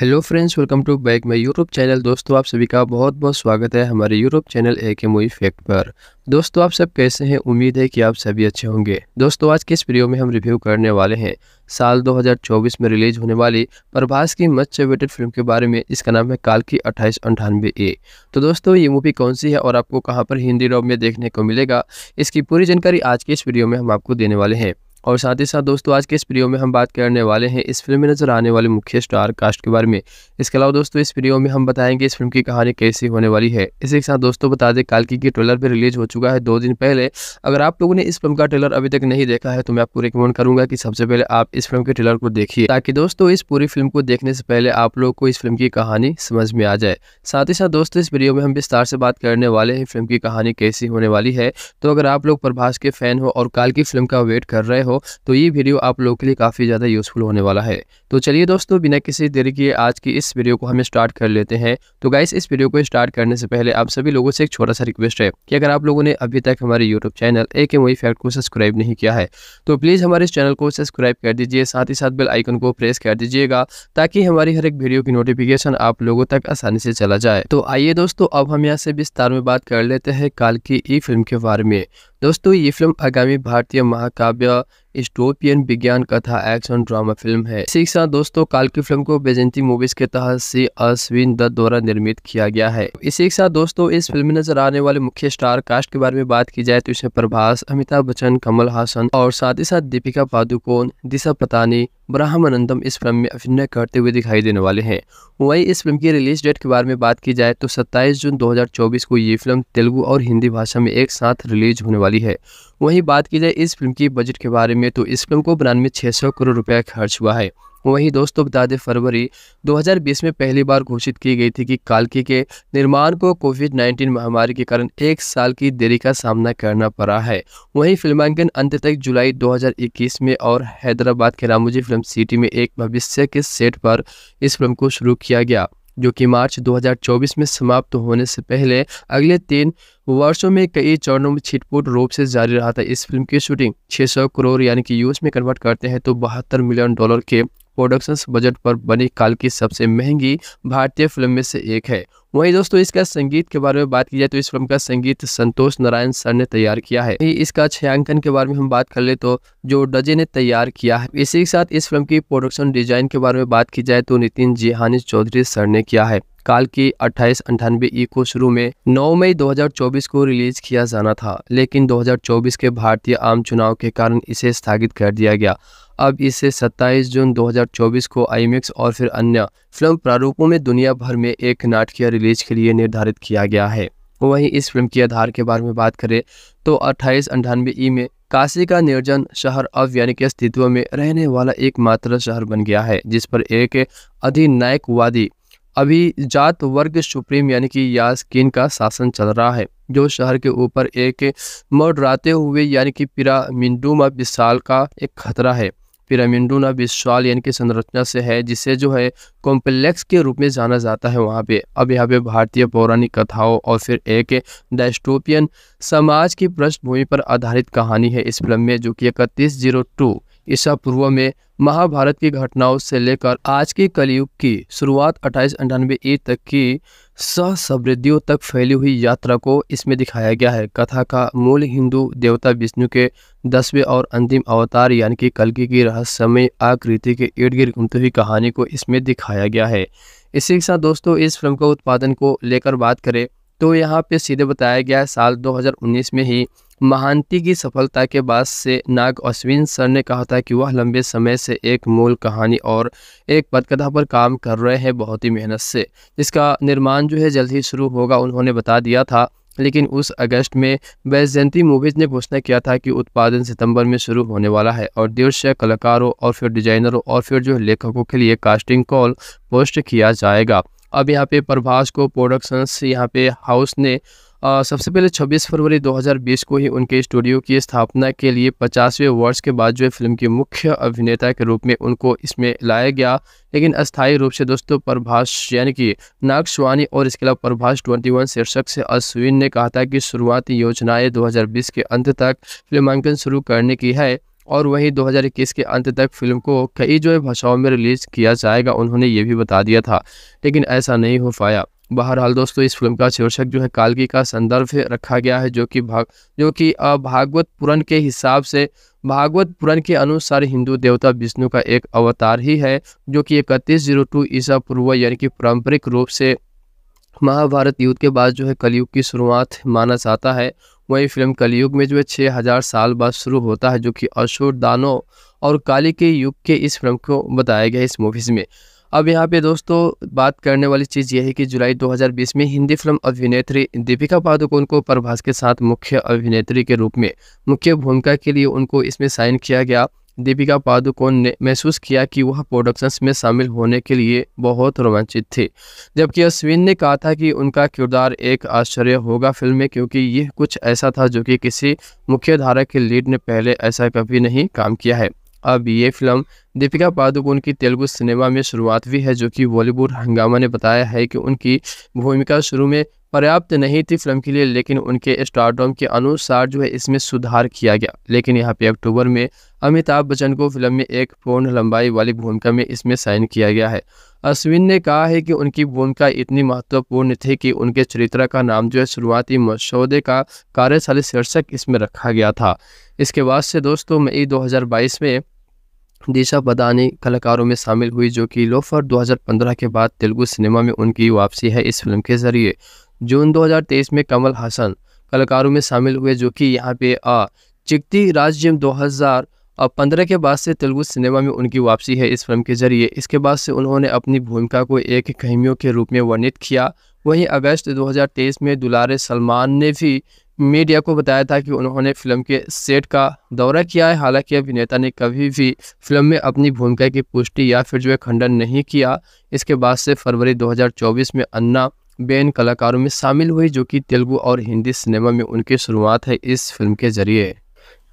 hello friends welcome to back my YouTube channel दोस्तों आप सभी का बहुत बहुत स्वागत है हमारे यूट्यूब चैनल ए के मूवी फैक्ट पर दोस्तों आप सब कैसे हैं उम्मीद है कि आप सभी अच्छे होंगे दोस्तों आज के इस वीडियो में हम रिव्यू करने वाले हैं साल 2024 में रिलीज होने वाली प्रभास की मच वेटेड फिल्म के बारे में इसका नाम है काल की अट्ठाईस अंठानवे ए तो दोस्तों ये मूवी कौन सी है और आपको कहाँ पर हिंदी डॉब में देखने को मिलेगा इसकी पूरी जानकारी आज के इस वीडियो में हम आपको देने वाले हैं और साथ ही साथ दोस्तों आज के इस वीडियो में हम बात करने वाले हैं इस फिल्म में नजर आने वाले मुख्य स्टार कास्ट के बारे में इसके अलावा दोस्तों इस वीडियो में हम बताएंगे इस फिल्म की कहानी कैसी होने वाली है इसी के साथ दोस्तों बता दें कालकी की ट्रेलर भी रिलीज हो चुका है दो दिन पहले अगर आप लोगों ने इस फिल्म का ट्रेलर अभी तक नहीं देखा है तो मैं आपको रिकमेंड करूंगा कि सबसे पहले आप इस फिल्म के ट्रेलर को देखिए ताकि दोस्तों इस पूरी फिल्म को देखने से पहले आप लोग को इस फिल्म की कहानी समझ में आ जाए साथ ही साथ दोस्तों इस वीडियो में हम विस्तार से बात करने वाले हैं फिल्म की कहानी कैसी होने वाली है तो अगर आप लोग प्रभास के फैन हो और काल की फिल्म का वेट कर रहे हो तो ये वीडियो आप लोगों के लिए काफ़ी ज़्यादा यूज़फुल होने वाला है तो चलिए दोस्तों बिना किसी देरी के आज की इस वीडियो को हम स्टार्ट कर लेते हैं तो गाइस इस वीडियो को स्टार्ट करने से पहले आप सभी लोगों से एक छोटा सा रिक्वेस्ट है कि अगर आप लोगों ने अभी तक हमारे यूट्यूब चैनल ए के मोई फैक्ट को सब्सक्राइब नहीं किया है तो प्लीज़ हमारे इस चैनल को सब्सक्राइब कर दीजिए साथ ही साथ बेल आइकन को प्रेस कर दीजिएगा ताकि हमारी हर एक वीडियो की नोटिफिकेशन आप लोगों तक आसानी से चला जाए तो आइए दोस्तों अब हम यहाँ से विस्तार में बात कर लेते हैं काल की ई फिल्म के बारे में दोस्तों ये फिल्म आगामी भारतीय महाकाव्य स्टोपियन विज्ञान कथा एक्शन ड्रामा फिल्म है इसी के साथ दोस्तों काल की फिल्म को बेजंती मूवीज के तहत से अश्विन दत्त द्वारा निर्मित किया गया है इसी के साथ दोस्तों इस फिल्म में नजर आने वाले मुख्य स्टार कास्ट के बारे में बात की जाए तो इसमें प्रभास अमिताभ बच्चन कमल हासन और साथ ही साथ दीपिका पादुकोण दिशा पतानी ब्रह्मानंदम इस फिल्म में अभिनय करते हुए दिखाई देने वाले हैं वहीं इस फिल्म की रिलीज डेट के बारे में बात की जाए तो 27 जून 2024 को ये फिल्म तेलुगु और हिंदी भाषा में एक साथ रिलीज होने वाली है वहीं बात की जाए इस फिल्म की बजट के बारे में तो इस फिल्म को बनाने में छः करोड़ रुपया खर्च हुआ है वहीं दोस्तों बता दें फरवरी 2020 में पहली बार घोषित की गई थी कि कालकी के निर्माण को कोविड 19 महामारी के कारण एक साल की देरी का सामना करना पड़ा है वहीं फिल्मांकन अंत तक जुलाई 2021 में और हैदराबाद के रामोजी फिल्म सिटी में एक भविष्य के सेट पर इस फिल्म को शुरू किया गया जो कि मार्च 2024 में समाप्त होने से पहले अगले तीन वर्षों में कई चरणों में छिटपुट रूप से जारी रहा था इस फिल्म की शूटिंग 600 करोड़ यानी कि यूएस में कन्वर्ट करते हैं तो बहत्तर मिलियन डॉलर के प्रोडक्शन बजट पर बनी काल की सबसे महंगी भारतीय फिल्म में से एक है वहीं दोस्तों इसका संगीत के बारे में बात की जाए तो इस फिल्म का संगीत संतोष नारायण सर ने तैयार किया है इसका छायांकन के बारे में हम बात कर ले तो जो डजे ने तैयार किया है इसी के साथ इस फिल्म की प्रोडक्शन डिजाइन के बारे में बात की जाए तो नितिन जिहानी चौधरी सर ने किया है काल की अट्ठाईस अंठानवे ई को शुरू में 9 मई 2024 को रिलीज किया जाना था लेकिन 2024 के भारतीय आम चुनाव के कारण इसे स्थगित कर दिया गया अब इसे 27 जून 2024 को आई और फिर अन्य फिल्म प्रारूपों में दुनिया भर में एक नाटकीय रिलीज के लिए निर्धारित किया गया है वहीं इस फिल्म के आधार के बारे में बात करें तो अट्ठाईस अंठानवे ई में काशी का निर्जन शहर अब यानी कि अस्तित्व में रहने वाला एकमात्र शहर बन गया है जिस पर एक अधिनायकवादी अभिजात वर्ग सुप्रीम यानी कि यासकिन का शासन चल रहा है जो शहर के ऊपर एक मोडराते हुए यानी कि पिरामिंडुमा विशाल का एक खतरा है ना विश्वाल यानी कि संरचना से है जिसे जो है कॉम्प्लेक्स के रूप में जाना जाता है वहाँ पे अब यहाँ पे भारतीय पौराणिक कथाओं और फिर एक डेस्टोपियन समाज की पृष्ठभूमि पर आधारित कहानी है इस फिल्म में जो कि इकतीस जीरो टू ईसा पूर्व में महाभारत की घटनाओं से लेकर आज के कलयुग की शुरुआत अट्ठाईस अंठानवे ई तक की सहसमृद्धियों तक फैली हुई यात्रा को इसमें दिखाया गया है कथा का मूल हिंदू देवता विष्णु के दसवें और अंतिम अवतार यानी कि कल की रहस्यमय आकृति के इर्द गिर्द घूमती हुई कहानी को इसमें दिखाया गया है इसी के साथ दोस्तों इस फिल्म के उत्पादन को लेकर बात करें तो यहाँ पे सीधे बताया गया है साल 2019 में ही महांती की सफलता के बाद से नाग अश्विन सर ने कहा था कि वह लंबे समय से एक मूल कहानी और एक पदकथा पर काम कर रहे हैं बहुत ही मेहनत से इसका निर्माण जो है जल्द ही शुरू होगा उन्होंने बता दिया था लेकिन उस अगस्त में वैजयंती मूवीज़ ने घोषणा किया था कि उत्पादन सितंबर में शुरू होने वाला है और दृश्य कलाकारों और फिर डिजाइनरों और फिर जो लेखकों के लिए कास्टिंग कॉल पोस्ट किया जाएगा अब यहाँ पे प्रभास को प्रोडक्शंस यहाँ पे हाउस ने आ, सबसे पहले 26 फरवरी 2020 को ही उनके स्टूडियो की स्थापना के लिए पचासवें वर्ष के बाद जो है फिल्म के मुख्य अभिनेता के रूप में उनको इसमें लाया गया लेकिन अस्थायी रूप से दोस्तों प्रभाष यानी कि नागस्वानी और इसके अलावा प्रभाष 21 शीर्षक से अश्विन ने कहा था कि शुरुआती योजनाएं 2020 के अंत तक फिल्मांकन शुरू करने की है और वहीं 2021 के अंत तक फिल्म को कई जो है भाषाओं में रिलीज़ किया जाएगा उन्होंने ये भी बता दिया था लेकिन ऐसा नहीं हो पाया बहरहाल दोस्तों इस फिल्म का शीर्षक जो है कालकी का संदर्भ रखा गया है जो कि भाग जो कि भागवत पुराण के हिसाब से भागवत पुराण के अनुसार हिंदू देवता विष्णु का एक अवतार ही है जो कि इकतीस जीरो टू ईसा पूर्व यानी कि पारंपरिक रूप से महाभारत युद्ध के बाद जो है कलयुग की शुरुआत माना जाता है वही फिल्म कलयुग में जो है छः हज़ार साल बाद शुरू होता है जो कि अशोर दानों और काली के युग के इस फिल्म को बताया गया इस मूवीज़ में अब यहाँ पे दोस्तों बात करने वाली चीज़ यह है कि जुलाई 2020 में हिंदी फिल्म अभिनेत्री दीपिका पादुकोण को प्रभास के साथ मुख्य अभिनेत्री के रूप में मुख्य भूमिका के लिए उनको इसमें साइन किया गया दीपिका पादुकोण ने महसूस किया कि वह प्रोडक्शंस में शामिल होने के लिए बहुत रोमांचित थे जबकि अश्विन ने कहा था कि उनका किरदार एक आश्चर्य होगा फिल्म में क्योंकि यह कुछ ऐसा था जो कि किसी मुख्य धारा के लीड ने पहले ऐसा कभी नहीं काम किया है अब ये फिल्म दीपिका पादुकोण की तेलुगु सिनेमा में शुरुआत हुई है जो कि बॉलीवुड हंगामा ने बताया है कि उनकी भूमिका शुरू में पर्याप्त नहीं थी फिल्म के लिए लेकिन उनके स्टारडोम के अनुसार जो है इसमें सुधार किया गया लेकिन यहाँ पे अक्टूबर में अमिताभ बच्चन को फिल्म में एक पूर्ण लंबाई वाली भूमिका में इसमें साइन किया गया है अश्विन ने कहा है कि उनकी भूमिका इतनी महत्वपूर्ण थी कि उनके चरित्र का नाम जो है शुरुआती मसौदे का कार्यशाली शीर्षक इसमें रखा गया था इसके बाद से दोस्तों मई दो में दिशा बदानी कलाकारों में शामिल हुई जो कि लोफर 2015 के बाद तेलुगु सिनेमा में उनकी वापसी है इस फिल्म के जरिए जून 2023 में कमल हसन कलाकारों में शामिल हुए जो कि यहाँ पे आ चिकती राज्यम 2015 के बाद से तेलुगु सिनेमा में उनकी वापसी है इस फिल्म के जरिए इसके बाद से उन्होंने अपनी भूमिका को एक कहमियों के रूप में वर्णित किया वहीं अगस्त 2023 में दुलारे सलमान ने भी मीडिया को बताया था कि उन्होंने फिल्म के सेट का दौरा किया है हालांकि अभिनेता ने कभी भी फिल्म में अपनी भूमिका की पुष्टि या फिर जो है खंडन नहीं किया इसके बाद से फरवरी 2024 में अन्ना बेन कलाकारों में शामिल हुई जो कि तेलुगु और हिंदी सिनेमा में उनकी शुरुआत है इस फिल्म के जरिए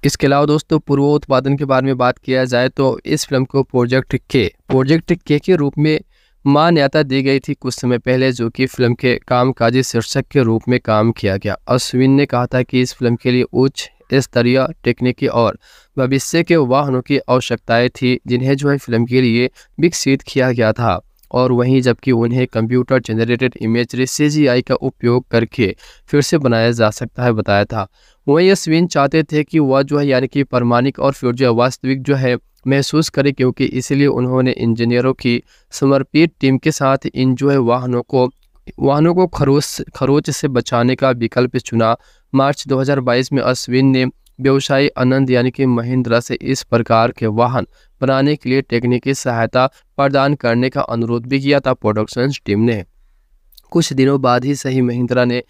इसके अलावा दोस्तों पूर्व उत्पादन के बारे में बात किया जाए तो इस फिल्म को प्रोजेक्ट के प्रोजेक्ट के के रूप में मान्यता दी गई थी कुछ समय पहले जो कि फिल्म के कामकाजी शीर्षक के रूप में काम किया गया अश्विन ने कहा था कि इस फिल्म के लिए उच्च स्तरीय तकनीकी और भविष्य के वाहनों की आवश्यकताएं थी जिन्हें जो है फिल्म के लिए विकसित किया गया था और वहीं जबकि उन्हें कंप्यूटर जनरेटेड इमेजरी सी का उपयोग करके फिर से बनाया जा सकता है बताया था वो ये स्विन चाहते थे कि वह जो है यानी कि प्रमाणिक और फिर जो है वास्तविक जो है महसूस करे क्योंकि इसलिए उन्होंने इंजीनियरों की समर्पित टीम के साथ इन जो है वाहनों को वाहनों को खरोच खरोच से बचाने का विकल्प चुना मार्च 2022 में अश्विन ने व्यवसायी आनंद यानी कि महिंद्रा से इस प्रकार के वाहन बनाने के लिए तकनीकी सहायता प्रदान करने का अनुरोध भी किया था प्रोडक्शन टीम ने कुछ दिनों बाद ही सही महिंद्रा ने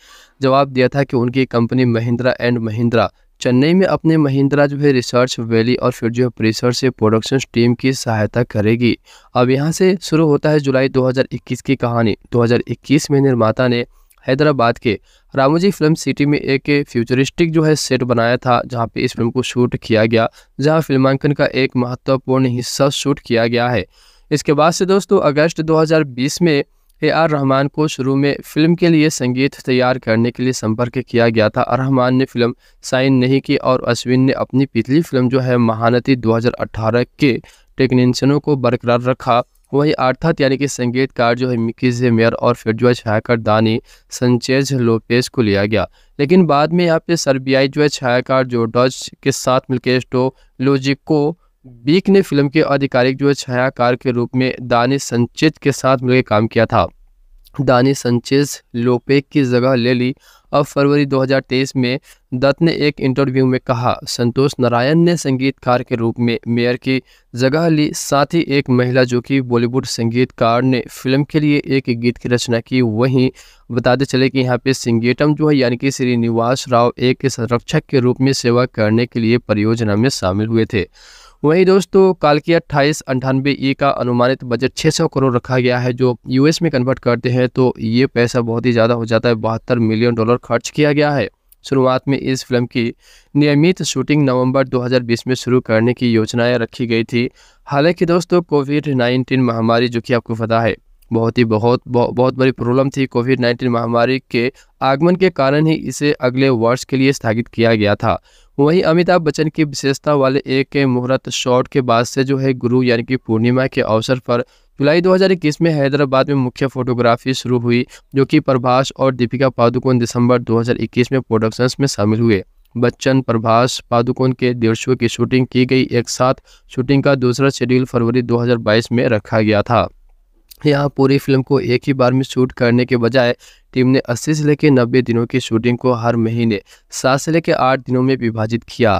जवाब दिया था कि उनकी कंपनी महिंद्रा एंड महिंद्रा चेन्नई में अपने महिंद्रा जो है रिसर्च वैली और फिर जो है रिसर्च से प्रोडक्शन टीम की सहायता करेगी अब यहाँ से शुरू होता है जुलाई 2021 की कहानी 2021 में निर्माता ने हैदराबाद के रामोजी फिल्म सिटी में एक फ्यूचरिस्टिक जो है सेट बनाया था जहाँ पे इस फिल्म को शूट किया गया जहाँ फिल्मांकन का एक महत्वपूर्ण हिस्सा शूट किया गया है इसके बाद से दोस्तों अगस्त 2020 में ए आर रहमान को शुरू में फिल्म के लिए संगीत तैयार करने के लिए संपर्क किया गया था रहमान ने फिल्म साइन नहीं की और अश्विन ने अपनी पिछली फिल्म जो है महानती 2018 के टेक्नीशियनों को बरकरार रखा वही अर्थात यानी कि संगीतकार जो है मिकी जेमेयर और फिर जो छायाकार दानी संचेज लोपेस को लिया गया लेकिन बाद में यहाँ पे सरबियाई जो है छायाकार जो डॉज के साथ मिलकेस्टो स्टो लोजिको बीक ने फिल्म के आधिकारिक जो है छायाकार के रूप में दानी संचेत के साथ मिलकर काम किया था दानी संचेज लोपेक की जगह ले ली अब फरवरी 2023 में दत्त ने एक इंटरव्यू में कहा संतोष नारायण ने संगीतकार के रूप में मेयर की जगह ली साथ ही एक महिला जो कि बॉलीवुड संगीतकार ने फिल्म के लिए एक गीत की रचना की वहीं बताते चले कि यहाँ पे सिंगेटम जो है यानी कि श्रीनिवास राव एक संरक्षक के रूप में सेवा करने के लिए परियोजना में शामिल हुए थे वहीं दोस्तों काल की अट्ठाईस अंठानवे ई का अनुमानित बजट 600 करोड़ रखा गया है जो यूएस में कन्वर्ट करते हैं तो ये पैसा बहुत ही ज़्यादा हो जाता है बहत्तर मिलियन डॉलर खर्च किया गया है शुरुआत में इस फिल्म की नियमित शूटिंग नवंबर 2020 में शुरू करने की योजनाएं रखी गई थी हालांकि दोस्तों कोविड नाइन्टीन महामारी जो कि आपको पता है बहुत ही बहुत बहुत बड़ी प्रॉब्लम थी कोविड नाइन्टीन महामारी के आगमन के कारण ही इसे अगले वर्ष के लिए स्थगित किया गया था वहीं अमिताभ बच्चन की विशेषता वाले एक मुहूर्त शॉट के बाद से जो है गुरु यानी कि पूर्णिमा के अवसर पर जुलाई 2021 में हैदराबाद में मुख्य फोटोग्राफी शुरू हुई जो कि प्रभाष और दीपिका पादुकोण दिसंबर 2021 में प्रोडक्शंस में शामिल हुए बच्चन प्रभाष पादुकोण के दिवसों की शूटिंग की गई एक साथ शूटिंग का दूसरा शेड्यूल फरवरी दो में रखा गया था यहाँ पूरी फिल्म को एक ही बार में शूट करने के बजाय टीम ने 80 से लेकर नब्बे दिनों की शूटिंग को हर महीने सात से लेकर आठ दिनों में विभाजित किया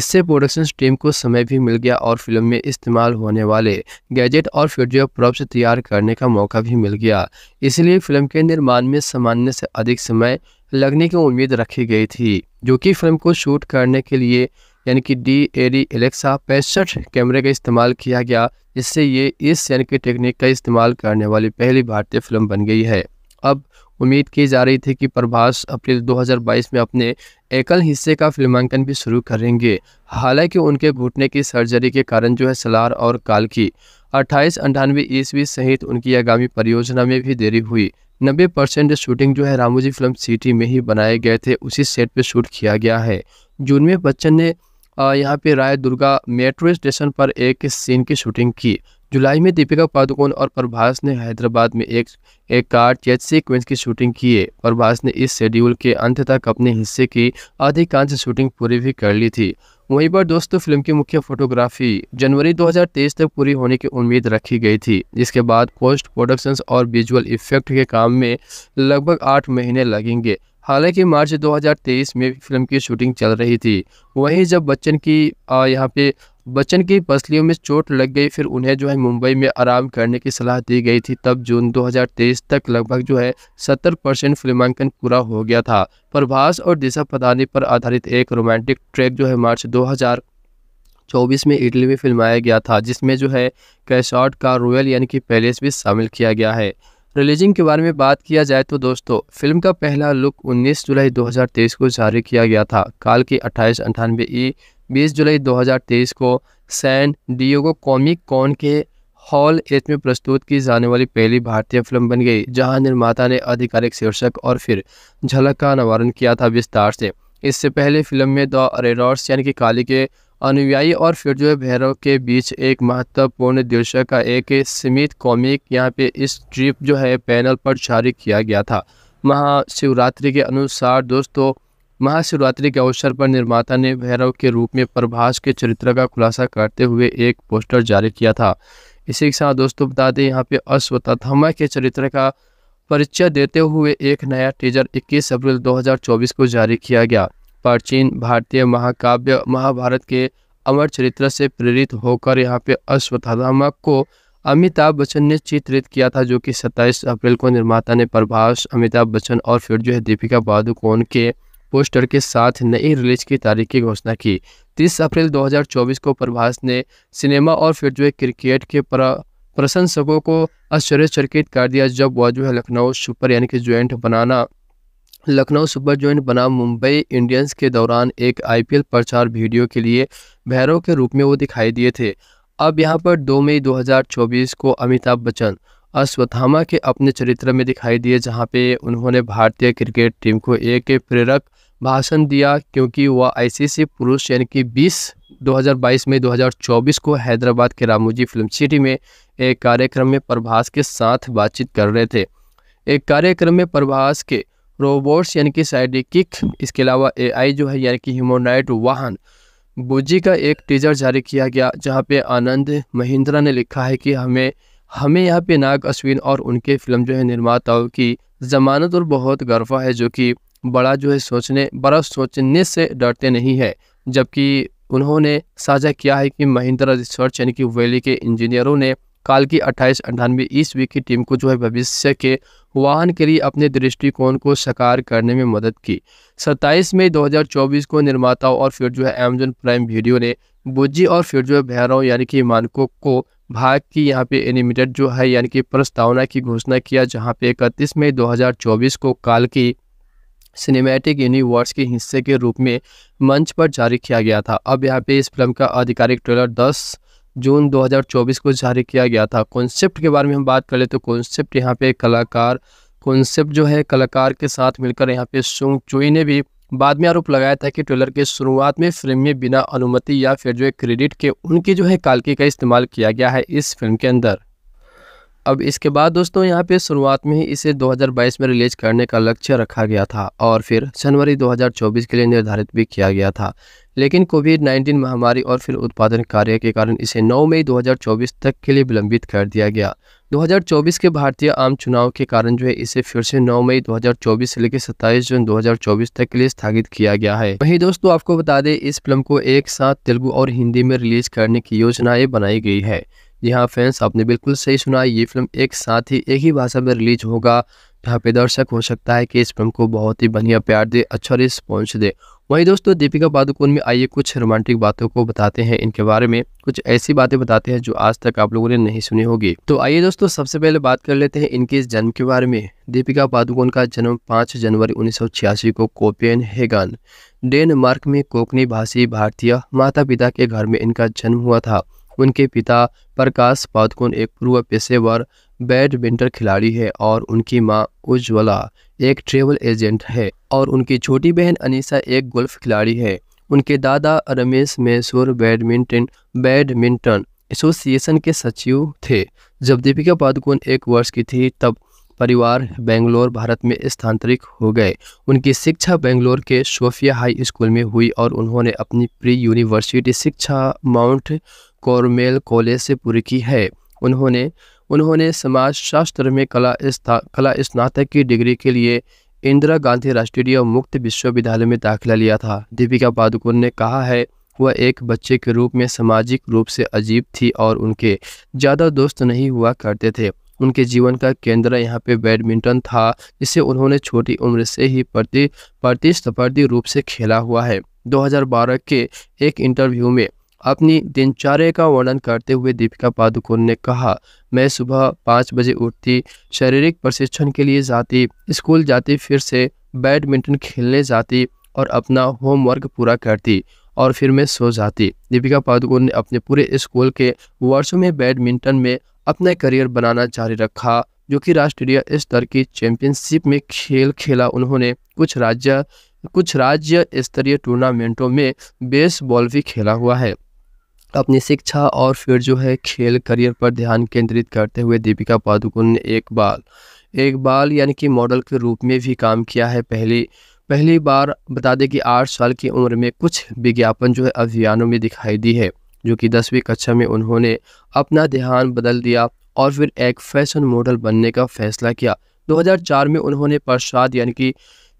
इससे प्रोडक्शन टीम को समय भी मिल गया और फिल्म में इस्तेमाल होने वाले गैजेट और वीडियो प्रॉप्स तैयार करने का मौका भी मिल गया इसलिए फिल्म के निर्माण में सामान्य से अधिक समय लगने की उम्मीद रखी गई थी जो कि फिल्म को शूट करने के लिए यानी कि डी डी एलेक्सा पैंसठ कैमरे का इस्तेमाल किया गया जिससे ये इस यानी कि टेक्निक का इस्तेमाल करने वाली पहली भारतीय फिल्म बन गई है अब उम्मीद की जा रही थी कि प्रभास अप्रैल 2022 में अपने एकल हिस्से का फिल्मांकन भी शुरू करेंगे हालांकि उनके घुटने की सर्जरी के कारण जो है सलार और काल की अट्ठाईस अंठानवे ईस्वी सहित उनकी आगामी परियोजना में भी देरी हुई नब्बे परसेंट शूटिंग जो है रामोजी फिल्म सिटी में ही बनाए गए थे उसी सेट पर शूट किया गया है जून में बच्चन ने यहाँ पे राय दुर्गा मेट्रो स्टेशन पर एक सीन की शूटिंग की जुलाई में दीपिका पादुकोण और प्रभास ने हैदराबाद में एक एक कार चेज सीक्वेंस की शूटिंग है प्रभास ने इस शेड्यूल के अंत तक अपने हिस्से की अधिकांश शूटिंग पूरी भी कर ली थी वहीं पर दोस्तों फिल्म की मुख्य फोटोग्राफी जनवरी 2023 तक पूरी होने की उम्मीद रखी गई थी जिसके बाद पोस्ट प्रोडक्शंस और विजुअल इफेक्ट के काम में लगभग आठ महीने लगेंगे हालांकि मार्च 2023 में फिल्म की शूटिंग चल रही थी वहीं जब बच्चन की यहाँ पे बच्चन की पसलियों में चोट लग गई फिर उन्हें जो है मुंबई में आराम करने की सलाह दी गई थी तब जून 2023 तक लगभग जो है 70 परसेंट फिल्मांकन पूरा हो गया था प्रभास और दिशा पदानी पर आधारित एक रोमांटिक ट्रैक जो है मार्च 2024 में इटली में फिल्माया गया था जिसमें जो है कैशॉट का रॉयल यानी कि पैलेस भी शामिल किया गया है रिलीजिंग के बारे में बात किया जाए तो दोस्तों फिल्म का पहला लुक 19 जुलाई 2023 को जारी किया गया था काल की अट्ठाईस अंठानवे ई बीस जुलाई 2023 को सैन डियोगो कॉमिक कॉन के हॉल एच में प्रस्तुत की जाने वाली पहली भारतीय फिल्म बन गई जहां निर्माता ने आधिकारिक शीर्षक और फिर झलक का अनावरण किया था विस्तार से इससे पहले फिल्म में द रेडॉर्स यानी कि काली के अनुयायी और फिर जो है भैरव के बीच एक महत्वपूर्ण दृश्य का एक सीमित कॉमिक यहाँ पे इस ट्रिप जो है पैनल पर जारी किया गया था महाशिवरात्रि के अनुसार दोस्तों महाशिवरात्रि के अवसर पर निर्माता ने भैरव के रूप में प्रभास के चरित्र का खुलासा करते हुए एक पोस्टर जारी किया था इसी के साथ दोस्तों बता दें यहाँ पे अश्वत्थमा के चरित्र का परिचय देते हुए एक नया टीजर 21 अप्रैल 2024 को जारी किया गया प्राचीन भारतीय महाकाव्य महाभारत के अमर चरित्र से प्रेरित होकर यहाँ पे अश्वत्थामा को अमिताभ बच्चन ने चित्रित किया था जो कि 27 अप्रैल को निर्माता ने प्रभाष अमिताभ बच्चन और फिर जो है दीपिका पादुकोण के पोस्टर के साथ नई रिलीज की तारीख की घोषणा की 30 अप्रैल 2024 को प्रभास ने सिनेमा और फिर जो है क्रिकेट के प्रशंसकों को आश्चर्यचकित कर दिया जब वह जो है लखनऊ सुपर यानी कि ज्वाइंट बनाना लखनऊ सुपर जॉइंट बनाम मुंबई इंडियंस के दौरान एक आईपीएल प्रचार वीडियो के लिए भैरव के रूप में वो दिखाई दिए थे अब यहाँ पर 2 मई 2024 को अमिताभ बच्चन अश्वत्थामा के अपने चरित्र में दिखाई दिए जहाँ पे उन्होंने भारतीय क्रिकेट टीम को एक प्रेरक भाषण दिया क्योंकि वह आईसीसी पुरुष यानी कि 20 2022 में दो को हैदराबाद के रामोजी फिल्म सिटी में एक कार्यक्रम में प्रभास के साथ बातचीत कर रहे थे एक कार्यक्रम में प्रभास के रोबोट्स यानी कि किक इसके अलावा एआई जो है यानी कि ह्यूमोनाइट वाहन बुजी का एक टीजर जारी किया गया जहाँ पे आनंद महिंद्रा ने लिखा है कि हमें हमें यहाँ पे नाग अश्विन और उनके फिल्म जो है निर्माताओं की जमानत और बहुत गर्वा है जो कि बड़ा जो है सोचने बड़ा सोचने से डरते नहीं है जबकि उन्होंने साझा किया है कि महिंद्रा रिसर्च यानी कि वैली के इंजीनियरों ने काल की अट्ठाईस अंठानवे ईस्वी की टीम को जो है भविष्य के वाहन के लिए अपने दृष्टिकोण को साकार करने में मदद की 27 मई 2024 को निर्माताओं और फिर जो है अमेजन प्राइम वीडियो ने बुज्जी और फिर जो है भैरव यानी कि मानकों को भाग की यहाँ पे एनिमेटेड जो है यानी कि प्रस्तावना की घोषणा किया जहाँ पे इकतीस मई चौबीस को काल की सिनेमैटिक यूनिवर्स के हिस्से के रूप में मंच पर जारी किया गया था अब यहाँ पे इस फिल्म का आधिकारिक ट्रेलर दस जून 2024 को जारी किया गया था कॉन्सेप्ट के बारे में हम बात कर ले तो कॉन्सेप्ट यहाँ पे कलाकार कॉन्सेप्ट जो है कलाकार के साथ मिलकर यहाँ पे सुंग चुई ने भी बाद में आरोप लगाया था कि ट्रेलर के शुरुआत में फिल्म में बिना अनुमति या फिर जो है क्रेडिट के उनके जो है कालकी का इस्तेमाल किया गया है इस फिल्म के अंदर अब इसके बाद दोस्तों यहाँ पे शुरुआत में ही इसे 2022 में रिलीज करने का लक्ष्य रखा गया था और फिर जनवरी 2024 के लिए निर्धारित भी किया गया था लेकिन कोविड 19 महामारी और फिर उत्पादन कार्य के कारण इसे 9 मई 2024 तक के लिए विलंबित कर दिया गया 2024 के भारतीय आम चुनाव के कारण जो है इसे फिर से 9 मई 2024 से लेकर 27 जून 2024 तक के लिए स्थगित किया गया है वहीं दोस्तों आपको बता दें इस फिल्म को एक साथ तेलुगु और हिंदी में रिलीज करने की योजनाएं बनाई गई है जी हाँ फैंस आपने बिल्कुल सही सुना ये फिल्म एक साथ ही एक ही भाषा में रिलीज होगा जहाँ पे दर्शक हो सकता है कि इस फिल्म को बहुत ही बढ़िया प्यार दे अच्छा रिस्पॉन्स दे वहीं दोस्तों दीपिका पादुकोण में आइए कुछ रोमांटिक बातों को बताते हैं इनके बारे में कुछ ऐसी बातें बताते हैं जो आज तक आप लोगों ने नहीं सुनी होगी तो आइए दोस्तों सबसे पहले बात कर लेते हैं इनके इस जन्म के बारे में दीपिका पादुकोण का जन्म 5 जनवरी उन्नीस को कोपेन हेगन डेनमार्क में कोकनी भाषी भारतीय माता पिता के घर में इनका जन्म हुआ था उनके पिता प्रकाश पादुकोण एक पूर्व पेशेवर बैडमिंटन खिलाड़ी है और उनकी माँ उज्ज्वला एक ट्रेवल एजेंट है और उनकी छोटी बहन अनीसा एक गोल्फ खिलाड़ी है उनके दादा Ramesh Mysore badminton badminton association के सचिव थे जब दीपिका पादुकोण एक वर्ष की थी तब परिवार बेंगलोर भारत में स्थानांतरित हो गए उनकी शिक्षा बेंगलोर के सोफिया हाई स्कूल में हुई और उन्होंने अपनी प्री यूनिवर्सिटी शिक्षा माउंट कॉर्मेल कॉलेज से पूरी की है उन्होंने उन्होंने समाजशास्त्र में कला कला स्नातक की डिग्री के लिए इंदिरा गांधी राष्ट्रीय मुक्त विश्वविद्यालय में दाखिला लिया था दीपिका पादुकोण ने कहा है वह एक बच्चे के रूप में सामाजिक रूप से अजीब थी और उनके ज़्यादा दोस्त नहीं हुआ करते थे उनके जीवन का केंद्र यहाँ पे बैडमिंटन था जिसे उन्होंने छोटी उम्र से ही प्रति प्रतिस्पर्धी रूप से खेला हुआ है 2012 के एक इंटरव्यू में अपनी दिनचर्या का वर्णन करते हुए दीपिका पादुकोण ने कहा मैं सुबह पाँच बजे उठती शारीरिक प्रशिक्षण के लिए जाती स्कूल जाती फिर से बैडमिंटन खेलने जाती और अपना होमवर्क पूरा करती और फिर मैं सो जाती दीपिका पादुकोण ने अपने पूरे स्कूल के वर्षों में बैडमिंटन में अपना करियर बनाना जारी रखा जो कि राष्ट्रीय स्तर की चैंपियनशिप में खेल खेला उन्होंने कुछ राज्य कुछ राज्य स्तरीय टूर्नामेंटों में बेसबॉल भी खेला हुआ है अपनी शिक्षा और फिर जो है खेल करियर पर ध्यान केंद्रित करते हुए दीपिका पादुकोण ने एक बाल एक बाल यानी कि मॉडल के रूप में भी काम किया है पहली पहली बार बता दें कि आठ साल की उम्र में कुछ विज्ञापन जो है अभियानों में दिखाई दी है जो कि दसवीं कक्षा में उन्होंने अपना ध्यान बदल दिया और फिर एक फैशन मॉडल बनने का फैसला किया 2004 में उन्होंने प्रसाद यानी कि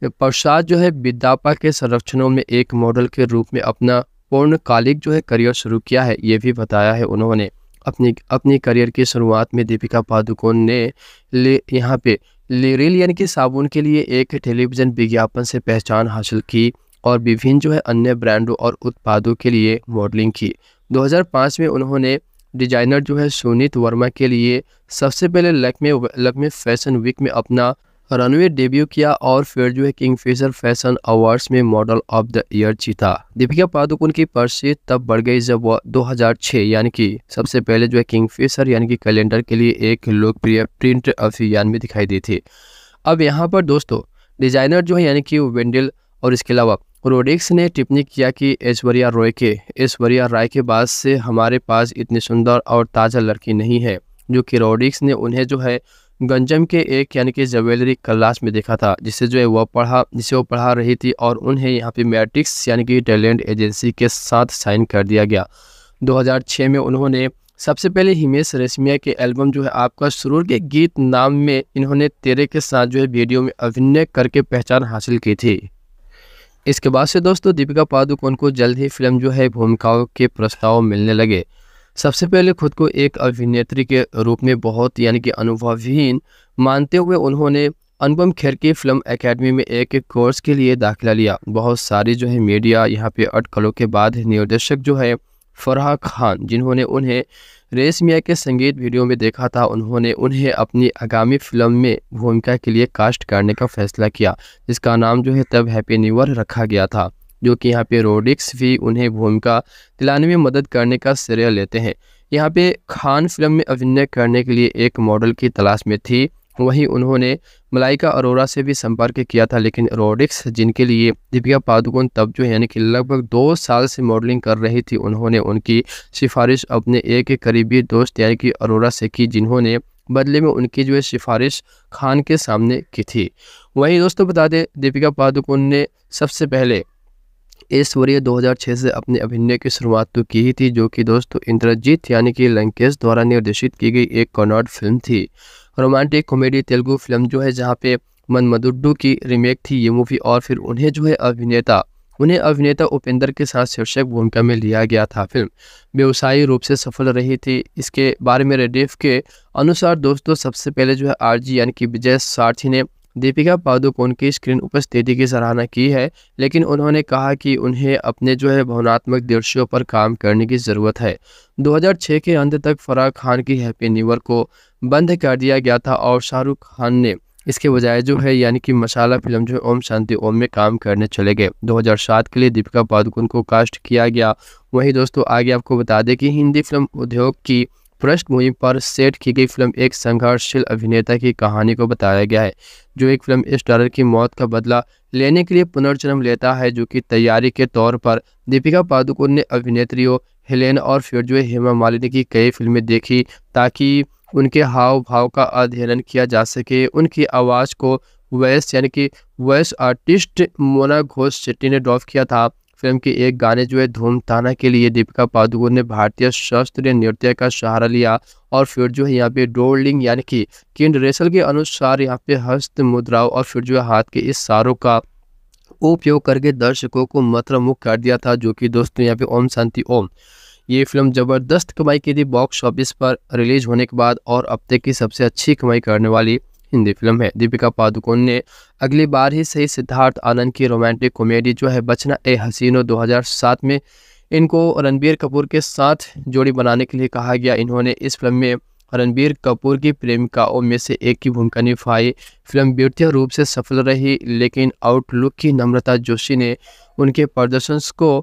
प्रसाद जो है विद्यापा के संरक्षणों में एक मॉडल के रूप में अपना पूर्णकालिक जो है करियर शुरू किया है ये भी बताया है उन्होंने अपनी अपनी करियर की शुरुआत में दीपिका पादुकोण ने ले यहाँ पे लेरिल यानी कि साबुन के लिए एक टेलीविज़न विज्ञापन से पहचान हासिल की और विभिन्न जो है अन्य ब्रांडों और उत्पादों के लिए मॉडलिंग की 2005 में उन्होंने डिजाइनर जो है सुनीत वर्मा के लिए सबसे पहले लकमे लकमे फैशन वीक में अपना रनवे डेब्यू किया और फिर जो है किंग फिशर फैशन अवार्ड्स में मॉडल ऑफ द ईयर जीता दीपिका पादुकोण की परसी तब बढ़ गई जब वह 2006 यानी कि सबसे पहले जो है किंग फिशर यानी कि कैलेंडर के लिए एक लोकप्रिय प्रिंट अभियान में दिखाई दी थी अब यहाँ पर दोस्तों डिजाइनर जो है यानी कि वेंडिल और इसके अलावा रोडिक्स ने टिप्पणी किया कि ऐश्वर्या रॉय के ऐश्वर्या राय के बाद से हमारे पास इतनी सुंदर और ताज़ा लड़की नहीं है जो कि रोडिक्स ने उन्हें जो है गंजम के एक यानी कि ज्वेलरी क्लास में देखा था जिसे जो है वह पढ़ा जिसे वो पढ़ा रही थी और उन्हें यहाँ पे मैट्रिक्स यानी कि टैलेंट एजेंसी के साथ साइन कर दिया गया 2006 में उन्होंने सबसे पहले हिमेश रेशमिया के एल्बम जो है आपका सुरूर के गीत नाम में इन्होंने तेरे के साथ जो है वीडियो में अभिनय करके पहचान हासिल की थी इसके बाद से दोस्तों दीपिका पादुकोण को जल्द ही फिल्म जो है भूमिकाओं के प्रस्ताव मिलने लगे सबसे पहले खुद को एक अभिनेत्री के रूप में बहुत यानी कि अनुभवहीन मानते हुए उन्होंने अनुपम खेर की फिल्म एकेडमी में एक कोर्स के लिए दाखिला लिया बहुत सारी जो है मीडिया यहाँ पे अटकलों के बाद निर्देशक जो है फराह खान जिन्होंने उन्हें रेशमिया के संगीत वीडियो में देखा था उन्होंने उन्हें अपनी आगामी फिल्म में भूमिका के लिए कास्ट करने का फैसला किया जिसका नाम जो है तब हैप्पी न्यू ईयर रखा गया था जो कि यहाँ पे रोडिक्स भी उन्हें भूमिका दिलाने में मदद करने का श्रेय लेते हैं यहाँ पे खान फिल्म में अभिनय करने के लिए एक मॉडल की तलाश में थी वहीं उन्होंने मलाइका अरोरा से भी संपर्क किया था लेकिन रोडिक्स जिनके लिए दीपिका पादुकोण तब जो यानी कि लगभग दो साल से मॉडलिंग कर रही थी उन्होंने उनकी सिफारिश अपने एक करीबी दोस्त यानी कि अरोरा से की जिन्होंने बदले में उनकी जो है सिफारिश खान के सामने की थी वहीं दोस्तों बता दें दीपिका पादुकोण ने सबसे पहले ऐश्वर्य 2006 से अपने अभिनय की शुरुआत तो की ही थी जो कि दोस्तों इंद्रजीत यानी कि लंकेश द्वारा निर्देशित की गई एक कॉनॉर्ड फिल्म थी रोमांटिक कॉमेडी तेलुगु फिल्म जो है जहाँ पे मनमदुड्डू की रीमेक थी ये मूवी और फिर उन्हें जो है अभिनेता उन्हें अभिनेता उपेंद्र के साथ शीर्षक भूमिका में लिया गया था फिल्म व्यवसायी रूप से सफल रही थी इसके बारे में रेडिफ के अनुसार दोस्तों सबसे पहले जो है आरजी यानी कि विजय सारथी ने दीपिका पादुकोण की स्क्रीन उपस्थिति की सराहना की है लेकिन उन्होंने कहा कि उन्हें अपने जो है भावनात्मक दृश्यों पर काम करने की ज़रूरत है 2006 के अंत तक फराह खान की हैप्पी न्यूवर को बंद कर दिया गया था और शाहरुख खान ने इसके बजाय जो है यानी कि मसाला फिल्म जो है ओम शांति ओम में काम करने चले गए 2007 के लिए दीपिका पादुकोण को कास्ट किया गया वहीं दोस्तों आगे आपको बता दें कि हिंदी फिल्म उद्योग की पृष्ठभूमि पर सेट की गई फिल्म एक संघर्षशील अभिनेता की कहानी को बताया गया है जो एक फिल्म स्टारर की मौत का बदला लेने के लिए पुनर्जन्म लेता है जो कि तैयारी के तौर पर दीपिका पादुकोण ने अभिनेत्रियों हेलेन और फिर जो हेमा मालिनी की कई फिल्में देखी ताकि उनके हाव भाव का अध्ययन किया जा सके उनकी आवाज़ को वॉइस यानी कि वॉइस आर्टिस्ट मोना घोष शेट्टी ने ड्रॉप किया था फिल्म के एक गाने जो है धूम ताना के लिए दीपिका पादुकोण ने भारतीय शास्त्रीय नृत्य का सहारा लिया और फिर जो है यहाँ पे डोलिंग यानी कि किंड रेसल के अनुसार यहाँ पे हस्त मुद्राओं और फिर जो है हाथ के इस सारों का उपयोग करके दर्शकों को मंत्रमुख कर दिया था जो कि दोस्तों यहाँ पे ओम शांति ओम ये फिल्म ज़बरदस्त कमाई की थी बॉक्स ऑफिस पर रिलीज होने के बाद और अब तक की सबसे अच्छी कमाई करने वाली हिंदी फिल्म है दीपिका पादुकोण ने अगली बार ही सही सिद्धार्थ आनंद की रोमांटिक कॉमेडी जो है बचना ए हसीनो 2007 में इनको रणबीर कपूर के साथ जोड़ी बनाने के लिए कहा गया इन्होंने इस फिल्म में रणबीर कपूर की प्रेमिकाओं में से एक की भूमिका निभाई फिल्म वित्तीय रूप से सफल रही लेकिन आउटलुक की नम्रता जोशी ने उनके प्रदर्शन को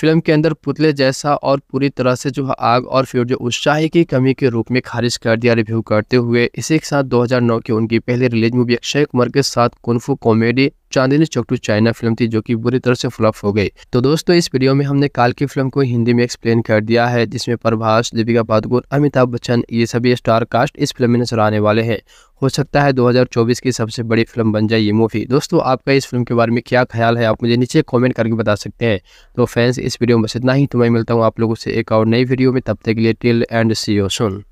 फिल्म के अंदर पुतले जैसा और पूरी तरह से जो आग और फिर जो उत्साह की कमी के रूप में खारिज कर दिया रिव्यू करते हुए इसी के साथ 2009 की उनकी पहली रिलीज मूवी अक्षय कुमार के साथ kung fu comedy Chandni Chowk to China film थी जो कि बुरी तरह से फ्लॉप हो गई तो दोस्तों इस वीडियो में हमने काल की फिल्म को हिंदी में एक्सप्लेन कर दिया है जिसमें प्रभास दीपिका पादुकोण अमिताभ बच्चन ये सभी स्टार कास्ट इस फिल्म में नजर आने वाले हैं हो सकता है 2024 की सबसे बड़ी फिल्म बन जाए ये मूवी दोस्तों आपका इस फिल्म के बारे में क्या ख्याल है आप मुझे नीचे कॉमेंट करके बता सकते हैं तो फैंस इस वीडियो में बस इतना ही तो मैं मिलता हूँ आप लोगों से एक और नई वीडियो में तब तक के लिए till and see you soon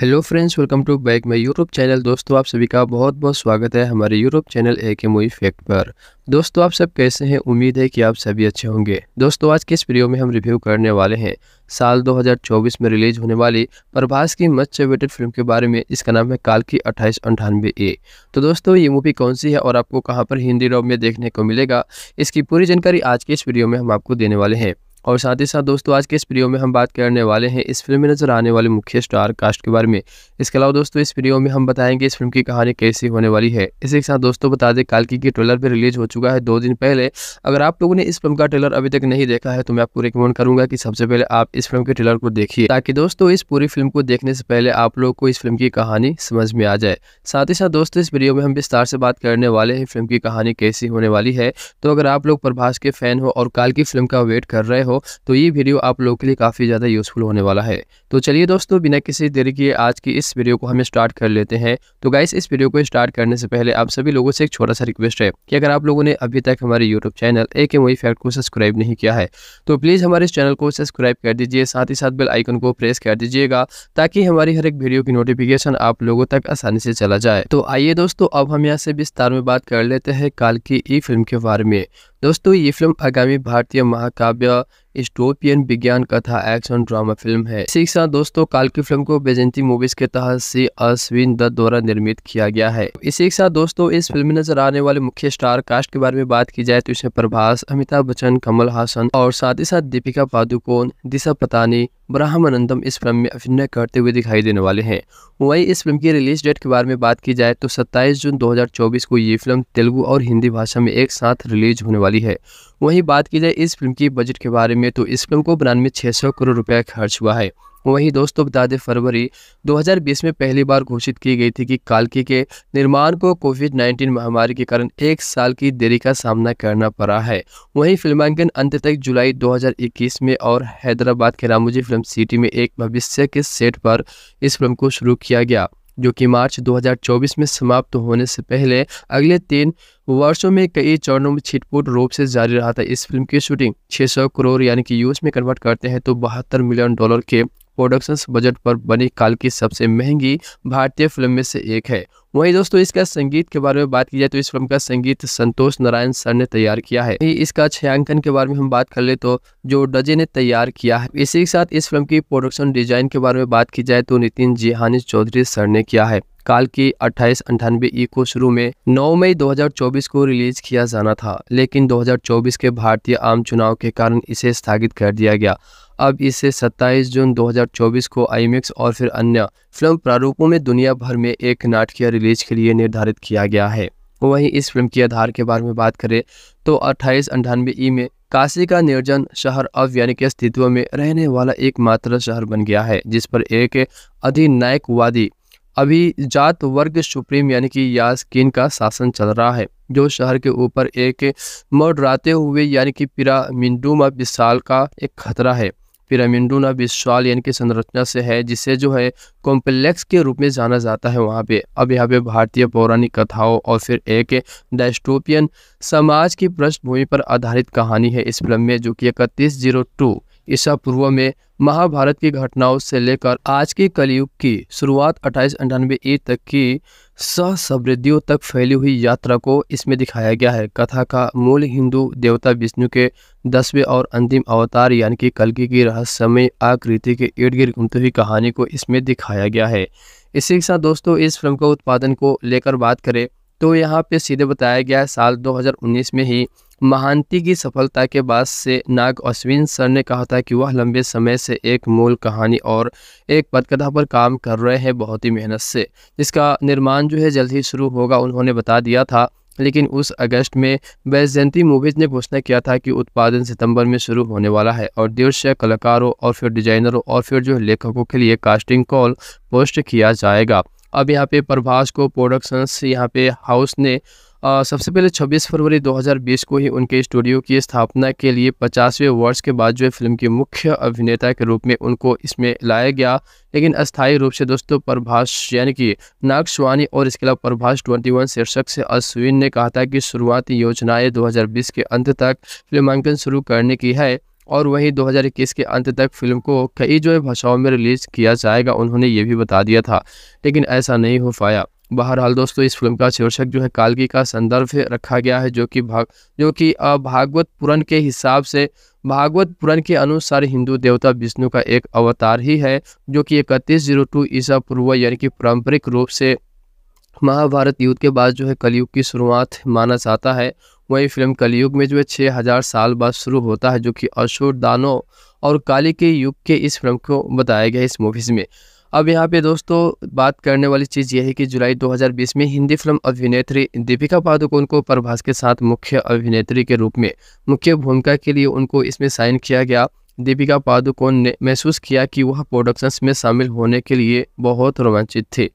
hello friends welcome to back my YouTube channel दोस्तों आप सभी का बहुत बहुत स्वागत है हमारे यूट्यूब चैनल ए के मूवी फैक्ट पर दोस्तों आप सब कैसे हैं उम्मीद है कि आप सभी अच्छे होंगे दोस्तों आज के इस वीडियो में हम रिव्यू करने वाले हैं साल 2024 में रिलीज होने वाली प्रभास की मच सेवेटेड फिल्म के बारे में इसका नाम है काल की अट्ठाईस अंठानवे ए तो दोस्तों ये मूवी कौन सी है और आपको कहाँ पर हिंदी रॉब में देखने को मिलेगा इसकी पूरी जानकारी आज के इस वीडियो में हम आपको देने वाले हैं और साथ ही साथ दोस्तों आज के इस वीडियो में हम बात करने वाले हैं इस फिल्म में नजर आने वाले मुख्य स्टार कास्ट के बारे में इसके अलावा दोस्तों इस वीडियो में हम बताएंगे इस फिल्म की कहानी कैसी होने वाली है इसी के साथ दोस्तों बता दें कालकी की ट्रेलर भी रिलीज हो चुका है दो दिन पहले अगर आप लोगों ने इस फिल्म का ट्रेलर अभी तक नहीं देखा है तो मैं आपको रिकमेंड करूंगा कि सबसे पहले आप इस फिल्म के ट्रेलर को देखिए ताकि दोस्तों इस पूरी फिल्म को देखने से पहले आप लोग को इस फिल्म की कहानी समझ में आ जाए साथ ही साथ दोस्तों इस वीडियो में हम विस्तार से बात करने वाले हैं फिल्म की कहानी कैसी होने वाली है तो अगर आप लोग प्रभाष के फैन हो और काल की फिल्म का वेट कर रहे हो हो तो ये वीडियो आप लोगों के लिए काफ़ी ज़्यादा यूज़फुल होने वाला है तो चलिए दोस्तों बिना किसी देरी के आज की इस वीडियो को हम स्टार्ट कर लेते हैं तो गाइस इस वीडियो को स्टार्ट करने से पहले आप सभी लोगों से एक छोटा सा रिक्वेस्ट है कि अगर आप लोगों ने अभी तक हमारे यूट्यूब चैनल ए के मोई फैक्ट को सब्सक्राइब नहीं किया है तो प्लीज़ हमारे इस चैनल को सब्सक्राइब कर दीजिए साथ ही साथ बेल आइकन को प्रेस कर दीजिएगा ताकि हमारी हर एक वीडियो की नोटिफिकेशन आप लोगों तक आसानी से चला जाए तो आइए दोस्तों अब हम यहाँ से विस्तार में बात कर लेते हैं काल की ई फिल्म के बारे में दोस्तों ये फिल्म आगामी भारतीय महाकाव्य स्टोपियन विज्ञान कथा एक्शन ड्रामा फिल्म है इसी के साथ दोस्तों काल की फिल्म को बेजंती मूवीज के तहत सी अश्विन दत्त द्वारा निर्मित किया गया है इसी के साथ दोस्तों इस फिल्म में नजर आने वाले मुख्य स्टार कास्ट के बारे में बात की जाए तो इसमें प्रभास अमिताभ बच्चन कमल हासन और साथ ही साथ दीपिका पादुकोण दिशा पतानी ब्राह्मानंदम इस फिल्म में अभिनय करते हुए दिखाई देने वाले हैं वहीं इस फिल्म की रिलीज डेट के बारे में बात की जाए तो 27 जून 2024 को ये फिल्म तेलुगू और हिंदी भाषा में एक साथ रिलीज होने वाली है वहीं बात की जाए इस फिल्म की बजट के बारे में तो इस फिल्म को बनाने में छः करोड़ रुपया खर्च हुआ है वहीं दोस्तों बता दें फरवरी 2020 में पहली बार घोषित की गई थी कि कालकी के निर्माण को कोविड 19 महामारी के कारण एक साल की देरी का सामना करना पड़ा है वहीं फिल्मांकन अंत तक जुलाई 2021 में और हैदराबाद के रामोजी फिल्म सिटी में एक भविष्य के सेट पर इस फिल्म को शुरू किया गया जो कि मार्च 2024 में समाप्त होने से पहले अगले तीन वर्षों में कई चरणों में छिटपुट रूप से जारी रहा था इस फिल्म की शूटिंग 600 करोड़ यानी कि यूएस में कन्वर्ट करते हैं तो बहत्तर मिलियन डॉलर के प्रोडक्शन बजट पर बनी काल की सबसे महंगी भारतीय फिल्म में से एक है वहीं दोस्तों इसका संगीत के बारे में बात की जाए तो इस फिल्म का संगीत संतोष नारायण सर ने तैयार किया है इसका छायांकन के बारे में हम बात कर ले तो जो डजे ने तैयार किया है इसी के साथ इस फिल्म की प्रोडक्शन डिजाइन के बारे में बात की जाए तो नितिन जिहानी चौधरी सर ने किया है काल की अट्ठाईस अंठानवे ई को शुरू में 9 मई 2024 को रिलीज किया जाना था लेकिन 2024 के भारतीय आम चुनाव के कारण इसे स्थगित कर दिया गया अब इसे 27 जून 2024 को आई और फिर अन्य फिल्म प्रारूपों में दुनिया भर में एक नाटकीय रिलीज के लिए निर्धारित किया गया है वहीं इस फिल्म के आधार के बारे में बात करें तो अट्ठाईस अंठानवे ई में काशी का निर्जन शहर अब यानी के अस्तित्व में रहने वाला एकमात्र शहर बन गया है जिस पर एक अधिनायकवादी अभिजात वर्ग सुप्रीम यानी कि यासकीन का शासन चल रहा है जो शहर के ऊपर एक मडराते हुए यानी कि पिरामिंडुमा विशाल का एक खतरा है पिरामिंडुना विश्वाल यानी कि संरचना से है जिसे जो है कॉम्प्लेक्स के रूप में जाना जाता है वहाँ पे अब यहाँ पे भारतीय पौराणिक कथाओं और फिर एक डेस्टोपियन समाज की पृष्ठभूमि पर आधारित कहानी है इस फिल्म में जो कि इकतीस जीरो टू ईसा पूर्व में महाभारत की घटनाओं से लेकर आज के कलयुग की शुरुआत अट्ठाईस अंठानवे ए तक की सहसमृद्धियों तक फैली हुई यात्रा को इसमें दिखाया गया है कथा का मूल हिंदू देवता विष्णु के दसवें और अंतिम अवतार यानी कि कलकी की रहस्यमय आकृति के इर्द गिर्द घूमती हुई कहानी को इसमें दिखाया गया है इसी के साथ दोस्तों इस फिल्म के उत्पादन को लेकर बात करें तो यहाँ पे सीधे बताया गया है साल 2019 में ही महानती की सफलता के बाद से नाग अश्विन सर ने कहा था कि वह लंबे समय से एक मूल कहानी और एक पदकथा पर काम कर रहे हैं बहुत ही मेहनत से इसका निर्माण जो है जल्द ही शुरू होगा उन्होंने बता दिया था लेकिन उस अगस्त में बैजयंती मूवीज़ ने घोषणा किया था कि उत्पादन सितंबर में शुरू होने वाला है और दृश्य कलाकारों और फिर डिजाइनरों और फिर जो लेखकों के लिए कास्टिंग कॉल पोस्ट किया जाएगा अब यहाँ पे प्रभास को प्रोडक्शंस यहाँ पे हाउस ने आ, सबसे पहले 26 फरवरी 2020 को ही उनके स्टूडियो की स्थापना के लिए 50वें वर्ष के बाद जो है फिल्म के मुख्य अभिनेता के रूप में उनको इसमें लाया गया लेकिन अस्थायी रूप से दोस्तों प्रभास यानी कि नागस्वानी और इसके अलावा प्रभास 21 शीर्षक से अश्विन ने कहा था कि शुरुआती योजनाएं 2020 के अंत तक फिल्मांकन शुरू करने की है और वहीं 2021 के अंत तक फिल्म को कई जो है भाषाओं में रिलीज किया जाएगा उन्होंने ये भी बता दिया था लेकिन ऐसा नहीं हो पाया बहरहाल दोस्तों इस फिल्म का शीर्षक जो है कालकी का संदर्भ रखा गया है जो कि भाग जो कि भागवत पुराण के हिसाब से भागवत पुराण के अनुसार हिंदू देवता विष्णु का एक अवतार ही है जो कि इकतीस जीरो टू ईसा पूर्व यानी कि पारंपरिक रूप से महाभारत युद्ध के बाद जो है कलयुग की शुरुआत माना जाता है वही फिल्म कलयुग में जो है छः हज़ार साल बाद शुरू होता है जो कि अशोर दानों और काली के युग के इस फिल्म को बताया गया है इस मूवीज़ में अब यहाँ पे दोस्तों बात करने वाली चीज़ यह है कि जुलाई 2020 में हिंदी फिल्म अभिनेत्री दीपिका पादुकोण को प्रभास के साथ मुख्य अभिनेत्री के रूप में मुख्य भूमिका के लिए उनको इसमें साइन किया गया दीपिका पादुकोण ने महसूस किया कि वह प्रोडक्शंस में शामिल होने के लिए बहुत रोमांचित थी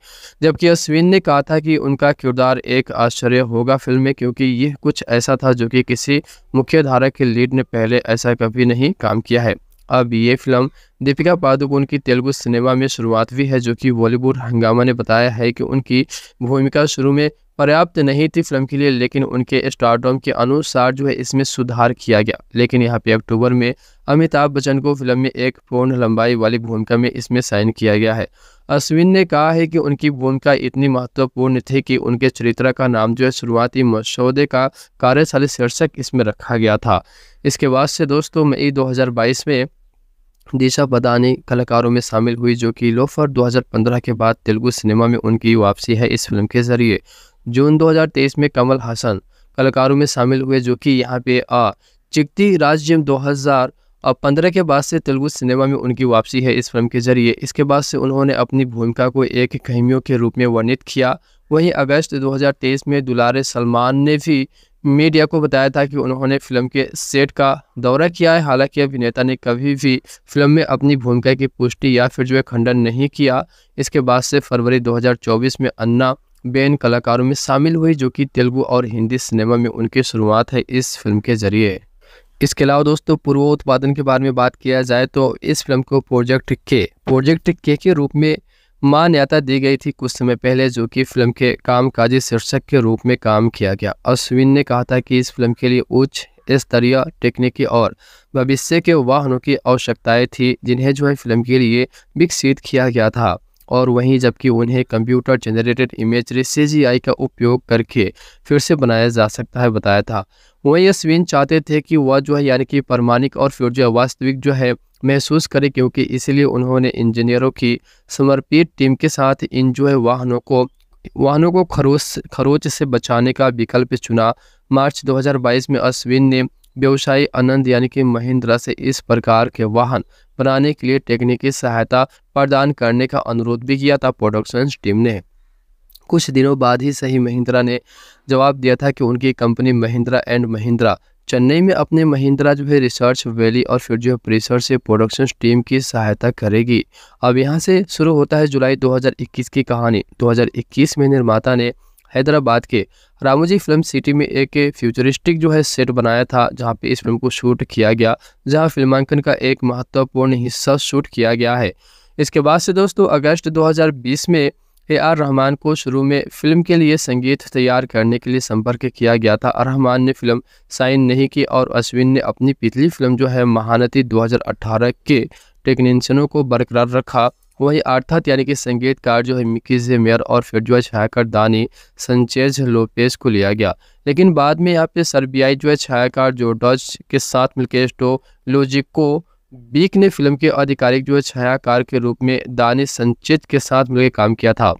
जबकि अश्विन ने कहा था कि उनका किरदार एक आश्चर्य होगा फिल्म में क्योंकि यह कुछ ऐसा था जो कि किसी मुख्य धारा के लीड ने पहले ऐसा कभी नहीं काम किया है अब ये फिल्म दीपिका पादुकोण की तेलुगु सिनेमा में शुरुआत भी है जो कि बॉलीवुड हंगामा ने बताया है कि उनकी भूमिका शुरू में पर्याप्त नहीं थी फिल्म के लिए लेकिन उनके स्टारडोम के अनुसार जो है इसमें सुधार किया गया लेकिन यहाँ पे अक्टूबर में अमिताभ बच्चन को फिल्म में एक पूर्ण लंबाई वाली भूमिका में इसमें साइन किया गया है अश्विन ने कहा है कि उनकी भूमिका इतनी महत्वपूर्ण थी कि उनके चरित्र का नाम जो है शुरुआती मसौदे का कार्यशाली शीर्षक इसमें रखा गया था इसके बाद से दोस्तों मई दो में दिशा बदानी कलाकारों में शामिल हुई जो कि लोफर 2015 के बाद तेलुगु सिनेमा में उनकी वापसी है इस फिल्म के जरिए जून 2023 में कमल हसन कलाकारों में शामिल हुए जो कि यहाँ पे आ चिकती राज्य दो अब पंद्रह के बाद से तेलुगु सिनेमा में उनकी वापसी है इस फिल्म के जरिए इसके बाद से उन्होंने अपनी भूमिका को एक खहमियों के रूप में वर्णित किया वहीं अगस्त 2023 में दुलारे सलमान ने भी मीडिया को बताया था कि उन्होंने फिल्म के सेट का दौरा किया है हालांकि अभिनेता ने कभी भी फिल्म में अपनी भूमिका की पुष्टि या फिर जो है खंडन नहीं किया इसके बाद से फरवरी दो में अन्ना बेन कलाकारों में शामिल हुई जो कि तेलुगु और हिंदी सिनेमा में उनकी शुरुआत है इस फिल्म के जरिए इसके अलावा दोस्तों पूर्व उत्पादन के बारे में बात किया जाए तो इस फिल्म को प्रोजेक्ट के प्रोजेक्ट के के रूप में मान्यता दी गई थी कुछ समय पहले जो कि फिल्म के कामकाजी शीर्षक के रूप में काम किया गया अश्विन ने कहा था कि इस फिल्म के लिए उच्च स्तरीय टेक्निकी और भविष्य के वाहनों की आवश्यकताएं थी जिन्हें जो है फिल्म के लिए विकसित किया गया था और वहीं जबकि उन्हें कंप्यूटर जनरेटेड इमेजरी सी का उपयोग करके फिर से बनाया जा सकता है बताया था वहीं अश्विन चाहते थे कि वह जो है यानी कि प्रमाणिक और जो वास्तविक जो है महसूस करें क्योंकि इसलिए उन्होंने इंजीनियरों की समर्पित टीम के साथ इन जो है वाहनों को वाहनों को खरोच खरोच से बचाने का विकल्प चुना मार्च 2022 में अश्विन ने व्यवसायी आनंद यानी कि महिंद्रा से इस प्रकार के वाहन बनाने के लिए तकनीकी सहायता प्रदान करने का अनुरोध भी किया था प्रोडक्शन टीम ने कुछ दिनों बाद ही सही महिंद्रा ने जवाब दिया था कि उनकी कंपनी महिंद्रा एंड महिंद्रा चेन्नई में अपने महिंद्रा जो है रिसर्च वैली और फिर जो है परिसर से प्रोडक्शन टीम की सहायता करेगी अब यहाँ से शुरू होता है जुलाई 2021 की कहानी 2021 में निर्माता ने हैदराबाद के रामोजी फिल्म सिटी में एक फ्यूचरिस्टिक जो है सेट बनाया था जहां पे इस फिल्म को शूट किया गया जहां फिल्मांकन का एक महत्वपूर्ण हिस्सा शूट किया गया है इसके बाद से दोस्तों अगस्त 2020 में ए आर रहमान को शुरू में फिल्म के लिए संगीत तैयार करने के लिए संपर्क किया गया था रहमान ने फिल्म साइन नहीं की और अश्विन ने अपनी पिछली फिल्म जो है महानती दो के टेक्नीशियनों को बरकरार रखा वही अर्थात यानी कि संगीतकार जो है मिकी मेयर और फिर जो छायाकार दानी संचेज लोपेज को लिया गया लेकिन बाद में यहाँ पे सर्बियाई जो है छायाकार डॉज के साथ मिलकर स्टो लोजिको बीक ने फिल्म के आधिकारिक जो है छायाकार के रूप में दानी संचेज के साथ मिलकर काम किया था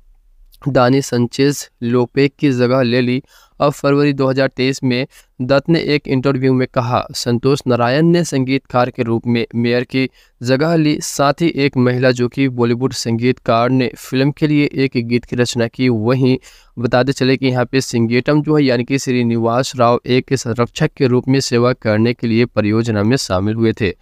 दानी संचेज लोपेक की जगह ले ली अब फरवरी 2023 में दत्त ने एक इंटरव्यू में कहा संतोष नारायण ने संगीतकार के रूप में मेयर की जगह ली साथ ही एक महिला जो कि बॉलीवुड संगीतकार ने फिल्म के लिए एक गीत की रचना की वहीं बताते चले कि यहाँ पे सिंगेटम जो है यानी कि श्रीनिवास राव एक संरक्षक के रूप में सेवा करने के लिए परियोजना में शामिल हुए थे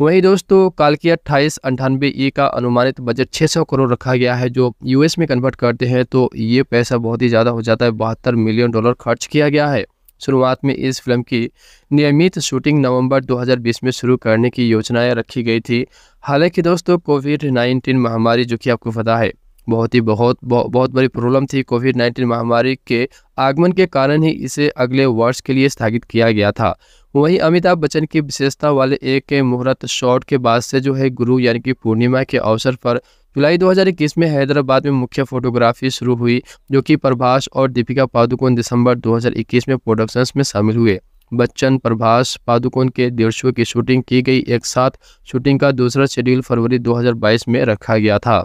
वहीं दोस्तों काल की अट्ठाईस अंठानवे ई का अनुमानित बजट 600 करोड़ रखा गया है जो यूएस में कन्वर्ट करते हैं तो ये पैसा बहुत ही ज़्यादा हो जाता है बहत्तर मिलियन डॉलर खर्च किया गया है शुरुआत में इस फिल्म की नियमित शूटिंग नवंबर 2020 में शुरू करने की योजनाएं रखी गई थी हालांकि दोस्तों कोविड 19 महामारी जो कि आपको पता है बहुत ही बहुत बहुत, बड़ी प्रॉब्लम थी कोविड 19 महामारी के आगमन के कारण ही इसे अगले वर्ष के लिए स्थगित किया गया था वहीं अमिताभ बच्चन की विशेषता वाले एक मुहूर्त शॉट के बाद से जो है गुरु यानी कि पूर्णिमा के अवसर पर जुलाई 2021 में हैदराबाद में मुख्य फोटोग्राफी शुरू हुई जो कि प्रभास और दीपिका पादुकोण दिसंबर 2021 में प्रोडक्शंस में शामिल हुए बच्चन प्रभास पादुकोण के दृश्यों की शूटिंग की गई एक साथ शूटिंग का दूसरा शेड्यूल फरवरी दो में रखा गया था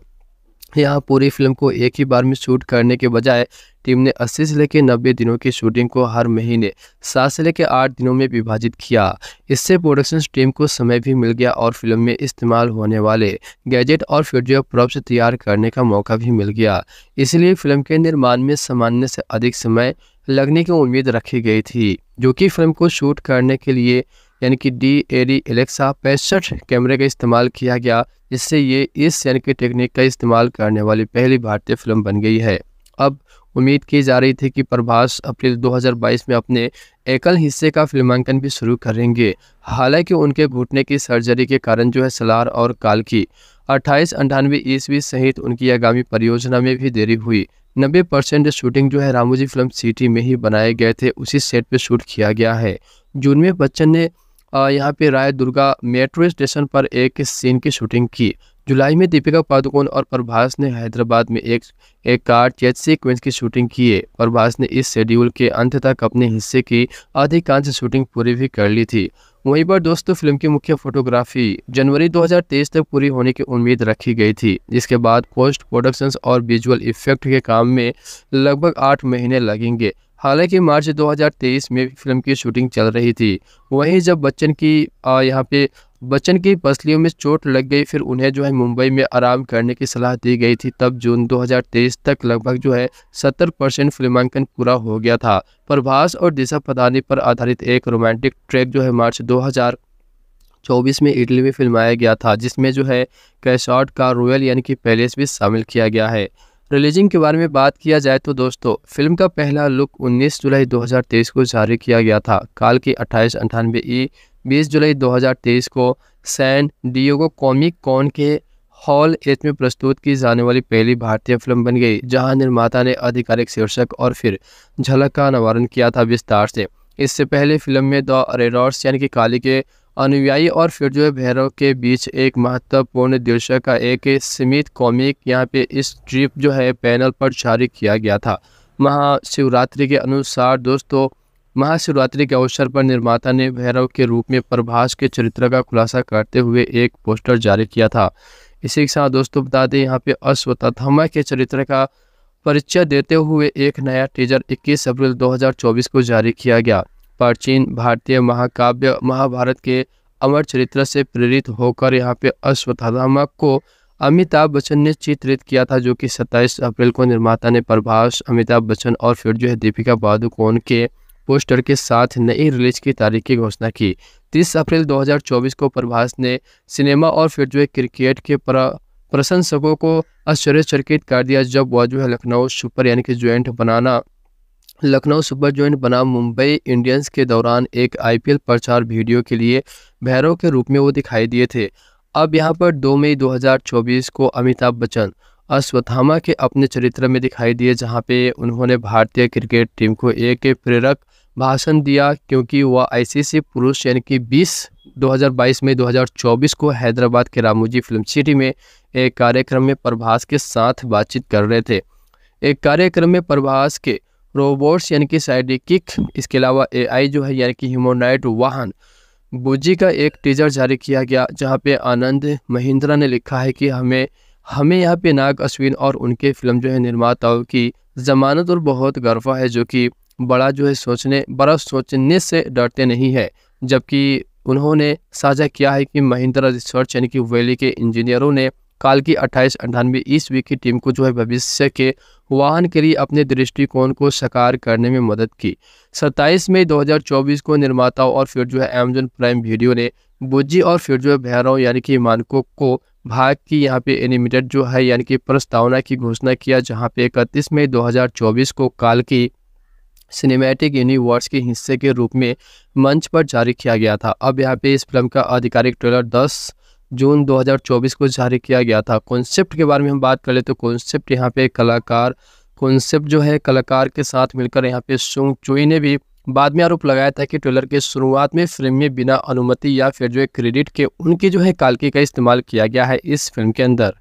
यहाँ पूरी फिल्म को एक ही बार में शूट करने के बजाय टीम ने 80 से लेकर नब्बे दिनों की शूटिंग को हर महीने सात से लेकर आठ दिनों में विभाजित किया इससे प्रोडक्शन टीम को समय भी मिल गया और फिल्म में इस्तेमाल होने वाले गैजेट और फीडियो प्रॉप्स तैयार करने का मौका भी मिल गया इसलिए फिल्म के निर्माण में सामान्य से अधिक समय लगने की उम्मीद रखी गई थी जो कि फिल्म को शूट करने के लिए यानी कि डी डी एलेक्सा पैंसठ कैमरे का इस्तेमाल किया गया जिससे ये इस यानी कि टेक्निक का इस्तेमाल करने वाली पहली भारतीय फिल्म बन गई है अब उम्मीद की जा रही थी कि प्रभास अप्रैल 2022 में अपने एकल हिस्से का फिल्मांकन भी शुरू करेंगे हालांकि उनके घुटने की सर्जरी के कारण जो है सलार और काल की अट्ठाईस अंठानवे ईस्वी सहित उनकी आगामी परियोजना में भी देरी हुई नब्बे परसेंट शूटिंग जो है रामोजी फिल्म सिटी में ही बनाए गए थे उसी सेट पर शूट किया गया है जून में बच्चन ने यहाँ पे राय दुर्गा मेट्रो स्टेशन पर एक सीन की शूटिंग की जुलाई में दीपिका पादुकोण और प्रभास ने हैदराबाद में एक एक कार चेज सीक्वेंस की शूटिंग है प्रभास ने इस शेड्यूल के अंत तक अपने हिस्से की अधिकांश शूटिंग पूरी भी कर ली थी वहीं पर दोस्तों फिल्म की मुख्य फोटोग्राफी जनवरी 2023 तक पूरी होने की उम्मीद रखी गई थी जिसके बाद पोस्ट प्रोडक्शंस और विजुअल इफेक्ट के काम में लगभग आठ महीने लगेंगे हालांकि मार्च 2023 में फिल्म की शूटिंग चल रही थी वहीं जब बच्चन की यहाँ पे बच्चन की पसलियों में चोट लग गई फिर उन्हें जो है मुंबई में आराम करने की सलाह दी गई थी तब जून 2023 तक लगभग जो है 70 परसेंट फिल्मांकन पूरा हो गया था प्रभास और दिशा पदानी पर आधारित एक रोमांटिक ट्रैक जो है मार्च दो चौबीस में इटली में फिल्माया गया था जिसमें जो है कैशॉट का रॉयल यानी कि पैलेस भी शामिल किया गया है रिलीजिंग के बारे में बात किया जाए तो दोस्तों फिल्म का पहला लुक 19 जुलाई 2023 को जारी किया गया था काल की अट्ठाईस अंठानवे ई बीस जुलाई 2023 को सैन डियोगो कॉमिक कॉन के हॉल एच में प्रस्तुत की जाने वाली पहली भारतीय फिल्म बन गई जहां निर्माता ने आधिकारिक शीर्षक और फिर झलक का अनावरण किया था विस्तार से इससे पहले फिल्म में द अरेरॉर्स यानी कि काली के अनुयायी और फिर जो है भैरव के बीच एक महत्वपूर्ण दृश्य का एक सीमित कॉमिक यहाँ पे इस ट्रिप जो है पैनल पर जारी किया गया था महाशिवरात्रि के अनुसार दोस्तों महाशिवरात्रि के अवसर पर निर्माता ने भैरव के रूप में प्रभास के चरित्र का खुलासा करते हुए एक पोस्टर जारी किया था इसी के साथ दोस्तों बता दें यहाँ पे अश्वत्थामा के चरित्र का परिचय देते हुए एक नया टीजर 21 अप्रैल 2024 को जारी किया गया प्राचीन भारतीय महाकाव्य महाभारत के अमर चरित्र से प्रेरित होकर यहाँ पे अश्वत्थामा को अमिताभ बच्चन ने चित्रित किया था जो कि 27 अप्रैल को निर्माता ने प्रभास अमिताभ बच्चन और फिर जो है दीपिका पादुकोण के पोस्टर के साथ नई रिलीज की तारीख की घोषणा की 30 अप्रैल 2024 को प्रभास ने सिनेमा और फिर जो है क्रिकेट के प्रशंसकों को आश्चर्यचकित कर दिया जब वह जो है लखनऊ सुपर यानी कि ज्वाइंट बनाना लखनऊ सुपर जॉइंट बनाम मुंबई इंडियंस के दौरान एक आईपीएल प्रचार वीडियो के लिए भैरव के रूप में वो दिखाई दिए थे अब यहाँ पर 2 मई 2024 को अमिताभ बच्चन अश्वत्थामा के अपने चरित्र में दिखाई दिए जहाँ पे उन्होंने भारतीय क्रिकेट टीम को एक प्रेरक भाषण दिया क्योंकि वह आईसीसी पुरुष यानी कि 20 2022 में 2024 को हैदराबाद के रामोजी फिल्म सिटी में एक कार्यक्रम में प्रभास के साथ बातचीत कर रहे थे एक कार्यक्रम में प्रभास के रोबोट्स यानी कि साइडिक इसके अलावा एआई जो है यानी कि ह्यूमोनाइट वाहन बुजी का एक टीजर जारी किया गया जहां पे आनंद महिंद्रा ने लिखा है कि हमें हमें यहाँ पे नाग अश्विन और उनके फिल्म जो है निर्माताओं की जमानत और बहुत गर्वा है जो कि बड़ा जो है सोचने बड़ा सोचने से डरते नहीं है जबकि उन्होंने साझा किया है कि महिंद्रा रिसर्च यानी कि वैली के इंजीनियरों ने काल की अट्ठाईस अंठानवे ईस्वी की टीम को जो है भविष्य के वाहन के लिए अपने दृष्टिकोण को साकार करने में मदद की 27 मई 2024 को निर्माताओं और फिर जो है अमेजन प्राइम वीडियो ने बुज्जी और फिर जो है भैरव यानी कि मानकों को भाग की यहाँ पे एनिमेटेड जो है यानी कि प्रस्तावना की घोषणा किया जहाँ पे इकतीस मई चौबीस को काल की सिनेमैटिक यूनिवर्स के हिस्से के रूप में मंच पर जारी किया गया था अब यहाँ पे इस फिल्म का आधिकारिक ट्रेलर दस जून 2024 को जारी किया गया था कॉन्सेप्ट के बारे में हम बात कर ले तो कॉन्सेप्ट यहाँ पे कलाकार कॉन्सेप्ट जो है कलाकार के साथ मिलकर यहाँ पे सुंग चुई ने भी बाद में आरोप लगाया था कि ट्रेलर के शुरुआत में फिल्म में बिना अनुमति या फिर जो है क्रेडिट के उनकी जो है कालकी का इस्तेमाल किया गया है इस फिल्म के अंदर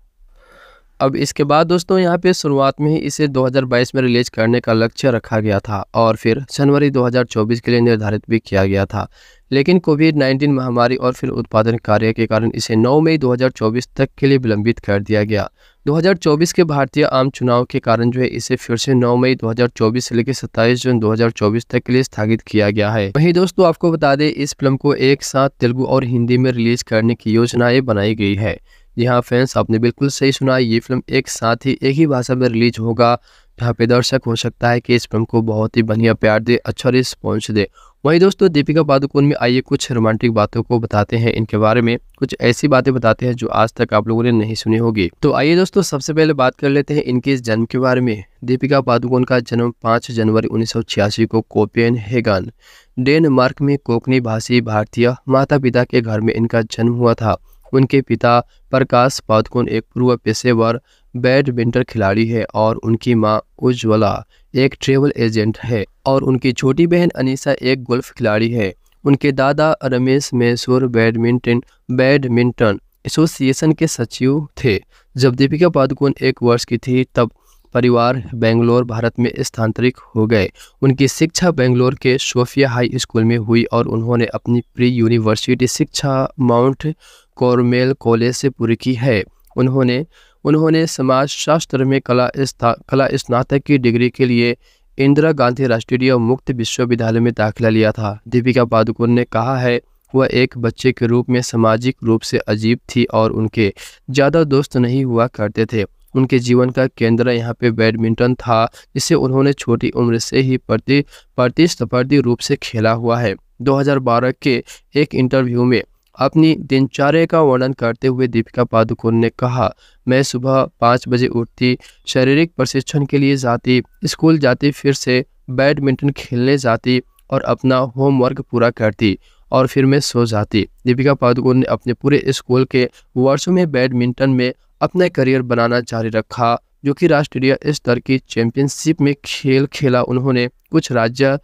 अब इसके बाद दोस्तों यहाँ पे शुरुआत में ही इसे 2022 में रिलीज करने का लक्ष्य रखा गया था और फिर जनवरी 2024 के लिए निर्धारित भी किया गया था लेकिन कोविड 19 महामारी और फिर उत्पादन कार्य के कारण इसे 9 मई 2024 तक के लिए विलंबित कर दिया गया 2024 के भारतीय आम चुनाव के कारण जो है इसे फिर से 9 मई 2024 से लेकर 27 जून 2024 तक के लिए स्थगित किया गया है वहीं दोस्तों आपको बता दें इस फिल्म को एक साथ तेलुगु और हिंदी में रिलीज करने की योजनाएं बनाई गई है जी हाँ फैंस आपने बिल्कुल सही सुना ये फिल्म एक साथ ही एक ही भाषा में रिलीज होगा जहाँ पे दर्शक हो सकता है कि इस फिल्म को बहुत ही बढ़िया प्यार दे अच्छा रिस्पॉन्स दे वहीं दोस्तों दीपिका पादुकोण में आइए कुछ रोमांटिक बातों को बताते हैं इनके बारे में कुछ ऐसी बातें बताते हैं जो आज तक आप लोगों ने नहीं सुनी होगी तो आइए दोस्तों सबसे पहले बात कर लेते हैं इनके जन्म के बारे में दीपिका पादुकोण का जन्म 5 जनवरी उन्नीस को कोपेन हेगान डेनमार्क में कोकनी भाषी भारतीय माता पिता के घर में इनका जन्म हुआ था उनके पिता प्रकाश पादुकोण एक पूर्व पेशेवर बैडमिंटन खिलाड़ी है और उनकी माँ उज्ज्वला एक ट्रेवल एजेंट है और उनकी छोटी बहन अनीसा एक गोल्फ खिलाड़ी है उनके दादा Ramesh Mysore badminton badminton association के सचिव थे जब दीपिका पादुकोण एक वर्ष की थी तब परिवार बेंगलोर भारत में स्थानांतरित हो गए उनकी शिक्षा बेंगलोर के सोफिया हाई स्कूल में हुई और उन्होंने अपनी प्री यूनिवर्सिटी शिक्षा माउंट कॉर्मेल कॉलेज से पूरी की है उन्होंने उन्होंने समाजशास्त्र में कला कला स्नातक की डिग्री के लिए इंदिरा गांधी राष्ट्रीय मुक्त विश्वविद्यालय में दाखिला लिया था दीपिका पादुकोण ने कहा है वह एक बच्चे के रूप में सामाजिक रूप से अजीब थी और उनके ज़्यादा दोस्त नहीं हुआ करते थे उनके जीवन का केंद्र यहाँ पे बैडमिंटन था जिसे उन्होंने छोटी उम्र से ही प्रति प्रतिस्पर्धी रूप से खेला हुआ है 2012 के एक इंटरव्यू में अपनी दिनचर्या का वर्णन करते हुए दीपिका पादुकोण ने कहा मैं सुबह पाँच बजे उठती शारीरिक प्रशिक्षण के लिए जाती स्कूल जाती फिर से बैडमिंटन खेलने जाती और अपना होमवर्क पूरा करती और फिर मैं सो जाती दीपिका पादुकोण ने अपने पूरे स्कूल के वर्षों में बैडमिंटन में अपने करियर बनाना जारी रखा जो कि राष्ट्रीय स्तर की चैंपियनशिप में खेल खेला उन्होंने कुछ राज्य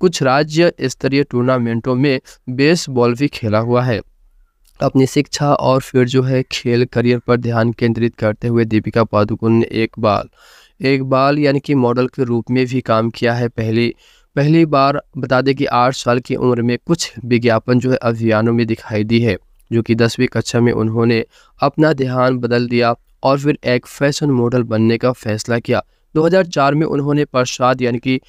कुछ राज्य स्तरीय टूर्नामेंटों में बेसबॉल भी खेला हुआ है अपनी शिक्षा और फिर जो है खेल करियर पर ध्यान केंद्रित करते हुए दीपिका पादुकोण ने एक बाल एक बाल यानी कि मॉडल के रूप में भी काम किया है पहली पहली बार बता दें कि आठ साल की उम्र में कुछ विज्ञापन जो है अभियानों में दिखाई दी है जो कि दसवीं कक्षा में उन्होंने अपना ध्यान बदल दिया और फिर एक फैशन मॉडल बनने का फैसला किया 2004 में उन्होंने प्रसाद यानी कि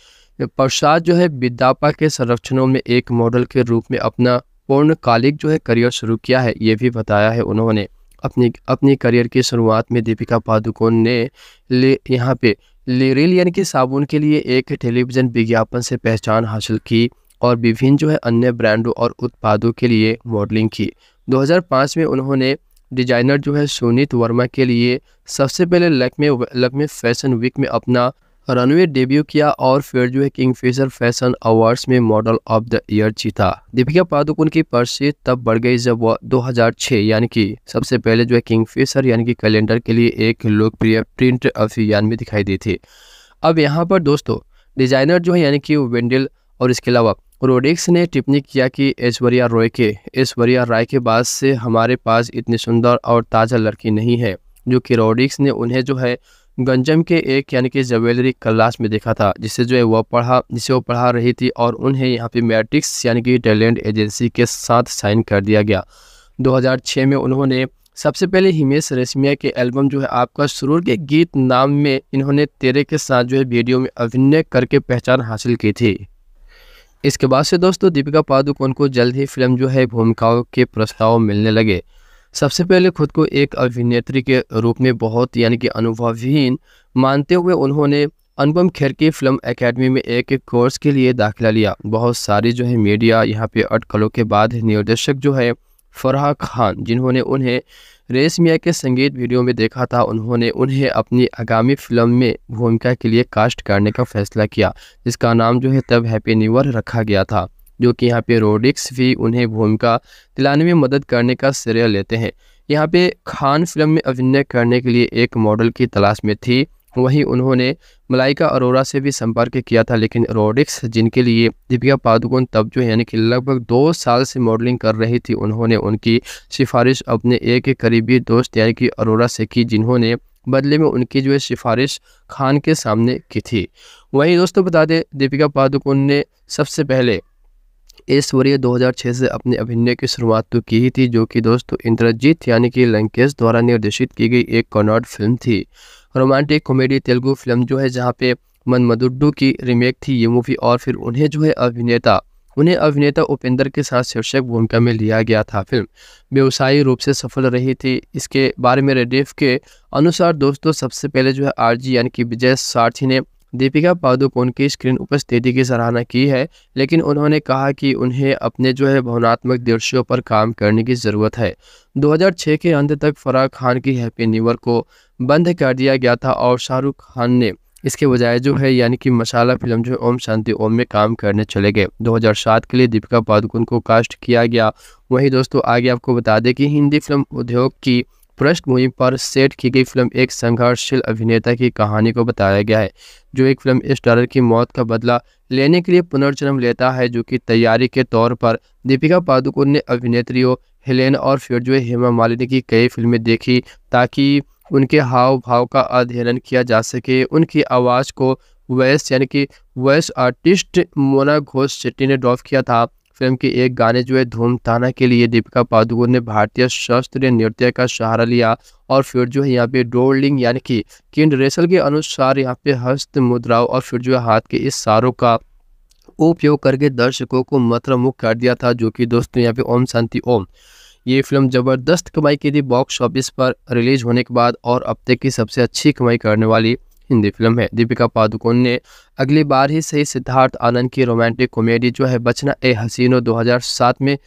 प्रसाद जो है विद्यापा के संरक्षणों में एक मॉडल के रूप में अपना पूर्णकालिक जो है करियर शुरू किया है ये भी बताया है उन्होंने अपनी अपनी करियर की शुरुआत में दीपिका पादुकोण ने ले यहाँ पे लिरिल यानी कि साबुन के लिए एक टेलीविज़न विज्ञापन से पहचान हासिल की और विभिन्न जो है अन्य ब्रांडों और उत्पादों के लिए मॉडलिंग की 2005 में उन्होंने डिजाइनर जो है सुनीत वर्मा के लिए सबसे पहले लखनऊ लक फैशन वीक में अपना रनवे डेब्यू किया और फिर जो है फिशर फैशन अवार्ड्स में मॉडल ऑफ द ईयर जीता दीपिका पादुकोण की प्रसिद्ध तब बढ़ गई जब वह 2006 यानी कि सबसे पहले जो है किंग फिशर यानी कि कैलेंडर के लिए एक लोकप्रिय प्रिंट अभियान में दिखाई दी थी अब यहाँ पर दोस्तों डिजाइनर जो है यानी कि वेंडिल और इसके अलावा रोडिक्स ने टिप्पणी किया कि ऐश्वर्या रॉय के ऐश्वर्या राय के बाद से हमारे पास इतनी सुंदर और ताज़ा लड़की नहीं है जो कि रोडिक्स ने उन्हें जो है गंजम के एक यानी कि ज्वेलरी क्लास में देखा था जिसे जो है वह पढ़ा जिसे वो पढ़ा रही थी और उन्हें यहाँ पे मैट्रिक्स यानी कि टैलेंट एजेंसी के साथ साइन कर दिया गया 2006 में उन्होंने सबसे पहले हिमेश रेशमिया के एल्बम जो है आपका सुरूर के गीत नाम में इन्होंने तेरे के साथ जो है वीडियो में अभिनय करके पहचान हासिल की थी इसके बाद से दोस्तों दीपिका पादुकोण को जल्द ही फिल्म जो है भूमिकाओं के प्रस्ताव मिलने लगे सबसे पहले खुद को एक अभिनेत्री के रूप में बहुत यानी कि अनुभवहीन मानते हुए उन्होंने अनुपम खेर की फिल्म एकेडमी में एक एक कोर्स के लिए दाखिला लिया बहुत सारी जो है मीडिया यहाँ पे अटकलों के बाद निर्देशक जो है फराह खान जिन्होंने उन्हें रेशमिया के संगीत वीडियो में देखा था उन्होंने उन्हें अपनी आगामी फिल्म में भूमिका के लिए कास्ट करने का फैसला किया जिसका नाम जो है तब हैप्पी न्यू रखा गया था जो कि यहाँ पे रोडिक्स भी उन्हें भूमिका दिलाने में मदद करने का श्रेय लेते हैं यहाँ पे खान फिल्म में अभिनय करने के लिए एक मॉडल की तलाश में थी वहीं उन्होंने मलाइका अरोरा से भी संपर्क किया था लेकिन रोडिक्स जिनके लिए दीपिका पादुकोण तब जो यानी कि लगभग दो साल से मॉडलिंग कर रही थी उन्होंने उनकी सिफारिश अपने एक करीबी दोस्त यानी कि अरोरा से की जिन्होंने बदले में उनकी जो है सिफारिश खान के सामने की थी वहीं दोस्तों बता दें दीपिका पादुकोण ने सबसे पहले इस वर्ष 2006 से अपने अभिनय की शुरुआत तो की ही थी जो कि दोस्तों इंद्रजीत यानी कि लंकेश द्वारा निर्देशित की गई एक कॉनॉड फिल्म थी रोमांटिक कॉमेडी तेलुगु फिल्म जो है जहाँ पे मनमदुड्डू की रीमेक थी ये मूवी और फिर उन्हें जो है अभिनेता उन्हें अभिनेता उपेंद्र के साथ शीर्षक भूमिका में लिया गया था फिल्म व्यवसायी रूप से सफल रही थी इसके बारे में रेडिफ के अनुसार दोस्तों सबसे पहले जो है आरजी यानी कि विजय सारथी ने दीपिका पादुकोण की स्क्रीन उपस्थिति की सराहना की है लेकिन उन्होंने कहा कि उन्हें अपने जो है भावनात्मक दृश्यों पर काम करने की ज़रूरत है 2006 के अंत तक फराह खान की हैप्पी न्यूवर को बंद कर दिया गया था और शाहरुख खान ने इसके बजाय जो है यानी कि मसाला फिल्म जो ओम शांति ओम में काम करने चले गए 2007 के लिए दीपिका पादुकोण को कास्ट किया गया वहीं दोस्तों आगे आपको बता दें कि हिंदी फिल्म उद्योग की पृष्ठभूमि पर सेट की गई फिल्म एक संघर्षशील अभिनेता की कहानी को बताया गया है जो एक फिल्म स्टारर की मौत का बदला लेने के लिए पुनर्जन्म लेता है जो कि तैयारी के तौर पर दीपिका पादुकोण ने अभिनेत्रियों हेलेन और फिर जो हेमा मालिनी की कई फिल्में देखी ताकि उनके हाव भाव का अध्ययन किया जा सके उनकी आवाज़ को वॉइस यानी कि वॉइस आर्टिस्ट मोना घोष शेट्टी ने ड्रॉफ किया था फिल्म के एक गाने जो है धूमताना के लिए दीपिका पादुकोण ने भारतीय शास्त्रीय नृत्य का सहारा लिया और फिर जो है यहाँ पे डोलिंग यानी कि किंड रेसल के अनुसार यहाँ पे हस्त मुद्राओं और फिर जो है हाथ के इस सारों का उपयोग करके दर्शकों को मुक्त कर दिया था जो कि दोस्तों यहाँ पे ओम शांति ओम ये फिल्म ज़बरदस्त कमाई की थी बॉक्स ऑफिस पर रिलीज होने के बाद और अब तक की सबसे अच्छी कमाई करने वाली हिंदी फिल्म है दीपिका पादुकोण ने अगली बार ही सही सिद्धार्थ आनंद की रोमांटिक कॉमेडी जो है बचना ए हसीनो 2007 में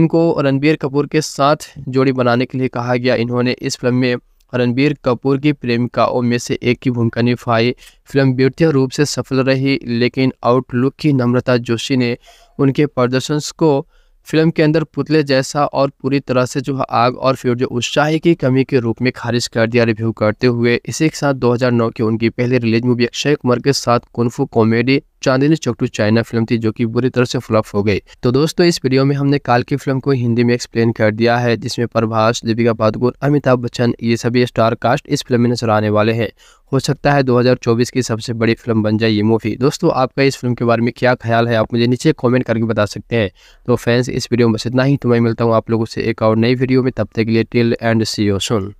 इनको रणबीर कपूर के साथ जोड़ी बनाने के लिए कहा गया इन्होंने इस फिल्म में रणबीर कपूर की प्रेमिकाओं में से एक की भूमिका निभाई फिल्म वित्तीय रूप से सफल रही लेकिन आउटलुक की नम्रता जोशी ने उनके प्रदर्शन को फिल्म के अंदर पुतले जैसा और पूरी तरह से जो आग और फिर जो उत्साह की कमी के रूप में खारिज कर दिया रिव्यू करते हुए इसी के साथ 2009 के उनकी पहली रिलीज मूवी अक्षय कुमार के साथ kung fu comedy Chandni Chowk to China film थी जो कि बुरी तरह से फ्लॉप हो गई तो दोस्तों इस वीडियो में हमने काल की फिल्म को हिंदी में एक्सप्लेन कर दिया है जिसमें प्रभाष दीपिका पादुकोण अमिताभ बच्चन ये सभी स्टार कास्ट इस फिल्म में नजर आने वाले हैं हो सकता है 2024 की सबसे बड़ी फिल्म बन जाए ये मूवी दोस्तों आपका इस फिल्म के बारे में क्या ख्याल है आप मुझे नीचे कॉमेंट करके बता सकते हैं तो फैंस इस वीडियो में बस इतना ही तो मैं मिलता हूँ आप लोगों से एक और नई वीडियो में तब तक के लिए till and see you soon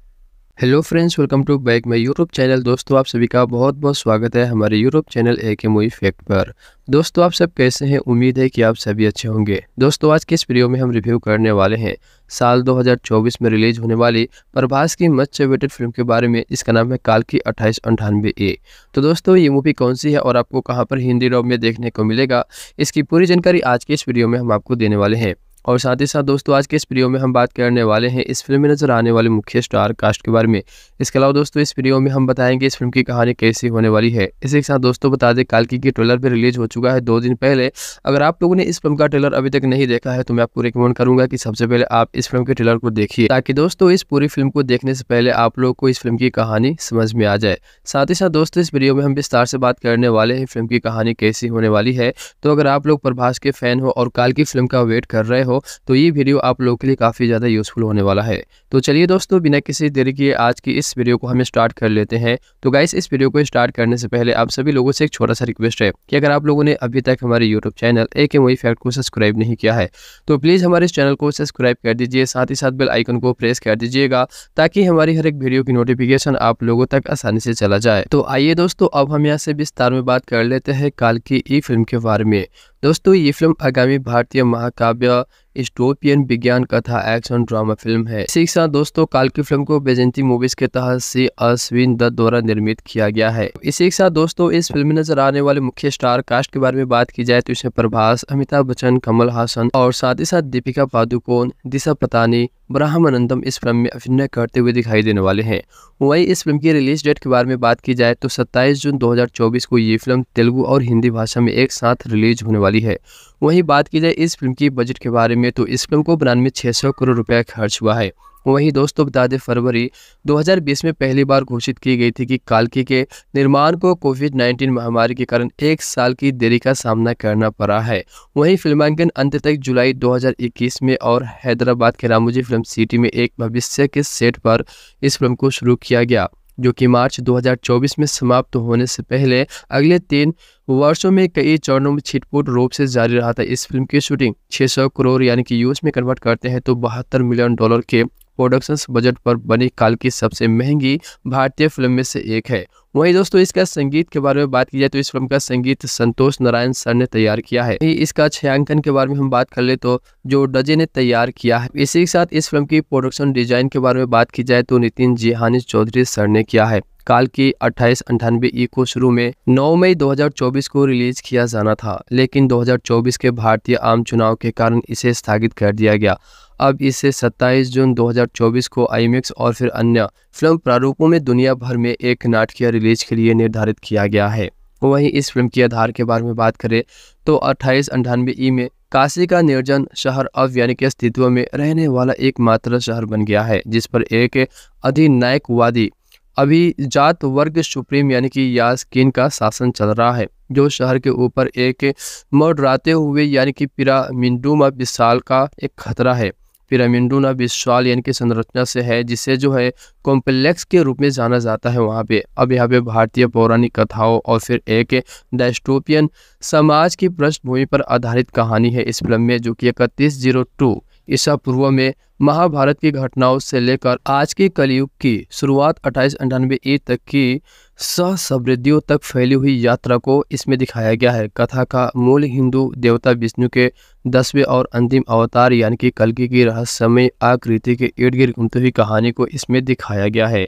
hello friends welcome to back my YouTube channel दोस्तों आप सभी का बहुत बहुत स्वागत है हमारे यूट्यूब चैनल ए के मूवी फैक्ट पर दोस्तों आप सब कैसे हैं उम्मीद है कि आप सभी अच्छे होंगे दोस्तों आज के इस वीडियो में हम रिव्यू करने वाले हैं साल 2024 में रिलीज होने वाली प्रभास की मच वेटेड फिल्म के बारे में इसका नाम है काल की अट्ठाईस अंठानवे ए तो दोस्तों ये मूवी कौन सी है और आपको कहाँ पर हिंदी डॉब में देखने को मिलेगा इसकी पूरी जानकारी आज के इस वीडियो में हम आपको देने वाले हैं और साथ ही साथ दोस्तों आज के इस वीडियो में हम बात करने वाले हैं इस फिल्म में नजर आने वाले मुख्य स्टार कास्ट के बारे में इसके अलावा दोस्तों इस वीडियो में हम बताएंगे इस फिल्म की कहानी कैसी होने वाली है इसी के साथ दोस्तों बता दें कालकी की ट्रेलर भी रिलीज हो चुका है दो दिन पहले अगर आप लोगों ने इस फिल्म का ट्रेलर अभी तक नहीं देखा है तो मैं आपको रिकमेंड करूंगा कि सबसे पहले आप इस फिल्म के ट्रेलर को देखिए ताकि दोस्तों इस पूरी फिल्म को देखने से पहले आप लोग को इस फिल्म की कहानी समझ में आ जाए साथ ही साथ दोस्तों इस वीडियो में हम विस्तार से बात करने वाले हैं फिल्म की कहानी कैसी होने वाली है तो अगर आप लोग प्रभास के फैन हो और काल की फिल्म का वेट कर रहे हो हो तो ये वीडियो आप लोगों के लिए काफ़ी ज़्यादा यूज़फुल होने वाला है तो चलिए दोस्तों बिना किसी देरी के आज की इस वीडियो को हम स्टार्ट कर लेते हैं तो गाइस इस वीडियो को स्टार्ट करने से पहले आप सभी लोगों से एक छोटा सा रिक्वेस्ट है कि अगर आप लोगों ने अभी तक हमारे यूट्यूब चैनल ए के मोई फैक्ट को सब्सक्राइब नहीं किया है तो प्लीज़ हमारे इस चैनल को सब्सक्राइब कर दीजिए साथ ही साथ बेल आइकन को प्रेस कर दीजिएगा ताकि हमारी हर एक वीडियो की नोटिफिकेशन आप लोगों तक आसानी से चला जाए तो आइए दोस्तों अब हम यहाँ से विस्तार में बात कर लेते हैं काल की ई फिल्म के बारे में दोस्तों ये फिल्म आगामी भारतीय महाकाव्य स्टोपियन विज्ञान कथा एक्शन ड्रामा फिल्म है इसी साथ दोस्तों काल की फिल्म को बेजेंती मूवीज के तहत से अश्विन दत्त द्वारा निर्मित किया गया है इसी के साथ दोस्तों इस फिल्म में नजर आने वाले मुख्य स्टार कास्ट के बारे में बात की जाए तो इसमें प्रभास अमिताभ बच्चन कमल हासन और साथ ही साथ दीपिका पादुकोण दिशा पतानी ब्राह्मानंदम इस फिल्म में अभिनय करते हुए दिखाई देने वाले हैं वहीं इस फिल्म की रिलीज डेट के बारे में बात की जाए तो 27 जून 2024 को ये फिल्म तेलुगु और हिंदी भाषा में एक साथ रिलीज होने वाली है वहीं बात की जाए इस फिल्म की बजट के बारे में तो इस फिल्म को बनाने में छः करोड़ रुपया खर्च हुआ है वहीं दोस्तों बता दें फरवरी 2020 में पहली बार घोषित की गई थी कि कालकी के निर्माण को कोविड 19 महामारी के कारण एक साल की देरी का सामना करना पड़ा है वहीं फिल्मांकन अंत तक जुलाई 2021 में और हैदराबाद के रामोजी फिल्म सिटी में एक भविष्य के सेट पर इस फिल्म को शुरू किया गया जो कि मार्च 2024 में समाप्त होने से पहले अगले तीन वर्षों में कई चरणों में छिटपुट रूप से जारी रहा था इस फिल्म की शूटिंग 600 करोड़ यानी कि यूएस में कन्वर्ट करते हैं तो बहत्तर मिलियन डॉलर के प्रोडक्शन बजट पर बनी काल की सबसे महंगी भारतीय फिल्म में से एक है वहीं दोस्तों इसका संगीत के बारे में बात की जाए तो इस फिल्म का संगीत संतोष नारायण सर ने तैयार किया है इसका छयांकन के बारे में हम बात कर ले तो जो डजे ने तैयार किया है इसी के साथ इस फिल्म की प्रोडक्शन डिजाइन के बारे में बात की जाए तो नितिन जिहानी चौधरी सर ने किया है काल की अट्ठाईस अंठानबे ई को शुरू में 9 मई 2024 को रिलीज किया जाना था लेकिन 2024 के भारतीय आम चुनाव के कारण इसे स्थगित कर दिया गया अब इसे 27 जून 2024 को आई और फिर अन्य फिल्म प्रारूपों में दुनिया भर में एक नाटकीय रिलीज के लिए निर्धारित किया गया है वहीं इस फिल्म के आधार के बारे में बात करें तो अट्ठाईस अंठानवे ई में काशी का निर्जन शहर अब यानी के अस्तित्व में रहने वाला एकमात्र शहर बन गया है जिस पर एक अधिनायकवादी अभी जात वर्ग सुप्रीम यानी कि यासकीन का शासन चल रहा है जो शहर के ऊपर एक मडराते हुए यानी कि पिरामिंडुमा विशाल का एक खतरा है पिरामिडोना विश्वाल यानी कि संरचना से है जिसे जो है कॉम्प्लेक्स के रूप में जाना जाता है वहाँ पे अब यहाँ पे भारतीय पौराणिक कथाओं और फिर एक डेस्टोपियन समाज की पृष्ठभूमि पर आधारित कहानी है इस फिल्म में जो कि इकतीस जीरो टू ईसा पूर्व में महाभारत की घटनाओं से लेकर आज के कलयुग की शुरुआत अट्ठाईस अंठानवे ई तक की सह समृद्धियों तक फैली हुई यात्रा को इसमें दिखाया गया है कथा का मूल हिंदू देवता विष्णु के दसवें और अंतिम अवतार यानी कि कल की रहस्यमय आकृति के इर्द गिर्द घूमती हुई कहानी को इसमें दिखाया गया है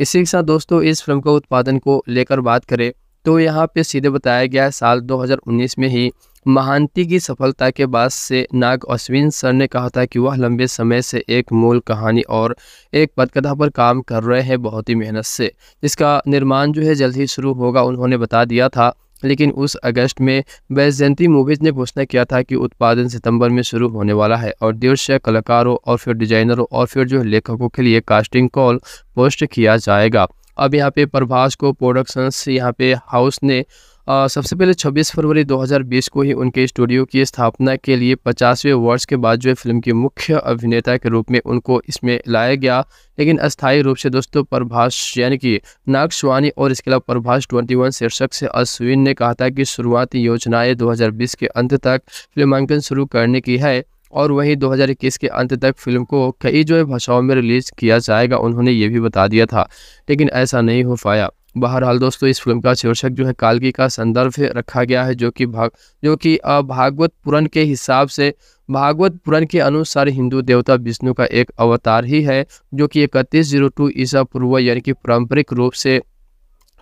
इसी के साथ दोस्तों इस फिल्म के उत्पादन को लेकर बात करें तो यहाँ पे सीधे बताया गया है साल 2019 में ही महांती की सफलता के बाद से नाग अश्विन सर ने कहा था कि वह लंबे समय से एक मूल कहानी और एक पदकथा पर काम कर रहे हैं बहुत ही मेहनत से जिसका निर्माण जो है जल्द ही शुरू होगा उन्होंने बता दिया था लेकिन उस अगस्त में वैजयंती मूवीज़ ने घोषणा किया था कि उत्पादन सितंबर में शुरू होने वाला है और दृश्य कलाकारों और फिर डिजाइनरों और फिर जो लेखकों के लिए कास्टिंग कॉल पोस्ट किया जाएगा अब यहाँ पे प्रभास को प्रोडक्शंस यहाँ पे हाउस ने आ, सबसे पहले 26 फरवरी 2020 को ही उनके स्टूडियो की स्थापना के लिए 50वें वर्ष के बाद जो है फिल्म के मुख्य अभिनेता के रूप में उनको इसमें लाया गया लेकिन अस्थायी रूप से दोस्तों प्रभाष यानी कि नागस्वानी और इसके अलावा प्रभाष 21 शीर्षक से अश्विन ने कहा था कि शुरुआती योजनाएं 2020 के अंत तक फिल्मांकन शुरू करने की है और वहीं 2021 के अंत तक फिल्म को कई जो है भाषाओं में रिलीज़ किया जाएगा उन्होंने ये भी बता दिया था लेकिन ऐसा नहीं हो पाया बहरहाल दोस्तों इस फिल्म का शीर्षक जो है कालकी का संदर्भ रखा गया है जो कि भाग जो कि भागवत पुराण के हिसाब से भागवत पुराण के अनुसार हिंदू देवता विष्णु का एक अवतार ही है जो कि इकतीस जीरो टू ईसा पूर्व यानी कि पारंपरिक रूप से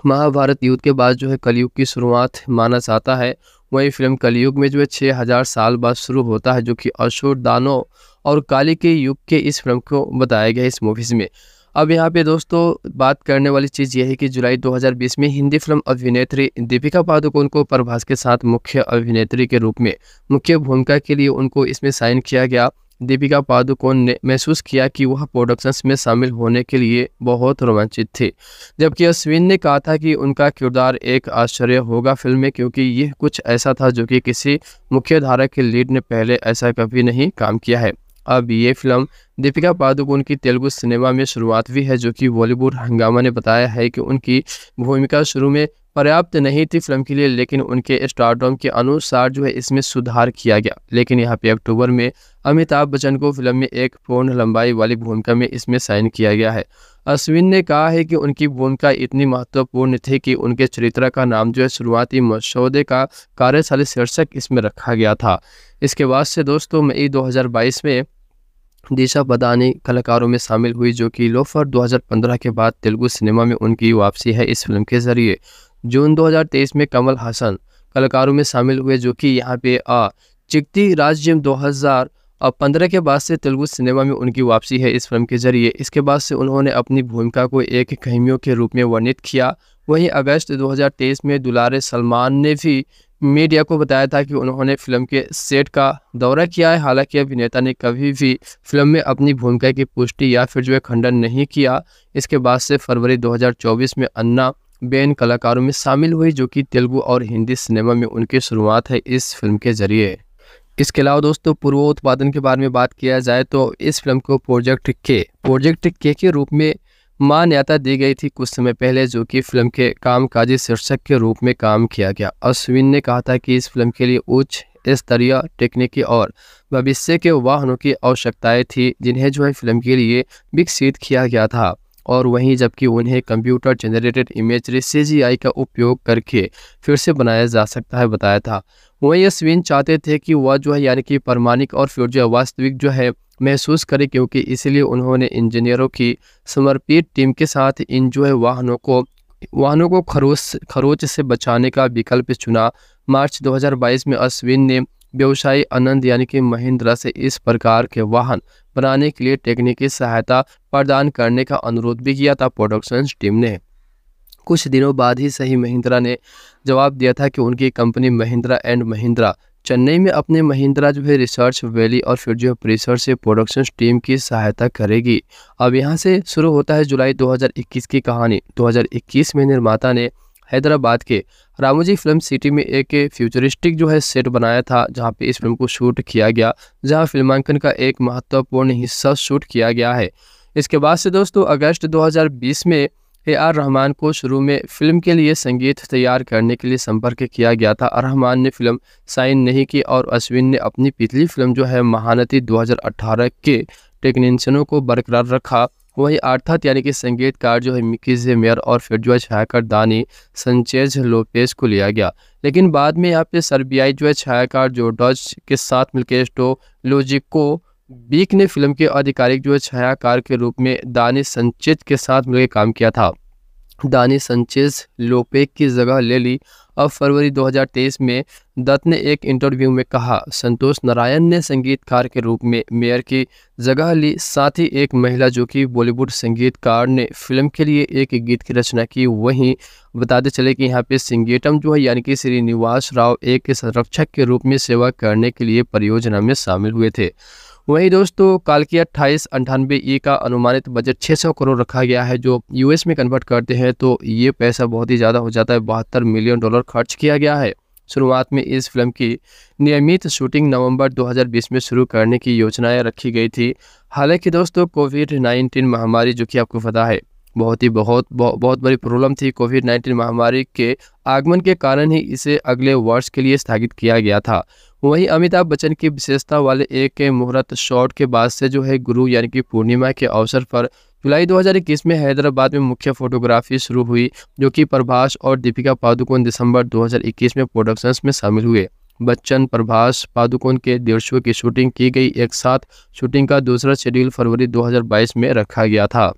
महाभारत युद्ध के बाद जो है कलयुग की शुरुआत माना जाता है वही फिल्म कलयुग में जो है छः हज़ार साल बाद शुरू होता है जो कि अशोर दानों और काली के युग के इस फिल्म को बताया गया इस मूवीज़ में अब यहाँ पे दोस्तों बात करने वाली चीज़ यह है कि जुलाई 2020 में हिंदी फिल्म अभिनेत्री दीपिका पादुकोण को प्रभास के साथ मुख्य अभिनेत्री के रूप में मुख्य भूमिका के लिए उनको इसमें साइन किया गया दीपिका पादुकोण ने महसूस किया कि वह प्रोडक्शंस में शामिल होने के लिए बहुत रोमांचित थी जबकि अश्विन ने कहा था कि उनका किरदार एक आश्चर्य होगा फिल्म में क्योंकि यह कुछ ऐसा था जो कि किसी मुख्य धारा के लीड ने पहले ऐसा कभी नहीं काम किया है अब ये फिल्म दीपिका पादुकोण की तेलुगु सिनेमा में शुरुआत हुई है जो कि बॉलीवुड हंगामा ने बताया है कि उनकी भूमिका शुरू में पर्याप्त नहीं थी फिल्म के लिए लेकिन उनके स्टारडोम के अनुसार जो है इसमें सुधार किया गया लेकिन यहाँ पे अक्टूबर में अमिताभ बच्चन को फिल्म में एक पूर्ण लंबाई वाली भूमिका में इसमें साइन किया गया है अश्विन ने कहा है कि उनकी भूमिका इतनी महत्वपूर्ण थी कि उनके चरित्र का नाम जो है शुरुआती मसौदे का कार्यशाली शीर्षक इसमें रखा गया था इसके बाद से दोस्तों मई दो में दिशा बदानी कलाकारों में शामिल हुई जो कि लोफर 2015 के बाद तेलुगु सिनेमा में उनकी वापसी है इस फिल्म के जरिए जून 2023 में कमल हसन कलाकारों में शामिल हुए जो कि यहाँ पे आ चिकती राज्यम दो अब पंद्रह के बाद से तेलुगु सिनेमा में उनकी वापसी है इस फिल्म के जरिए इसके बाद से उन्होंने अपनी भूमिका को एक कहमियों के रूप में वर्णित किया वहीं अगस्त 2023 में दुलारे सलमान ने भी मीडिया को बताया था कि उन्होंने फिल्म के सेट का दौरा किया है हालांकि अभिनेता ने कभी भी फिल्म में अपनी भूमिका की पुष्टि या फिर जो है खंडन नहीं किया इसके बाद से फरवरी 2024 में अन्ना बेन कलाकारों में शामिल हुई जो कि तेलुगु और हिंदी सिनेमा में उनकी शुरुआत है इस फिल्म के जरिए इसके अलावा दोस्तों पूर्व उत्पादन के बारे में बात किया जाए तो इस फिल्म को प्रोजेक्ट के प्रोजेक्ट के के रूप में मान्यता दी गई थी कुछ समय पहले जो कि फिल्म के कामकाजी शीर्षक के रूप में काम किया गया अश्विन ने कहा था कि इस फिल्म के लिए उच्च स्तरीय टेक्निकी और भविष्य के वाहनों की आवश्यकताएं थी जिन्हें जो है फिल्म के लिए विकसित किया गया था और वहीं जबकि उन्हें कंप्यूटर जनरेटेड इमेजरी सी का उपयोग करके फिर से बनाया जा सकता है बताया था वहीं यशविन चाहते थे कि वह जो है यानी कि प्रमाणिक और फिर जो वास्तविक जो है महसूस करें क्योंकि इसलिए उन्होंने इंजीनियरों की समर्पित टीम के साथ इन जो है वाहनों को वाहनों को खरोच खरोच से बचाने का विकल्प चुना मार्च 2022 में अश्विन ने व्यवसायी आनंद यानी कि महिंद्रा से इस प्रकार के वाहन बनाने के लिए तकनीकी सहायता प्रदान करने का अनुरोध भी किया था प्रोडक्शन टीम ने कुछ दिनों बाद ही सही महिंद्रा ने जवाब दिया था कि उनकी कंपनी महिंद्रा एंड महिंद्रा चेन्नई में अपने महिंद्रा जो है रिसर्च वैली और फिर जो है परिसर से प्रोडक्शन टीम की सहायता करेगी अब यहाँ से शुरू होता है जुलाई 2021 की कहानी 2021 में निर्माता ने हैदराबाद के रामोजी फिल्म सिटी में एक फ्यूचरिस्टिक जो है सेट बनाया था जहाँ पे इस फिल्म को शूट किया गया जहाँ फिल्मांकन का एक महत्वपूर्ण हिस्सा शूट किया गया है इसके बाद से दोस्तों अगस्त 2020 में ए आर रहमान को शुरू में फिल्म के लिए संगीत तैयार करने के लिए संपर्क किया गया था रहमान ने फिल्म साइन नहीं की और अश्विन ने अपनी पिछली फिल्म जो है महानती दो के टेक्नीशियनों को बरकरार रखा वही अर्थात यानी कि संगीतकार जो है मिकी जे मेयर और फिर जो है छायाकार दानी संचेज लोपेज को लिया गया लेकिन बाद में यहाँ पे सर्बियाई जो है छायाकार जो डॉज के साथ मिलकर स्टो लोजिको बीक ने फिल्म के आधिकारिक जो है छायाकार के रूप में दानी संचेज के साथ मिलकर काम किया था दानी संचेज लोपेक की जगह ले ली अब फरवरी 2023 में दत्त ने एक इंटरव्यू में कहा संतोष नारायण ने संगीतकार के रूप में मेयर की जगह ली साथ ही एक महिला जो कि बॉलीवुड संगीतकार ने फिल्म के लिए एक गीत की रचना की वहीं बताते चले कि यहाँ पे सिंगेटम जो है यानी कि श्रीनिवास राव एक संरक्षक के रूप में सेवा करने के लिए परियोजना में शामिल हुए थे वहीं दोस्तों काल की अट्ठाईस अंठानबे ई का अनुमानित बजट 600 करोड़ रखा गया है जो यूएस में कन्वर्ट करते हैं तो ये पैसा बहुत ही ज़्यादा हो जाता है बहत्तर मिलियन डॉलर खर्च किया गया है शुरुआत में इस फिल्म की नियमित शूटिंग नवंबर 2020 में शुरू करने की योजनाएं रखी गई थी हालांकि दोस्तों कोविड 19 महामारी जो कि आपको पता है बहुत ही बहुत बहुत बड़ी प्रॉब्लम थी कोविड 19 महामारी के आगमन के कारण ही इसे अगले वर्ष के लिए स्थगित किया गया था वहीं अमिताभ बच्चन की विशेषता वाले एक मुहूर्त शॉट के बाद से जो है गुरु यानी कि पूर्णिमा के अवसर पर जुलाई 2021 में हैदराबाद में मुख्य फोटोग्राफी शुरू हुई जो कि प्रभास और दीपिका पादुकोण दिसंबर 2021 में प्रोडक्शंस में शामिल हुए बच्चन प्रभास पादुकोण के डेढ़ की शूटिंग की गई एक साथ शूटिंग का दूसरा शेड्यूल फरवरी दो में रखा गया था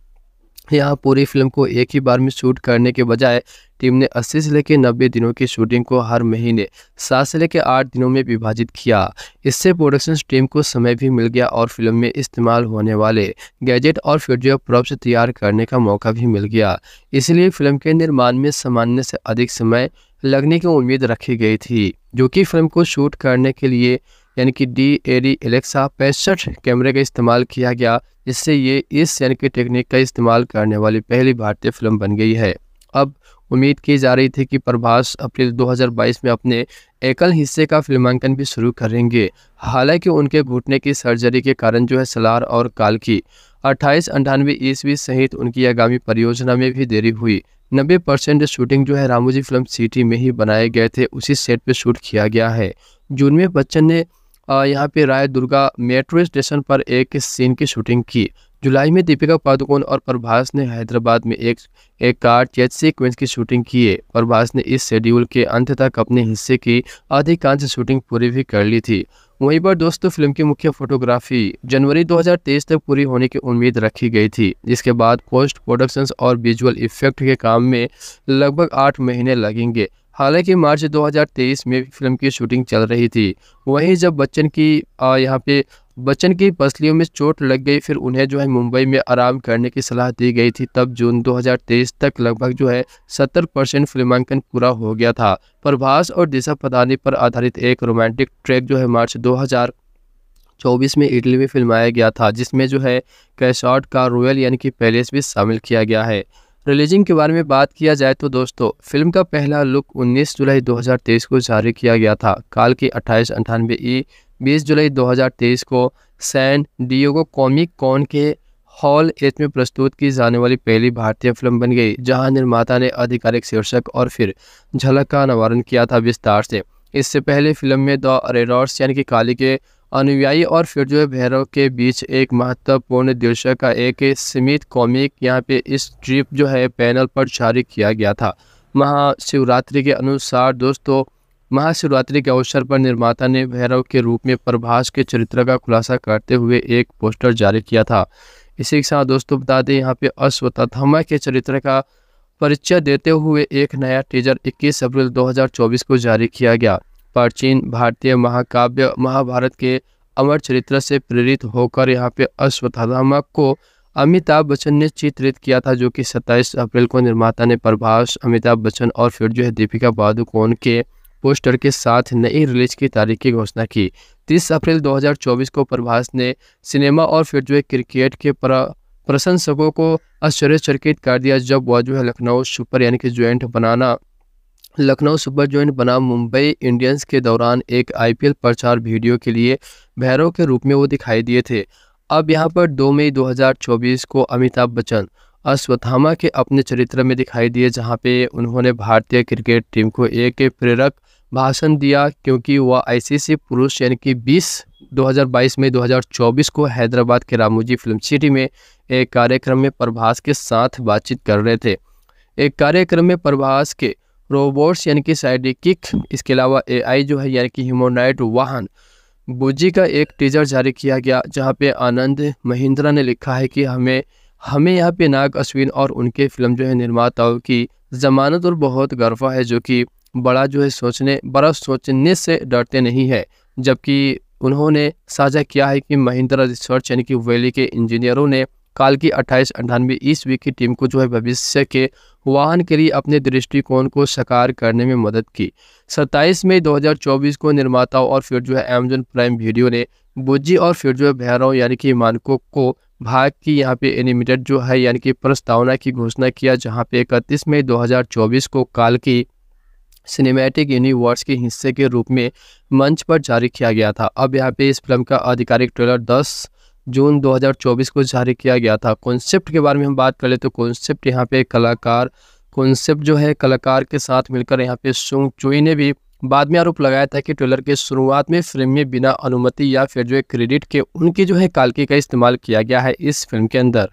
यहाँ पूरी फिल्म को एक ही बार में शूट करने के बजाय टीम ने 80 से लेकर नब्बे दिनों की शूटिंग को हर महीने सात से लेकर आठ दिनों में विभाजित किया इससे प्रोडक्शन टीम को समय भी मिल गया और फिल्म में इस्तेमाल होने वाले गैजेट और वीडियो प्रॉप्स तैयार करने का मौका भी मिल गया इसलिए फिल्म के निर्माण में सामान्य से अधिक समय लगने की उम्मीद रखी गई थी जो कि फिल्म को शूट करने के लिए यानी कि डी ए डी एलेक्सा पैंसठ कैमरे का इस्तेमाल किया गया जिससे ये इस यानी कि टेक्निक का इस्तेमाल करने वाली पहली भारतीय फिल्म बन गई है अब उम्मीद की जा रही थी कि प्रभास अप्रैल 2022 में अपने एकल हिस्से का फिल्मांकन भी शुरू करेंगे हालांकि उनके घुटने की सर्जरी के कारण जो है सलार और काल की अट्ठाईस अंठानवे ईस्वी सहित उनकी आगामी परियोजना में भी देरी हुई नब्बे परसेंट शूटिंग जो है रामोजी फिल्म सिटी में ही बनाए गए थे उसी सेट पर शूट किया गया है जून में बच्चन ने यहाँ पे राय दुर्गा मेट्रो स्टेशन पर एक सीन की शूटिंग की जुलाई में दीपिका पादुकोण और प्रभास ने हैदराबाद में एक एक कार चेज सीक्वेंस की शूटिंग है प्रभास ने इस शेड्यूल के अंत तक अपने हिस्से की अधिकांश शूटिंग पूरी भी कर ली थी वहीं पर दोस्तों फिल्म की मुख्य फोटोग्राफी जनवरी 2023 तक पूरी होने की उम्मीद रखी गई थी जिसके बाद पोस्ट प्रोडक्शंस और विजुअल इफेक्ट के काम में लगभग आठ महीने लगेंगे हालांकि मार्च 2023 में फिल्म की शूटिंग चल रही थी वहीं जब बच्चन की यहाँ पे बच्चन की पसलियों में चोट लग गई फिर उन्हें जो है मुंबई में आराम करने की सलाह दी गई थी तब जून 2023 तक लगभग जो है 70 परसेंट फिल्मांकन पूरा हो गया था प्रभास और दिशा पदानी पर आधारित एक रोमांटिक ट्रैक जो है मार्च 2000 चौबीस में इटली में फिल्माया गया था जिसमें जो है कैशॉट का रॉयल यानी कि पैलेस भी शामिल किया गया है रिलीजिंग के बारे में बात किया जाए तो दोस्तों फिल्म का पहला लुक 19 जुलाई 2023 को जारी किया गया था काल की अट्ठाईस अंठानवे ई बीस जुलाई 2023 को सैन डियोगो कॉमिक कॉन के हॉल एच में प्रस्तुत की जाने वाली पहली भारतीय फिल्म बन गई जहां निर्माता ने आधिकारिक शीर्षक और फिर झलक का अनावरण किया था विस्तार से इससे पहले फिल्म में द रेडॉर्स यानी कि काली के अनुयायी और फिर जो है भैरव के बीच एक महत्वपूर्ण दृश्य का एक सीमित कॉमिक यहाँ पे इस ट्रिप जो है पैनल पर जारी किया गया था महाशिवरात्रि के अनुसार दोस्तों महाशिवरात्रि के अवसर पर निर्माता ने भैरव के रूप में प्रभास के चरित्र का खुलासा करते हुए एक पोस्टर जारी किया था इसी के साथ दोस्तों बता दें यहाँ पे अश्वत्थामा के चरित्र का परिचय देते हुए एक नया टीजर 21 अप्रैल 2024 को जारी किया गया प्राचीन भारतीय महाकाव्य महाभारत के अमर चरित्र से प्रेरित होकर यहाँ पे अश्वत्थामा को अमिताभ बच्चन ने चित्रित किया था जो कि 27 अप्रैल को निर्माता ने प्रभास अमिताभ बच्चन और फिर जो है दीपिका पादुकोण के पोस्टर के साथ नई रिलीज की तारीख की घोषणा की 30 अप्रैल 2024 को प्रभास ने सिनेमा और फिर जो है क्रिकेट के प्रशंसकों को आश्चर्यचकित कर दिया जब वह जो है लखनऊ सुपर यानी कि ज्वाइंट बनाना लखनऊ सुपर जॉइंट बनाम मुंबई इंडियंस के दौरान एक आईपीएल प्रचार वीडियो के लिए भैरव के रूप में वो दिखाई दिए थे अब यहाँ पर 2 मई 2024 को अमिताभ बच्चन अश्वत्थामा के अपने चरित्र में दिखाई दिए जहाँ पे उन्होंने भारतीय क्रिकेट टीम को एक प्रेरक भाषण दिया क्योंकि वह आईसीसी पुरुष यानी कि 20 2022 में 2024 को हैदराबाद के रामोजी फिल्म सिटी में एक कार्यक्रम में प्रभास के साथ बातचीत कर रहे थे एक कार्यक्रम में प्रभास के रोबोट्स यानी कि साइडिकिक इसके अलावा एआई जो है यानी कि ह्यूमोनाइट वाहन बुजी का एक टीजर जारी किया गया जहाँ पे आनंद महिंद्रा ने लिखा है कि हमें हमें यहाँ पे नाग अश्विन और उनके फिल्म जो है निर्माताओं की जमानत और बहुत गर्वा है जो कि बड़ा जो है सोचने बड़ा सोचने से डरते नहीं है जबकि उन्होंने साझा किया है कि महिंद्रा रिसर्च यानी कि वैली के इंजीनियरों ने काल की अट्ठाईस अंठानवे ईस्वी की टीम को जो है भविष्य के वाहन के लिए अपने दृष्टिकोण को साकार करने में मदद की 27 मई 2024 को निर्माताओं और फिर जो है अमेजन प्राइम वीडियो ने बुज्जी और फिर जो है भैरव यानी कि मानकों को भाग की यहाँ पे एनिमेटेड जो है यानी कि प्रस्तावना की घोषणा किया जहाँ पे इकतीस मई चौबीस को काल की सिनेमैटिक यूनिवर्स के हिस्से के रूप में मंच पर जारी किया गया था अब यहाँ पे इस फिल्म का आधिकारिक ट्रेलर दस जून 2024 को जारी किया गया था कॉन्सेप्ट के बारे में हम बात कर ले तो कॉन्सेप्ट यहाँ पे कलाकार कॉन्सेप्ट जो है कलाकार के साथ मिलकर यहाँ पे सुंग चुई ने भी बाद में आरोप लगाया था कि ट्रेलर के शुरुआत में फिल्म में बिना अनुमति या फिर जो है क्रेडिट के उनकी जो है कालकी का इस्तेमाल किया गया है इस फिल्म के अंदर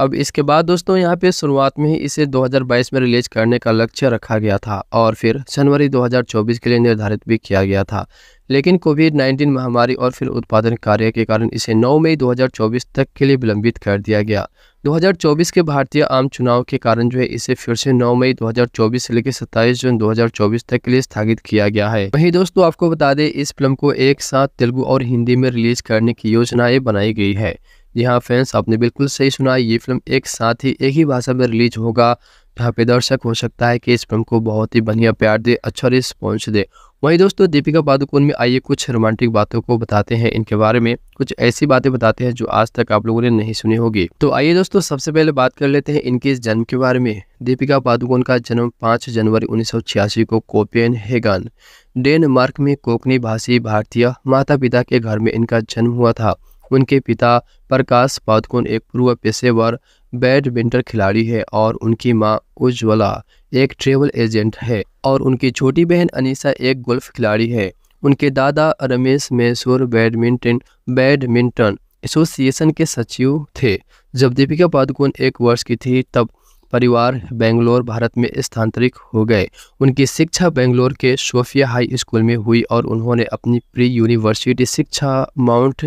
अब इसके बाद दोस्तों यहाँ पे शुरुआत में ही इसे 2022 में रिलीज करने का लक्ष्य रखा गया था और फिर जनवरी 2024 के लिए निर्धारित भी किया गया था लेकिन कोविड 19 महामारी और फिर उत्पादन कार्य के कारण इसे 9 मई 2024 तक के लिए विलंबित कर दिया गया 2024 के भारतीय आम चुनाव के कारण जो है इसे फिर से 9 मई 2024 से लेकर 27 जून 2024 तक के लिए स्थगित किया गया है वहीं दोस्तों आपको बता दें इस फिल्म को एक साथ तेलुगु और हिंदी में रिलीज करने की योजनाएं बनाई गई है जी हाँ फैंस आपने बिल्कुल सही सुना ये फिल्म एक साथ ही एक ही भाषा में रिलीज होगा यहाँ पे दर्शक हो सकता है कि इस फिल्म को बहुत ही बढ़िया प्यार दे अच्छा रिस्पॉन्स दे वहीं दोस्तों दीपिका पादुकोण में आइए कुछ रोमांटिक बातों को बताते हैं इनके बारे में कुछ ऐसी बातें बताते हैं जो आज तक आप लोगों ने नहीं सुनी होगी तो आइए दोस्तों सबसे पहले बात कर लेते हैं इनके जन्म के बारे में दीपिका पादुकोण का जन्म 5 जनवरी उन्नीस को कोपेन हेगन डेनमार्क में कोकनी भाषी भारतीय माता पिता के घर में इनका जन्म हुआ था उनके पिता प्रकाश पादुकोण एक पूर्व पेशेवर बैडमिंटन खिलाड़ी है और उनकी मां उज्ज्वला एक ट्रेवल एजेंट है और उनकी छोटी बहन अनीसा एक गोल्फ खिलाड़ी है उनके दादा Ramesh Mysore badminton badminton association के सचिव थे जब दीपिका पादुकोण एक वर्ष की थी तब परिवार बेंगलोर भारत में स्थानांतरित हो गए उनकी शिक्षा बेंगलोर के सोफिया हाई स्कूल में हुई और उन्होंने अपनी प्री यूनिवर्सिटी शिक्षा माउंट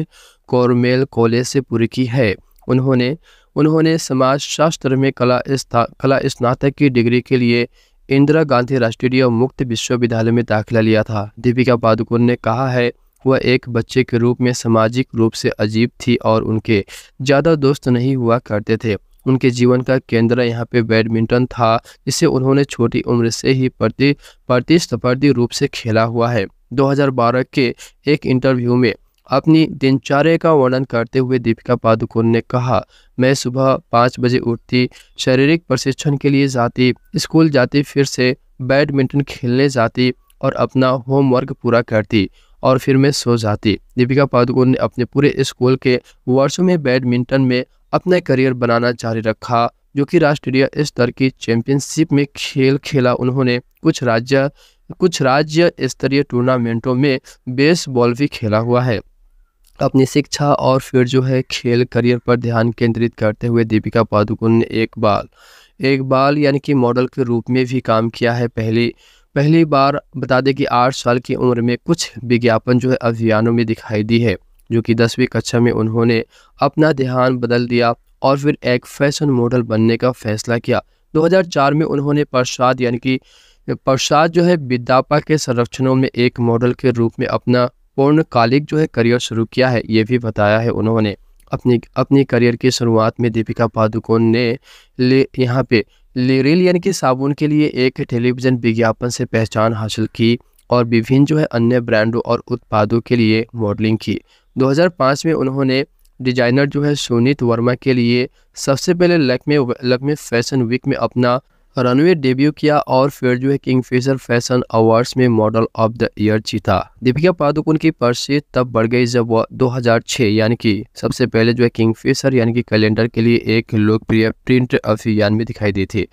कोरमेल कॉलेज से पूरी की है उन्होंने उन्होंने समाज शास्त्र में कला कला स्नातक की डिग्री के लिए इंदिरा गांधी राष्ट्रीय मुक्त विश्वविद्यालय में दाखिला लिया था दीपिका पादुकोण ने कहा है वह एक बच्चे के रूप में सामाजिक रूप से अजीब थी और उनके ज़्यादा दोस्त नहीं हुआ करते थे उनके जीवन का केंद्र यहाँ पे बैडमिंटन था जिसे उन्होंने छोटी उम्र से ही प्रति प्रतिस्पर्धी रूप से खेला हुआ है 2012 के एक इंटरव्यू में अपनी दिनचर्या का वर्णन करते हुए दीपिका पादुकोण ने कहा मैं सुबह पाँच बजे उठती शारीरिक प्रशिक्षण के लिए जाती स्कूल जाती फिर से बैडमिंटन खेलने जाती और अपना होमवर्क पूरा करती और फिर मैं सो जाती दीपिका पादुकोण ने अपने पूरे स्कूल के वर्षों में बैडमिंटन में अपना करियर बनाना जारी रखा जो कि राष्ट्रीय स्तर की चैंपियनशिप में खेल खेला उन्होंने कुछ राज्य कुछ राज्य स्तरीय टूर्नामेंटों में बेसबॉल भी खेला हुआ है अपनी शिक्षा और फिर जो है खेल करियर पर ध्यान केंद्रित करते हुए दीपिका पादुकोण ने एक बाल एक बाल यानी कि मॉडल के रूप में भी काम किया है पहली पहली बार बता दें कि आठ साल की उम्र में कुछ विज्ञापन जो है अभियानों में दिखाई दी है जो कि दसवीं कक्षा में उन्होंने अपना ध्यान बदल दिया और फिर एक फैशन मॉडल बनने का फैसला किया 2004 में उन्होंने प्रसाद यानी कि प्रसाद जो है विद्यापा के संरक्षणों में एक मॉडल के रूप में अपना पूर्णकालिक जो है करियर शुरू किया है ये भी बताया है उन्होंने अपनी अपनी करियर की शुरुआत में दीपिका पादुकोण ने ले यहाँ पे लिरिल यानी कि साबुन के लिए एक टेलीविज़न विज्ञापन से पहचान हासिल की और विभिन्न जो है अन्य ब्रांडों और उत्पादों के लिए मॉडलिंग की 2005 में उन्होंने डिजाइनर जो है सुनीत वर्मा के लिए सबसे पहले लकमे लकमे फैशन वीक में अपना रनवे डेब्यू किया और फिर जो है किंगफिशर फैशन अवार्ड्स में मॉडल ऑफ द ईयर जीता दीपिका पादुकोण की पर्सी तब बढ़ गई जब वह 2006 यानी कि सबसे पहले जो है किंगफिशर यानी कि कैलेंडर के लिए एक लोकप्रिय प्रिंट अभियान में दिखाई दी थी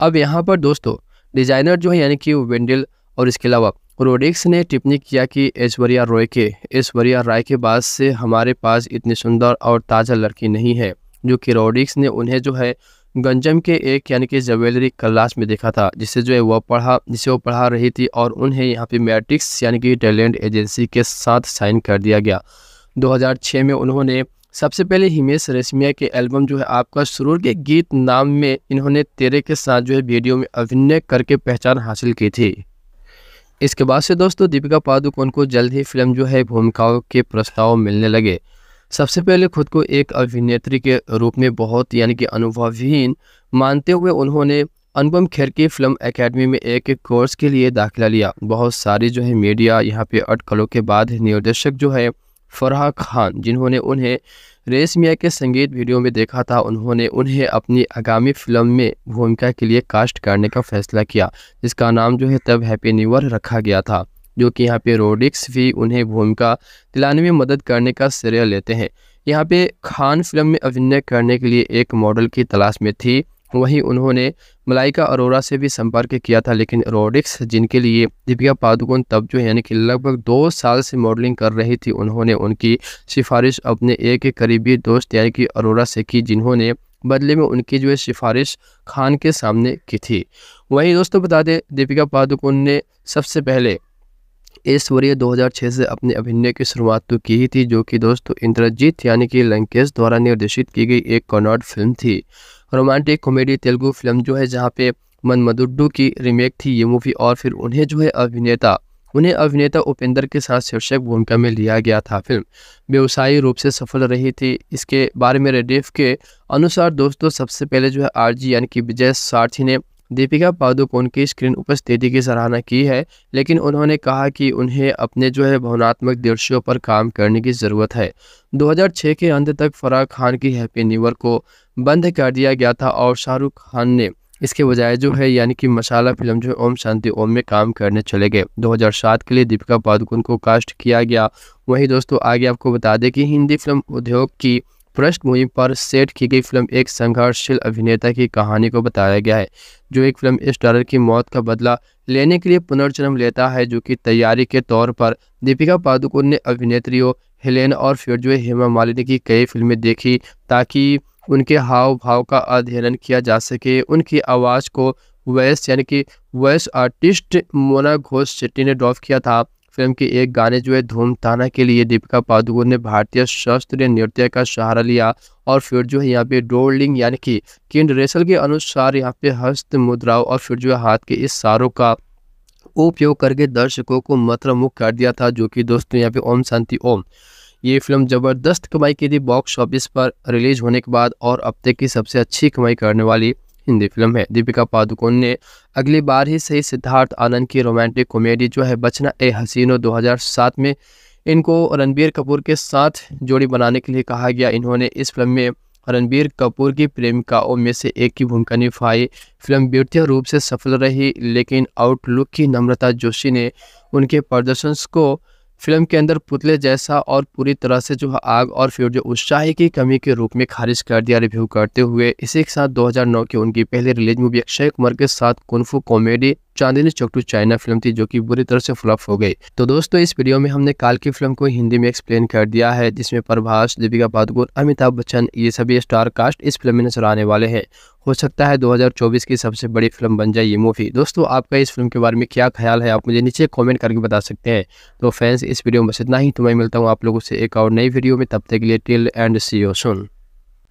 अब यहाँ पर दोस्तों डिजाइनर जो है यानी कि वेंडिल और इसके अलावा रोडिक्स ने टिप्पणी किया कि ऐश्वर्या रॉय के ऐश्वर्या राय के बाद से हमारे पास इतनी सुंदर और ताज़ा लड़की नहीं है जो कि रोडिक्स ने उन्हें जो है गंजम के एक यानी कि जवेलरी क्लास में देखा था जिसे जो है वह पढ़ा जिसे वो पढ़ा रही थी और उन्हें यहाँ पे मैट्रिक्स यानी कि टैलेंट एजेंसी के साथ साइन कर दिया गया 2006 में उन्होंने सबसे पहले हिमेश रेशमिया के एल्बम जो है आपका सुरूर के गीत नाम में इन्होंने तेरे के साथ जो है वीडियो में अभिनय करके पहचान हासिल की थी इसके बाद से दोस्तों दीपिका पादुकोण को जल्द ही फिल्म जो है भूमिकाओं के प्रस्ताव मिलने लगे सबसे पहले खुद को एक अभिनेत्री के रूप में बहुत यानी कि अनुभवहीन मानते हुए उन्होंने अनुपम खेर की फिल्म एकेडमी में एक एक कोर्स के लिए दाखिला लिया बहुत सारी जो है मीडिया यहाँ पे अटकलों के बाद निर्देशक जो है फराह खान जिन्होंने उन्हें रेस मिया के संगीत वीडियो में देखा था उन्होंने उन्हें अपनी आगामी फिल्म में भूमिका के लिए कास्ट करने का फैसला किया जिसका नाम जो है तब हैप्पी न्यू ईयर रखा गया था जो कि यहाँ पे रोडिक्स भी उन्हें भूमिका दिलाने में मदद करने का श्रेय लेते हैं यहाँ पे खान फिल्म में अभिनय करने के लिए एक मॉडल की तलाश में थी वहीं उन्होंने मलाइका अरोरा से भी संपर्क किया था लेकिन रोडिक्स जिनके लिए दीपिका पादुकोण तब जो यानी कि लगभग दो साल से मॉडलिंग कर रही थी उन्होंने उनकी सिफारिश अपने एक करीबी दोस्त यानी कि अरोरा से की जिन्होंने बदले में उनकी जो है सिफारिश खान के सामने की थी वहीं दोस्तों बता दें दीपिका पादुकोण ने सबसे पहले दो हज़ार 2006 से अपने अभिनय की शुरुआत तो की ही थी जो कि दोस्तों इंद्रजीत यानी कि लंकेश द्वारा निर्देशित की गई एक कॉनॉर्ड फिल्म थी रोमांटिक कॉमेडी तेलुगु फिल्म जो है जहाँ पे मधुडू की रीमेक थी ये मूवी और फिर उन्हें जो है अभिनेता उन्हें अभिनेता उपेंद्र के साथ शीर्षक भूमिका में लिया गया था फिल्म व्यवसायी रूप से सफल रही थी इसके बारे में रेडिफ के अनुसार दोस्तों सबसे पहले जो है आरजी यानी कि विजय सारथी ने दीपिका पादुकोण की स्क्रीन उपस्थिति की सराहना की है लेकिन उन्होंने कहा कि उन्हें अपने जो है भावनात्मक दृश्यों पर काम करने की ज़रूरत है 2006 के अंत तक फराह खान की हैप्पी न्यूवर को बंद कर दिया गया था और शाहरुख खान ने इसके बजाय जो है यानी कि मसाला फिल्म जो है ओम शांति ओम में काम करने चले गए 2007 के लिए दीपिका पादुकोण को कास्ट किया गया वहीं दोस्तों आगे आपको बता दें कि हिंदी फिल्म उद्योग की पृष्ठभूमि पर सेट की गई फिल्म एक संघर्षशील अभिनेता की कहानी को बताया गया है जो एक फिल्म स्टारर की मौत का बदला लेने के लिए पुनर्जन्म लेता है जो कि तैयारी के तौर पर दीपिका पादुकोण ने अभिनेत्रियों हेलेन और फिर जो हेमा मालिनी की कई फिल्में देखी ताकि उनके हाव भाव का अध्ययन किया जा सके उनकी आवाज़ को वैस यानी कि वैस आर्टिस्ट मोना घोष शेट्टी ने ड्रॉप किया था फिल्म के एक गाने जो है धूम ताना के लिए दीपिका पादुकोण ने भारतीय शास्त्रीय नृत्य का सहारा लिया और फिर जो है यहाँ पे डोल्डिंग यानी कि किन रेसल के अनुसार यहाँ पे हस्त मुद्राओं और फिर जो है हाथ के इस सारों का उपयोग करके दर्शकों को मंत्रमुख कर दिया था जो कि दोस्तों यहाँ पे ओम शांति ओम ये फिल्म ज़बरदस्त कमाई की थी बॉक्स ऑफिस पर रिलीज होने के बाद और अब तक की सबसे अच्छी कमाई करने वाली हिंदी फिल्म है दीपिका पादुकोण ने अगली बार ही सही सिद्धार्थ आनंद की रोमांटिक कॉमेडी जो है बचना ए हसीनो 2007 में इनको रणबीर कपूर के साथ जोड़ी बनाने के लिए कहा गया इन्होंने इस फिल्म में रणबीर कपूर की प्रेमिकाओं में से एक की भूमिका निभाई फिल्म वित्तीय रूप से सफल रही लेकिन आउटलुक की नम्रता जोशी ने उनके प्रदर्शन को फिल्म के अंदर पुतले जैसा और पूरी तरह से जो है आग और फिर जो उत्साह की कमी के रूप में खारिज कर दिया रिव्यू करते हुए इसी के साथ 2009 की उनकी पहली रिलीज मूवी अक्षय कुमार के साथ kung fu comedy Chandni Chowk to China film थी जो कि बुरी तरह से फ्लॉप हो गई तो दोस्तों इस वीडियो में हमने काल की फिल्म को हिंदी में एक्सप्लेन कर दिया है जिसमें प्रभाष दीपिका पादुकोण अमिताभ बच्चन ये सभी स्टार कास्ट इस फिल्म में नजर आने वाले हैं हो सकता है 2024 की सबसे बड़ी फिल्म बन जाए ये मूवी दोस्तों आपका इस फिल्म के बारे में क्या ख्याल है आप मुझे नीचे कमेंट करके बता सकते हैं तो फैंस इस वीडियो में बस इतना ही तो मैं मिलता हूँ आप लोगों से एक और नई वीडियो में तब तक के लिए till and see you soon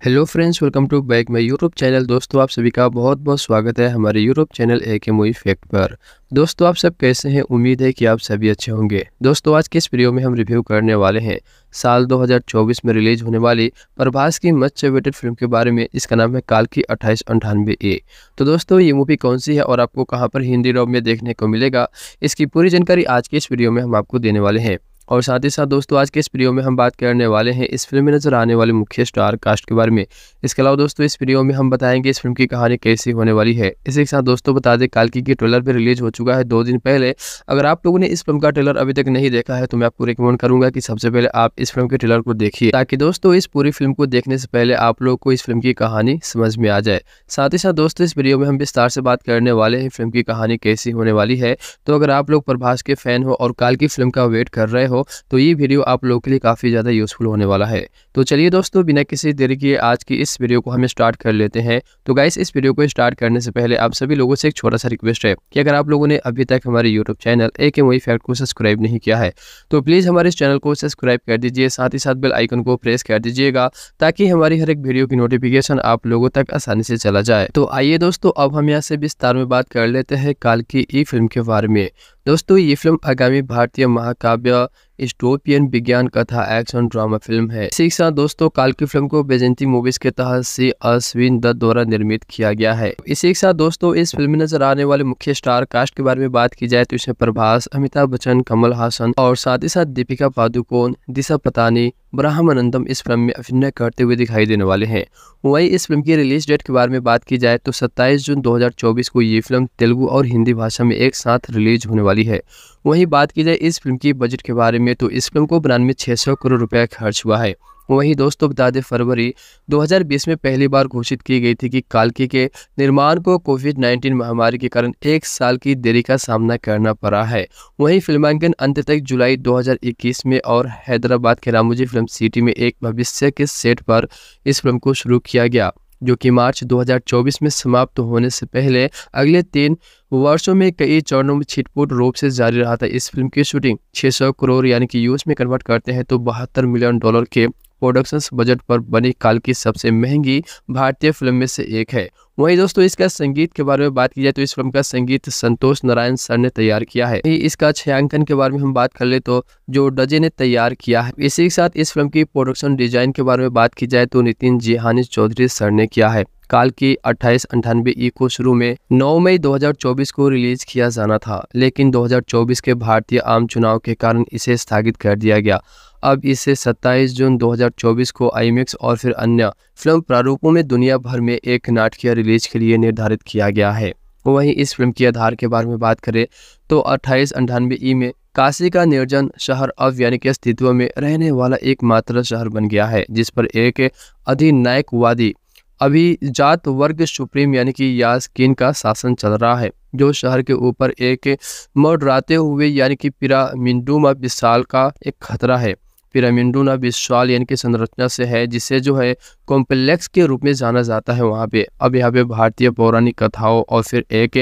hello friends welcome to back my YouTube channel दोस्तों आप सभी का बहुत बहुत स्वागत है हमारे यूट्यूब चैनल ए के मूवी फैक्ट पर दोस्तों आप सब कैसे हैं उम्मीद है कि आप सभी अच्छे होंगे दोस्तों आज के इस वीडियो में हम रिव्यू करने वाले हैं साल 2024 में रिलीज होने वाली प्रभास की मच वेटेड फिल्म के बारे में इसका नाम है काल की अट्ठाईस अंठानवे ए तो दोस्तों ये मूवी कौन सी है और आपको कहाँ पर हिंदी डॉब में देखने को मिलेगा इसकी पूरी जानकारी आज के इस वीडियो में हम आपको देने वाले हैं और साथ ही साथ दोस्तों आज के इस वीडियो में हम बात करने वाले हैं इस फिल्म में नजर आने वाले मुख्य स्टार कास्ट के बारे में इसके अलावा दोस्तों इस वीडियो में हम बताएंगे इस फिल्म की कहानी कैसी होने वाली है इसी के साथ दोस्तों बता दें कालकी की ट्रेलर भी रिलीज हो चुका है दो दिन पहले अगर आप लोगों ने इस फिल्म का ट्रेलर अभी तक नहीं देखा है तो मैं आपको रिकमेंड करूंगा कि सबसे पहले आप इस फिल्म के ट्रेलर को देखिए ताकि दोस्तों इस पूरी फिल्म को देखने से पहले आप लोग को इस फिल्म की कहानी समझ में आ जाए साथ ही साथ दोस्तों इस वीडियो में हम विस्तार से बात करने वाले हैं फिल्म की कहानी कैसी होने वाली है तो अगर आप लोग प्रभाष के फैन हो और काल की फिल्म का वेट कर रहे हो तो ये वीडियो आप लोगों के लिए काफ़ी ज़्यादा यूज़फुल होने वाला है तो चलिए दोस्तों बिना किसी देरी के आज की इस वीडियो को हम स्टार्ट कर लेते हैं तो गाइस इस वीडियो को स्टार्ट करने से पहले आप सभी लोगों से एक छोटा सा रिक्वेस्ट है कि अगर आप लोगों ने अभी तक हमारे यूट्यूब चैनल ए के मोई फैक्ट को सब्सक्राइब नहीं किया है तो प्लीज़ हमारे इस चैनल को सब्सक्राइब कर दीजिए साथ ही साथ बेल आइकन को प्रेस कर दीजिएगा ताकि हमारी हर एक वीडियो की नोटिफिकेशन आप लोगों तक आसानी से चला जाए तो आइए दोस्तों अब हम यहाँ से विस्तार में बात कर लेते हैं काल की ई फिल्म के बारे में दोस्तों ये फिल्म आगामी भारतीय महाकाव्य स्टोपियन विज्ञान कथा एक्शन ड्रामा फिल्म है इसी के साथ दोस्तों काल की फिल्म को बेजंती मूवीज के तहत से अश्विन दत्त द्वारा निर्मित किया गया है इसी के साथ दोस्तों इस फिल्म में नजर आने वाले मुख्य स्टार कास्ट के बारे में बात की जाए तो इसमें प्रभास अमिताभ बच्चन कमल हासन और साथ ही साथ दीपिका पादुकोण दिशा पतानी ब्राह्मनंदम इस फिल्म में अभिनय करते हुए दिखाई देने वाले हैं वहीं इस फिल्म की रिलीज डेट के बारे में बात की जाए तो 27 जून 2024 को ये फिल्म तेलुगु और हिंदी भाषा में एक साथ रिलीज होने वाली है वहीं बात की जाए इस फिल्म की बजट के बारे में तो इस फिल्म को बनाने में छः करोड़ रुपया खर्च हुआ है वहीं दोस्तों बता दें फरवरी 2020 में पहली बार घोषित की गई थी कि कालकी के निर्माण को कोविड 19 महामारी के कारण एक साल की देरी का सामना करना पड़ा है वहीं फिल्मांकन अंत तक जुलाई 2021 में और हैदराबाद के रामोजी फिल्म सिटी में एक भविष्य के सेट पर इस फिल्म को शुरू किया गया जो कि मार्च 2024 में समाप्त होने से पहले अगले तीन वर्षों में कई चरणों में छिटपुट रूप से जारी रहा था इस फिल्म की शूटिंग 600 करोड़ यानी कि यूएस में कन्वर्ट करते हैं तो बहत्तर मिलियन डॉलर के प्रोडक्शन बजट पर बनी काल की सबसे महंगी भारतीय फिल्म में से एक है वहीं दोस्तों इसका संगीत के बारे में बात की जाए तो इस फिल्म का संगीत संतोष नारायण सर ने तैयार किया है इसका छायांकन के बारे में हम बात कर ले तो जो डजे ने तैयार किया है इसी के साथ इस फिल्म की प्रोडक्शन डिजाइन के बारे में बात की जाए तो नितिन जिहानी चौधरी सर ने किया है काल की अट्ठाईस अंठानवे ई को शुरू में 9 मई 2024 को रिलीज किया जाना था लेकिन 2024 के भारतीय आम चुनाव के कारण इसे स्थगित कर दिया गया अब इसे 27 जून 2024 को आईमेक्स और फिर अन्य फिल्म प्रारूपों में दुनिया भर में एक नाटकीय रिलीज के लिए निर्धारित किया गया है वहीं इस फिल्म के आधार के बारे में बात करें तो अट्ठाईस अंठानवे ई में काशी का निर्जन शहर अब यानी कि अस्तित्व में रहने वाला एकमात्र शहर बन गया है जिस पर एक अधिनायकवादी अभिजात वर्ग सुप्रीम यानी कि यासकिन का शासन चल रहा है जो शहर के ऊपर एक मोडराते हुए यानी कि पिरामिंडुमा विशाल का एक खतरा है पिरामिंडोना विश्वाल यानी कि संरचना से है जिसे जो है कॉम्प्लेक्स के रूप में जाना जाता है वहाँ पे अब यहाँ पे भारतीय पौराणिक कथाओं और फिर एक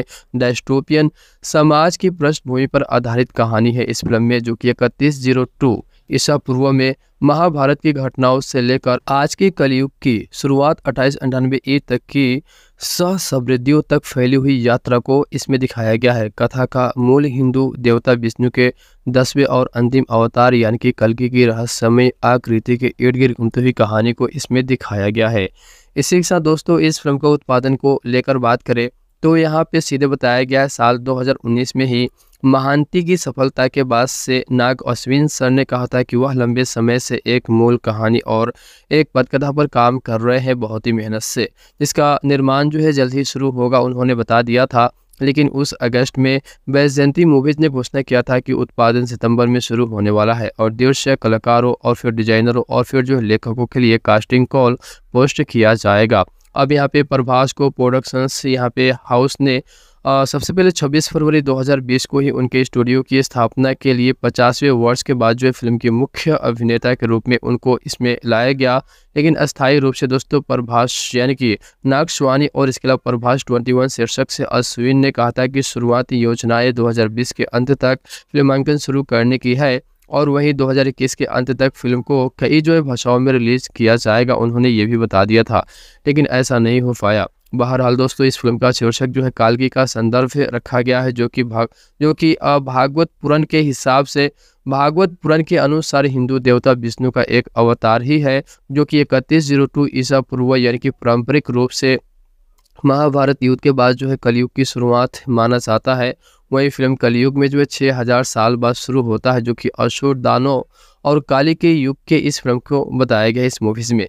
डेस्टोपियन समाज की पृष्ठभूमि पर आधारित कहानी है इस फिल्म में जो कि इकतीस जीरो टू ईसा पूर्व में महाभारत की घटनाओं से लेकर आज के कलयुग की शुरुआत अट्ठाईस अंठानवे ई तक की सहसमृद्धियों तक फैली हुई यात्रा को इसमें दिखाया गया है कथा का मूल हिंदू देवता विष्णु के दसवें और अंतिम अवतार यानी कि कल की रहस्यमय आकृति के इर्द गिर्द घूमती हुई कहानी को इसमें दिखाया गया है इसी के साथ दोस्तों इस फिल्म का उत्पादन को लेकर बात करें तो यहाँ पे सीधे बताया गया है साल 2019 में ही महांती की सफलता के बाद से नाग अश्विन सर ने कहा था कि वह लंबे समय से एक मूल कहानी और एक पदकथा पर काम कर रहे हैं बहुत ही मेहनत से जिसका निर्माण जो है जल्द ही शुरू होगा उन्होंने बता दिया था लेकिन उस अगस्त में बैजयंती मूवीज़ ने घोषणा किया था कि उत्पादन सितंबर में शुरू होने वाला है और दृश्य कलाकारों और फिर डिजाइनरों और फिर जो लेखकों के लिए कास्टिंग कॉल पोस्ट किया जाएगा अब यहाँ पे प्रभास को प्रोडक्शंस यहाँ पे हाउस ने आ, सबसे पहले 26 फरवरी 2020 को ही उनके स्टूडियो की स्थापना के लिए पचासवें वर्ष के बाद जो है फिल्म के मुख्य अभिनेता के रूप में उनको इसमें लाया गया लेकिन अस्थायी रूप से दोस्तों प्रभास यानी कि नागस्वानी और इसके अलावा प्रभास 21 शीर्षक से अश्विन ने कहा था कि शुरुआती योजनाएं 2020 के अंत तक फिल्मांकन शुरू करने की है और वहीं 2021 के अंत तक फिल्म को कई जो है भाषाओं में रिलीज़ किया जाएगा उन्होंने ये भी बता दिया था लेकिन ऐसा नहीं हो पाया बहरहाल दोस्तों इस फिल्म का शीर्षक जो है कालकी का संदर्भ रखा गया है जो कि भाग जो कि भागवत पुराण के हिसाब से भागवत पुराण के अनुसार हिंदू देवता विष्णु का एक अवतार ही है जो कि इकतीस जीरो टू ईसा पूर्व यानी कि पारंपरिक रूप से महाभारत युद्ध के बाद जो है कलयुग की शुरुआत माना जाता है वही फिल्म कलयुग में जो है छः हज़ार साल बाद शुरू होता है जो कि अशोर दानों और काली के युग के इस फिल्म को बताया गया इस मूवीज़ में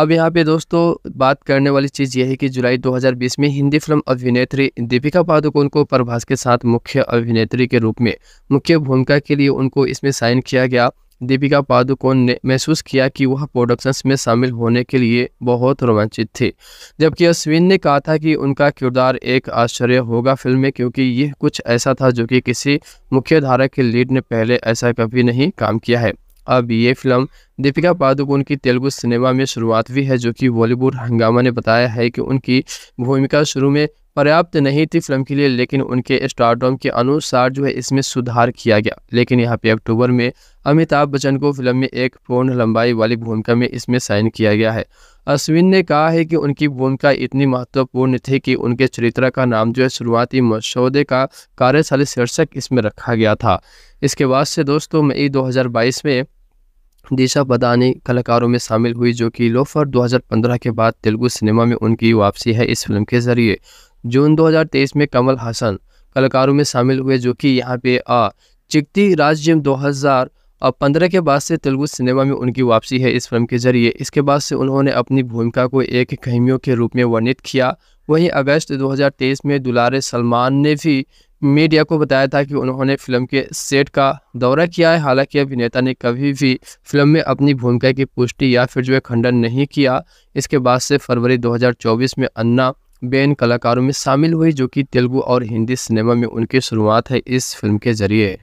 अब यहाँ पे दोस्तों बात करने वाली चीज़ यह है कि जुलाई 2020 में हिंदी फिल्म अभिनेत्री दीपिका पादुकोण को प्रभास के साथ मुख्य अभिनेत्री के रूप में मुख्य भूमिका के लिए उनको इसमें साइन किया गया दीपिका पादुकोण ने महसूस किया कि वह प्रोडक्शंस में शामिल होने के लिए बहुत रोमांचित थी जबकि अश्विन ने कहा था कि उनका किरदार एक आश्चर्य होगा फिल्म में क्योंकि यह कुछ ऐसा था जो कि किसी मुख्य धारा के लीड ने पहले ऐसा कभी नहीं काम किया है अब ये फिल्म दीपिका पादुकोण की तेलुगु सिनेमा में शुरुआत भी है जो कि बॉलीवुड हंगामा ने बताया है कि उनकी भूमिका शुरू में पर्याप्त नहीं थी फिल्म के लिए लेकिन उनके स्टारडम के अनुसार जो है इसमें सुधार किया गया लेकिन यहाँ पे अक्टूबर में अमिताभ बच्चन को फिल्म में एक पूर्ण लंबाई वाली भूमिका में इसमें साइन किया गया है अश्विन ने कहा है कि उनकी भूमिका इतनी महत्वपूर्ण थी कि उनके चरित्र का नाम जो है शुरुआती मसौदे का कार्यशाली शीर्षक इसमें रखा गया था इसके बाद से दोस्तों मई दो में दिशा बदानी कलाकारों में शामिल हुई जो कि लोफर 2015 के बाद तेलुगु सिनेमा में उनकी वापसी है इस फिल्म के जरिए जून 2023 में कमल हसन कलाकारों में शामिल हुए जो कि यहाँ पे आ चिकती राज्यम पंद्रह के बाद से तेलुगु सिनेमा में उनकी वापसी है इस फिल्म के जरिए इसके बाद से उन्होंने अपनी भूमिका को एक कहमियों के रूप में वर्णित किया वहीं अगस्त 2023 में दुलारे सलमान ने भी मीडिया को बताया था कि उन्होंने फिल्म के सेट का दौरा किया है हालांकि अभिनेता ने कभी भी फिल्म में अपनी भूमिका की पुष्टि या फिर जो है खंडन नहीं किया इसके बाद से फरवरी 2024 में अन्ना बेन कलाकारों में शामिल हुई जो कि तेलुगु और हिंदी सिनेमा में उनकी शुरुआत है इस फिल्म के जरिए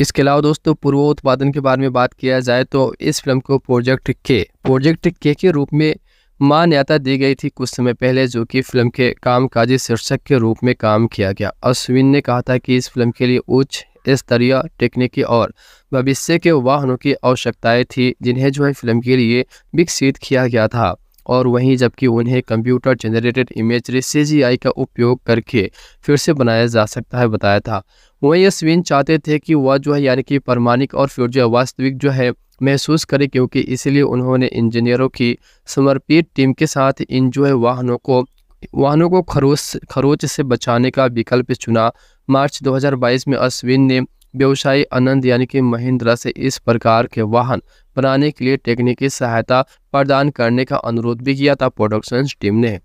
इसके अलावा दोस्तों पूर्व उत्पादन के बारे में बात किया जाए तो इस फिल्म को प्रोजेक्ट के प्रोजेक्ट के के रूप में मान्यता दी गई थी कुछ समय पहले जो कि फिल्म के कामकाजी शीर्षक के रूप में काम किया गया अश्विन ने कहा था कि इस फिल्म के लिए उच्च स्तरीय तकनीकी और भविष्य के वाहनों की आवश्यकताएं थी जिन्हें जो है फिल्म के लिए विकसित किया गया था और वहीं जबकि उन्हें कंप्यूटर जनरेटेड इमेज सी का उपयोग करके फिर से बनाया जा सकता है बताया था वहीं अश्विन चाहते थे कि वह जो है यानी कि प्रमाणिक और जो वास्तविक जो है महसूस करें क्योंकि इसलिए उन्होंने इंजीनियरों की समर्पित टीम के साथ इन जो है वाहनों को वाहनों को खरोच खरोच से बचाने का विकल्प चुना मार्च 2022 में अश्विन ने व्यवसायी आनंद यानी कि महिंद्रा से इस प्रकार के वाहन बनाने के लिए तकनीकी सहायता प्रदान करने का अनुरोध भी किया था प्रोडक्शन टीम ने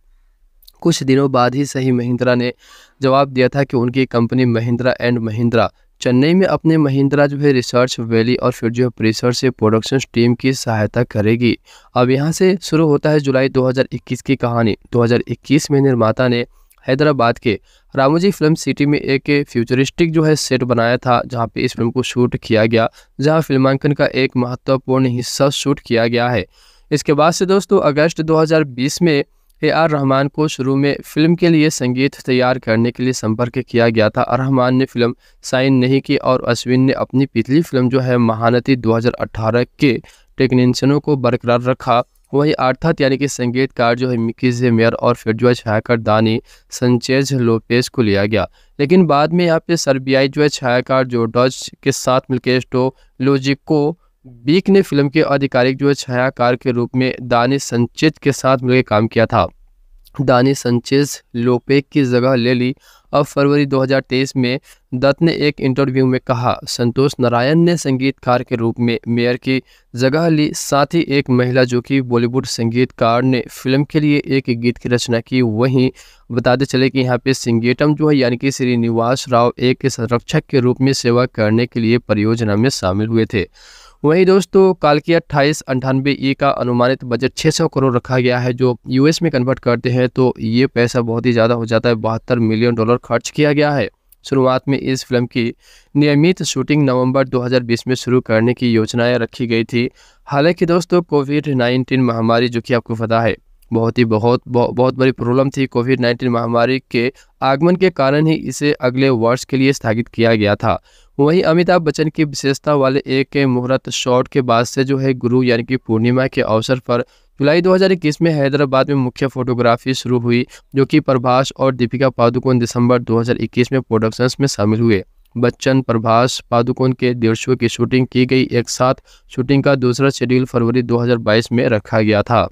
कुछ दिनों बाद ही सही महिंद्रा ने जवाब दिया था कि उनकी कंपनी महिंद्रा एंड महिंद्रा चेन्नई में अपने महिंद्रा जो है रिसर्च वैली और फिर जो है से प्रोडक्शन टीम की सहायता करेगी अब यहाँ से शुरू होता है जुलाई 2021 की कहानी 2021 में निर्माता ने हैदराबाद के रामोजी फिल्म सिटी में एक फ्यूचरिस्टिक जो है सेट बनाया था जहाँ पे इस फिल्म को शूट किया गया जहाँ फिल्मांकन का एक महत्वपूर्ण हिस्सा शूट किया गया है इसके बाद से दोस्तों अगस्त 2020 में ए आर रहमान को शुरू में फिल्म के लिए संगीत तैयार करने के लिए संपर्क किया गया था रहमान ने फिल्म साइन नहीं की और अश्विन ने अपनी पिछली फिल्म जो है महानती दो के टेक्नीशियनों को बरकरार रखा वही अर्थात यानी कि संगीतकार जो है मिकी जेमियर और फिर जो है छायाकार दानी संचेज लोपेज को लिया गया लेकिन बाद में यहाँ पे सर्बियाई जो है छायाकार जो डॉज के साथ मिलकर स्टो लोजिको बीक ने फिल्म के आधिकारिक जो है छायाकार के रूप में दानी संचेज के साथ मिलकर काम किया था दानी संचेज लोपेक की जगह ले ली अब फरवरी 2023 में दत्त ने एक इंटरव्यू में कहा संतोष नारायण ने संगीतकार के रूप में मेयर की जगह ली साथ ही एक महिला जो कि बॉलीवुड संगीतकार ने फिल्म के लिए एक गीत की रचना की वहीं बताते चले कि यहाँ पे सिंगेटम जो है यानी कि श्रीनिवास राव एक संरक्षक के रूप में सेवा करने के लिए परियोजना में शामिल हुए थे वहीं दोस्तों काल की अट्ठाईस अंठानवे ई का अनुमानित बजट 600 करोड़ रखा गया है जो यूएस में कन्वर्ट करते हैं तो ये पैसा बहुत ही ज़्यादा हो जाता है बहत्तर मिलियन डॉलर खर्च किया गया है शुरुआत में इस फिल्म की नियमित शूटिंग नवंबर 2020 में शुरू करने की योजनाएं रखी गई थी हालांकि दोस्तों कोविड 19 महामारी जो कि आपको पता है बहुत ही बहुत बहुत बड़ी प्रॉब्लम थी कोविड 19 महामारी के आगमन के कारण ही इसे अगले वर्ष के लिए स्थगित किया गया था वहीं अमिताभ बच्चन की विशेषता वाले एक मुहूर्त शॉट के बाद से जो है गुरु यानी कि पूर्णिमा के अवसर पर जुलाई 2021 में हैदराबाद में मुख्य फोटोग्राफी शुरू हुई जो कि प्रभास और दीपिका पादुकोण दिसंबर 2021 में प्रोडक्शंस में शामिल हुए बच्चन प्रभास पादुकोण के दृश्यों की शूटिंग की गई एक साथ शूटिंग का दूसरा शेड्यूल फरवरी दो में रखा गया था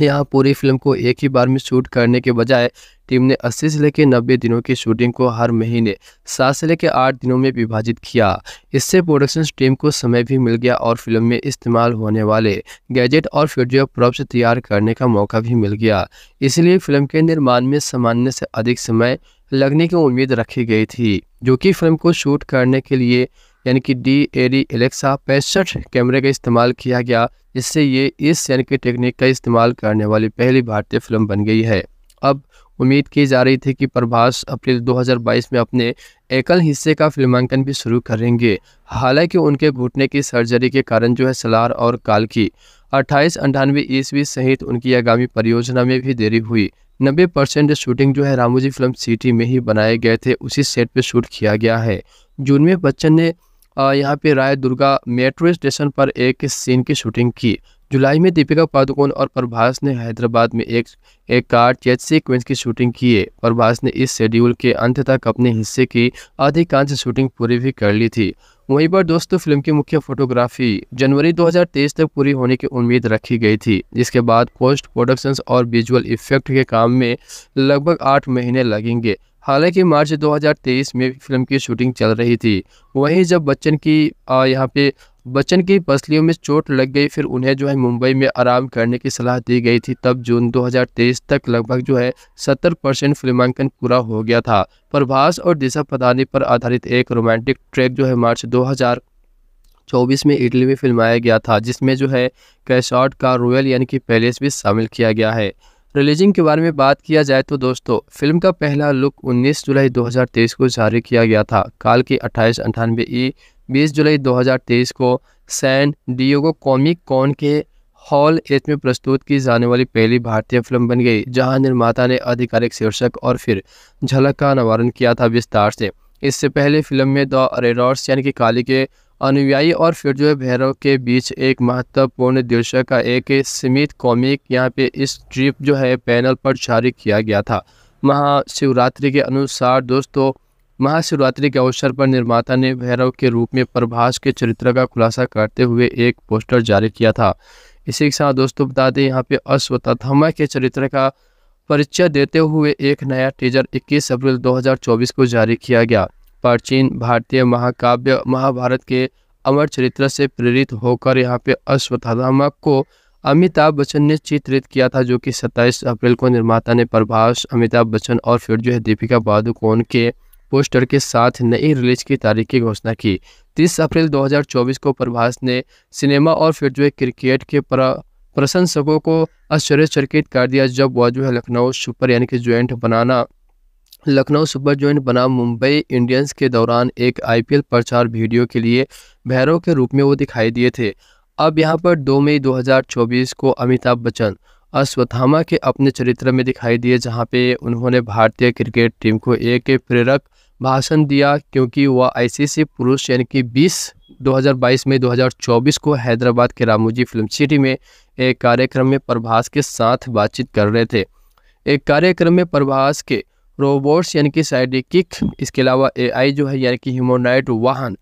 यहाँ पूरी फिल्म को एक ही बार में शूट करने के बजाय टीम ने 80 से लेकर नब्बे दिनों की शूटिंग को हर महीने सात से लेकर आठ दिनों में विभाजित किया इससे प्रोडक्शन टीम को समय भी मिल गया और फिल्म में इस्तेमाल होने वाले गैजेट और वीडियो प्रॉप्स तैयार करने का मौका भी मिल गया इसलिए फिल्म के निर्माण में सामान्य से अधिक समय लगने की उम्मीद रखी गई थी जो कि फिल्म को शूट करने के लिए यानी कि डी डी एलेक्सा पैंसठ कैमरे का इस्तेमाल किया गया जिससे ये इस यानी कि टेक्निक का इस्तेमाल करने वाली पहली भारतीय फिल्म बन गई है अब उम्मीद की जा रही थी कि प्रभास अप्रैल 2022 में अपने एकल हिस्से का फिल्मांकन भी शुरू करेंगे हालांकि उनके घुटने की सर्जरी के कारण जो है सलार और काल की अट्ठाईस अंठानवे ईस्वी सहित उनकी आगामी परियोजना में भी देरी हुई नब्बे परसेंट शूटिंग जो है रामोजी फिल्म सिटी में ही बनाए गए थे उसी सेट पर शूट किया गया है जून में बच्चन ने यहाँ पे राय दुर्गा मेट्रो स्टेशन पर एक सीन की शूटिंग की जुलाई में दीपिका पादुकोण और प्रभास ने हैदराबाद में एक एक कार चेज सीक्वेंस की शूटिंग है प्रभास ने इस शेड्यूल के अंत तक अपने हिस्से की अधिकांश शूटिंग पूरी भी कर ली थी वहीं पर दोस्तों फिल्म की मुख्य फोटोग्राफी जनवरी 2023 तक पूरी होने की उम्मीद रखी गई थी जिसके बाद पोस्ट प्रोडक्शंस और विजुअल इफेक्ट के काम में लगभग आठ महीने लगेंगे हालांकि मार्च 2023 में फिल्म की शूटिंग चल रही थी वहीं जब बच्चन की यहाँ पे बच्चन की पसलियों में चोट लग गई फिर उन्हें जो है मुंबई में आराम करने की सलाह दी गई थी तब जून 2023 तक लगभग जो है 70 परसेंट फिल्मांकन पूरा हो गया था प्रभास और दिशा पदानी पर आधारित एक रोमांटिक ट्रैक जो है मार्च दो चौबीस में इटली में फिल्माया गया था जिसमें जो है कैशॉट का रॉयल यानी कि पैलेस भी शामिल किया गया है रिलीजिंग के बारे में बात किया जाए तो दोस्तों फिल्म का पहला लुक 19 जुलाई 2023 को जारी किया गया था काल की अट्ठाईस अंठानवे ई बीस जुलाई 2023 को सैन डियोगो कॉमिक कॉन के हॉल एच में प्रस्तुत की जाने वाली पहली भारतीय फिल्म बन गई जहां निर्माता ने आधिकारिक शीर्षक और फिर झलक का अनावरण किया था विस्तार से इससे पहले फिल्म में द रेडॉर्स यानी कि काली के अनुयायी और फिर जो है भैरव के बीच एक महत्वपूर्ण दृश्य का एक सीमित कॉमिक यहाँ पे इस ट्रिप जो है पैनल पर जारी किया गया था महाशिवरात्रि के अनुसार दोस्तों महाशिवरात्रि के अवसर पर निर्माता ने भैरव के रूप में प्रभास के चरित्र का खुलासा करते हुए एक पोस्टर जारी किया था इसी के साथ दोस्तों बता दें यहाँ पे अश्वत्थमा के चरित्र का परिचय देते हुए एक नया टीजर 21 अप्रैल 2024 को जारी किया गया प्राचीन भारतीय महाकाव्य महाभारत के अमर चरित्र से प्रेरित होकर यहाँ पे अश्वत्थामा को अमिताभ बच्चन ने चित्रित किया था जो कि 27 अप्रैल को निर्माता ने प्रभाष अमिताभ बच्चन और फिर जो है दीपिका पादुकोण के पोस्टर के साथ नई रिलीज की तारीख की घोषणा की 30 अप्रैल 2024 को प्रभास ने सिनेमा और फिर जो है क्रिकेट के प्रशंसकों को आश्चर्यचकित कर दिया जब वह जो है लखनऊ सुपर यानी कि ज्वाइंट बनाना लखनऊ सुपर जॉइंट बनाम मुंबई इंडियंस के दौरान एक आईपीएल प्रचार वीडियो के लिए भैरव के रूप में वो दिखाई दिए थे अब यहाँ पर 2 मई 2024 को अमिताभ बच्चन अश्वत्थामा के अपने चरित्र में दिखाई दिए जहाँ पे उन्होंने भारतीय क्रिकेट टीम को एक प्रेरक भाषण दिया क्योंकि वह आईसीसी पुरुष यानी कि 20 2022 में 2024 को हैदराबाद के रामोजी फिल्म सिटी में एक कार्यक्रम में प्रभास के साथ बातचीत कर रहे थे एक कार्यक्रम में प्रभास के रोबोट्स यानी कि साइडिक इसके अलावा एआई जो है यानी कि ह्यूमोनाइट वाहन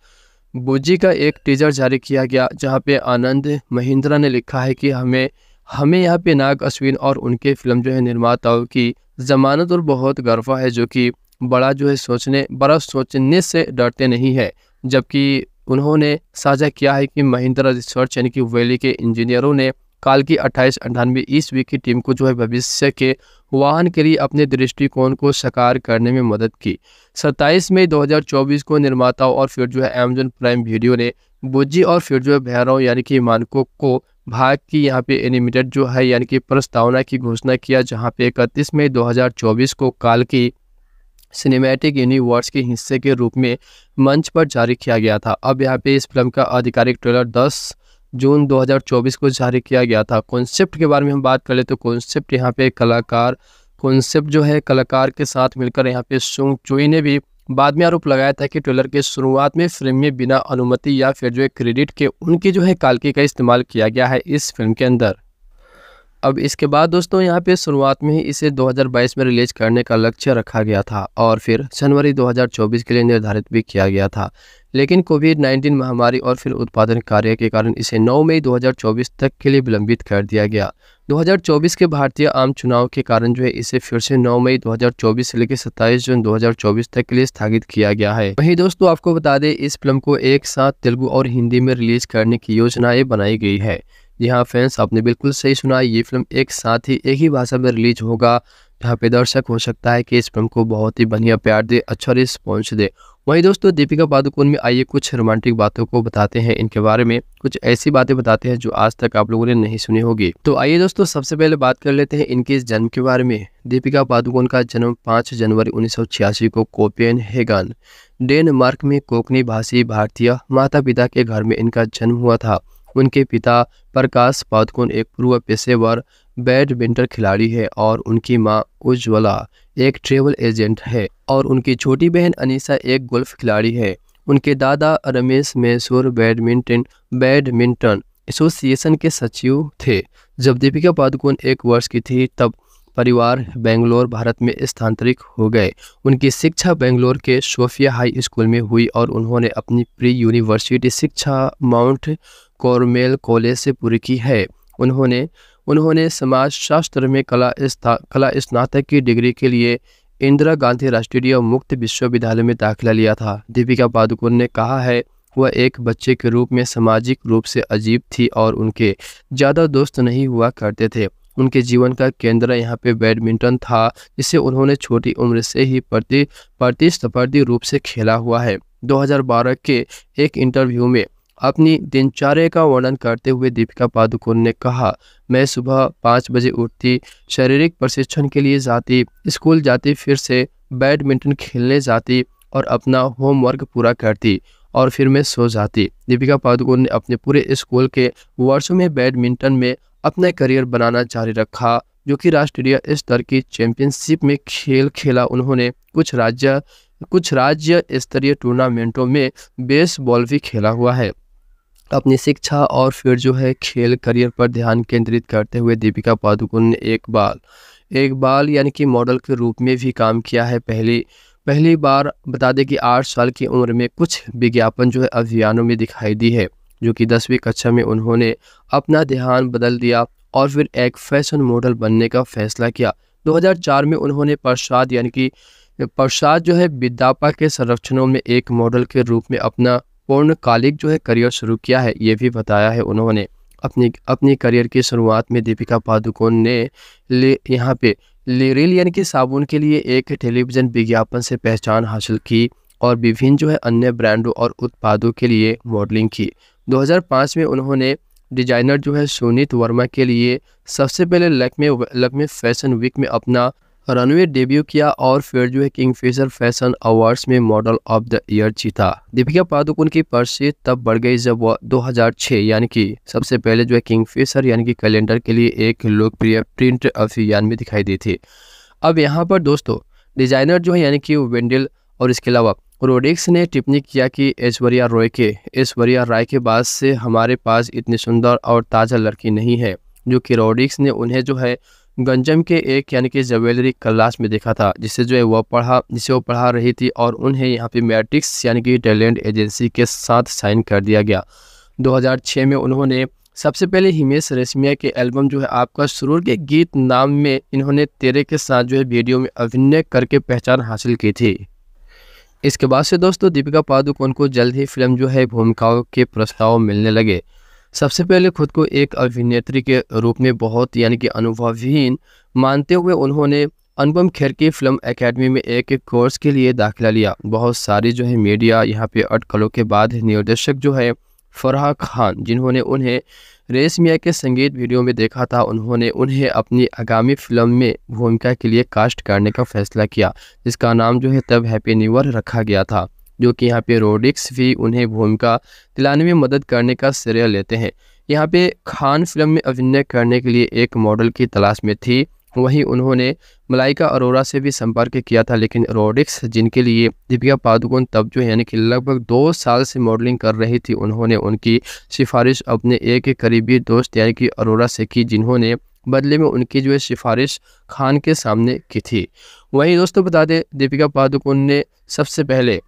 बुजी का एक टीजर जारी किया गया जहाँ पे आनंद महिंद्रा ने लिखा है कि हमें हमें यहाँ पे नाग अश्विन और उनके फिल्म जो है निर्माताओं की जमानत और बहुत गर्वा है जो कि बड़ा जो है सोचने बड़ा सोचने से डरते नहीं है जबकि उन्होंने साझा किया है कि महिंद्रा रिसर्च यानी कि वैली के इंजीनियरों ने काल की अट्ठाईस अंठानवे ईस्वी की टीम को जो है भविष्य के वाहन के लिए अपने दृष्टिकोण को साकार करने में मदद की 27 मई 2024 को निर्माताओं और फिर जो है अमेजन प्राइम वीडियो ने बुज्जी और फिर जो है भैरव यानी कि मानकों को भाग की यहाँ पे एनिमेटेड जो है यानी कि प्रस्तावना की घोषणा किया जहाँ पे इकतीस मई चौबीस को काल की सिनेमैटिक यूनिवर्स के हिस्से के रूप में मंच पर जारी किया गया था अब यहाँ पे इस फिल्म का आधिकारिक ट्रेलर दस जून 2024 को जारी किया गया था कॉन्सेप्ट के बारे में हम बात कर ले तो कॉन्सेप्ट यहाँ पे कलाकार कॉन्सेप्ट जो है कलाकार के साथ मिलकर यहाँ पे सुंग चुई ने भी बाद में आरोप लगाया था कि ट्रेलर के शुरुआत में फिल्म में बिना अनुमति या फिर जो है क्रेडिट के उनके जो है कालकी का इस्तेमाल किया गया है इस फिल्म के अंदर अब इसके बाद दोस्तों यहाँ पे शुरुआत में ही इसे 2022 में रिलीज करने का लक्ष्य रखा गया था और फिर जनवरी 2024 के लिए निर्धारित भी किया गया था लेकिन कोविड 19 महामारी और फिर उत्पादन कार्य के कारण इसे 9 मई 2024 तक के लिए विलंबित कर दिया गया 2024 के भारतीय आम चुनाव के कारण जो है इसे फिर से 9 मई 2024 से लेकर 27 जून 2024 तक के लिए स्थगित किया गया है वहीं दोस्तों आपको बता दें इस फिल्म को एक साथ तेलुगु और हिंदी में रिलीज करने की योजनाएं बनाई गई है जी हाँ फैंस आपने बिल्कुल सही सुना ये फिल्म एक साथ ही एक ही भाषा में रिलीज होगा जहाँ पे दर्शक हो सकता है कि इस फिल्म को बहुत ही बढ़िया प्यार दे अच्छा रिस्पॉन्स दे वहीं दोस्तों दीपिका पादुकोण में आइए कुछ रोमांटिक बातों को बताते हैं इनके बारे में कुछ ऐसी बातें बताते हैं जो आज तक आप लोगों ने नहीं सुनी होगी तो आइए दोस्तों सबसे पहले बात कर लेते हैं इनके इस जन्म के बारे में दीपिका पादुकोण का जन्म 5 जनवरी उन्नीस को कोपेन हेगन डेनमार्क में कोकनी भाषी भारतीय माता पिता के घर में इनका जन्म हुआ था उनके पिता प्रकाश पादुकोण एक पूर्व पेशेवर बैडमिंटन खिलाड़ी है और उनकी माँ उज्ज्वला एक ट्रेवल एजेंट है और उनकी छोटी बहन अनीसा एक गोल्फ खिलाड़ी है उनके दादा Ramesh Mysore badminton badminton association के सचिव थे जब दीपिका पादुकोण एक वर्ष की थी तब परिवार बेंगलोर भारत में स्थानांतरित हो गए उनकी शिक्षा बेंगलोर के सोफिया हाई स्कूल में हुई और उन्होंने अपनी प्री यूनिवर्सिटी शिक्षा माउंट कॉर्मेल कॉलेज से पूरी की है उन्होंने उन्होंने समाजशास्त्र में कला कला स्नातक की डिग्री के लिए इंदिरा गांधी राष्ट्रीय मुक्त विश्वविद्यालय में दाखिला लिया था दीपिका पादुकोण ने कहा है वह एक बच्चे के रूप में सामाजिक रूप से अजीब थी और उनके ज़्यादा दोस्त नहीं हुआ करते थे उनके जीवन का केंद्र यहाँ पे बैडमिंटन था जिसे उन्होंने छोटी उम्र से ही प्रति प्रतिस्पर्धी रूप से खेला हुआ है 2012 के एक इंटरव्यू में अपनी दिनचर्या का वर्णन करते हुए दीपिका पादुकोण ने कहा मैं सुबह पाँच बजे उठती शारीरिक प्रशिक्षण के लिए जाती स्कूल जाती फिर से बैडमिंटन खेलने जाती और अपना होमवर्क पूरा करती और फिर मैं सो जाती दीपिका पादुकोण ने अपने पूरे स्कूल के वर्षों में बैडमिंटन में अपना करियर बनाना जारी रखा जो कि राष्ट्रीय स्तर की चैंपियनशिप में खेल खेला उन्होंने कुछ राज्य कुछ राज्य स्तरीय टूर्नामेंटों में बेसबॉल भी खेला हुआ है अपनी शिक्षा और फिर जो है खेल करियर पर ध्यान केंद्रित करते हुए दीपिका पादुकोण ने एक बाल एक बाल यानी कि मॉडल के रूप में भी काम किया है पहली पहली बार बता दें कि आठ साल की उम्र में कुछ विज्ञापन जो है अभियानों में दिखाई दी है जो कि दसवीं कक्षा में उन्होंने अपना ध्यान बदल दिया और फिर एक फैशन मॉडल बनने का फैसला किया 2004 में उन्होंने प्रसाद यानी कि प्रसाद जो है विद्यापा के संरक्षणों में एक मॉडल के रूप में अपना पूर्णकालिक जो है करियर शुरू किया है ये भी बताया है उन्होंने अपनी अपनी करियर की शुरुआत में दीपिका पादुकोण ने ले यहाँ पे लिरिल यानी कि साबुन के लिए एक टेलीविज़न विज्ञापन से पहचान हासिल की और विभिन्न जो है अन्य ब्रांडों और उत्पादों के लिए मॉडलिंग की 2005 में उन्होंने डिजाइनर जो है सुनीत वर्मा के लिए सबसे पहले लकमे लकमे फैशन वीक में अपना रनवे डेब्यू किया और फिर जो है किंग फिशर फैशन अवार्ड्स में मॉडल ऑफ द ईयर जीता दीपिका पादुकोण की परसी तब बढ़ गई जब वह 2006 यानी कि सबसे पहले जो है किंग फिशर यानी कि कैलेंडर के लिए एक लोकप्रिय प्रिंट अभियान में दिखाई दी थी अब यहाँ पर दोस्तों डिजाइनर जो है यानी कि वेंडिल और इसके अलावा रोडिक्स ने टिप्पणी किया कि ऐश्वर्या रॉय के ऐश्वर्या राय के बाद से हमारे पास इतनी सुंदर और ताज़ा लड़की नहीं है जो कि रोडिक्स ने उन्हें जो है गंजम के एक यानी कि ज्वेलरी क्लास में देखा था जिसे जो है वह पढ़ा जिसे वो पढ़ा रही थी और उन्हें यहाँ पे मैट्रिक्स यानी कि टैलेंट एजेंसी के साथ साइन कर दिया गया 2006 में उन्होंने सबसे पहले हिमेश रेशमिया के एल्बम जो है आपका सुरूर के गीत नाम में इन्होंने तेरे के साथ जो है वीडियो में अभिनय करके पहचान हासिल की थी इसके बाद से दोस्तों दीपिका पादुकोण को जल्द ही फिल्म जो है भूमिकाओं के प्रस्ताव मिलने लगे सबसे पहले खुद को एक अभिनेत्री के रूप में बहुत यानी कि अनुभवहीन मानते हुए उन्होंने अनुपम खेर की फिल्म एकेडमी में एक कोर्स के लिए दाखिला लिया बहुत सारी जो है मीडिया यहाँ पे अटकलों के बाद निर्देशक जो है फराह खान जिन्होंने उन्हें रेशमिया के संगीत वीडियो में देखा था उन्होंने उन्हें अपनी आगामी फिल्म में भूमिका के लिए कास्ट करने का फैसला किया जिसका नाम जो है तब हैप्पी न्यू ईयर रखा गया था जो कि यहाँ पे रोडिक्स भी उन्हें भूमिका दिलाने में मदद करने का श्रेय लेते हैं यहाँ पे खान फिल्म में अभिनय करने के लिए एक मॉडल की तलाश में थी वहीं उन्होंने मलाइका अरोरा से भी संपर्क किया था लेकिन रोडिक्स जिनके लिए दीपिका पादुकोण तब जो यानी कि लगभग दो साल से मॉडलिंग कर रही थी उन्होंने उनकी सिफारिश अपने एक करीबी दोस्त यानी कि अरोरा से की जिन्होंने बदले में उनकी जो है सिफारिश खान के सामने की थी वहीं दोस्तों बता दें दीपिका पादुकोण ने सबसे पहले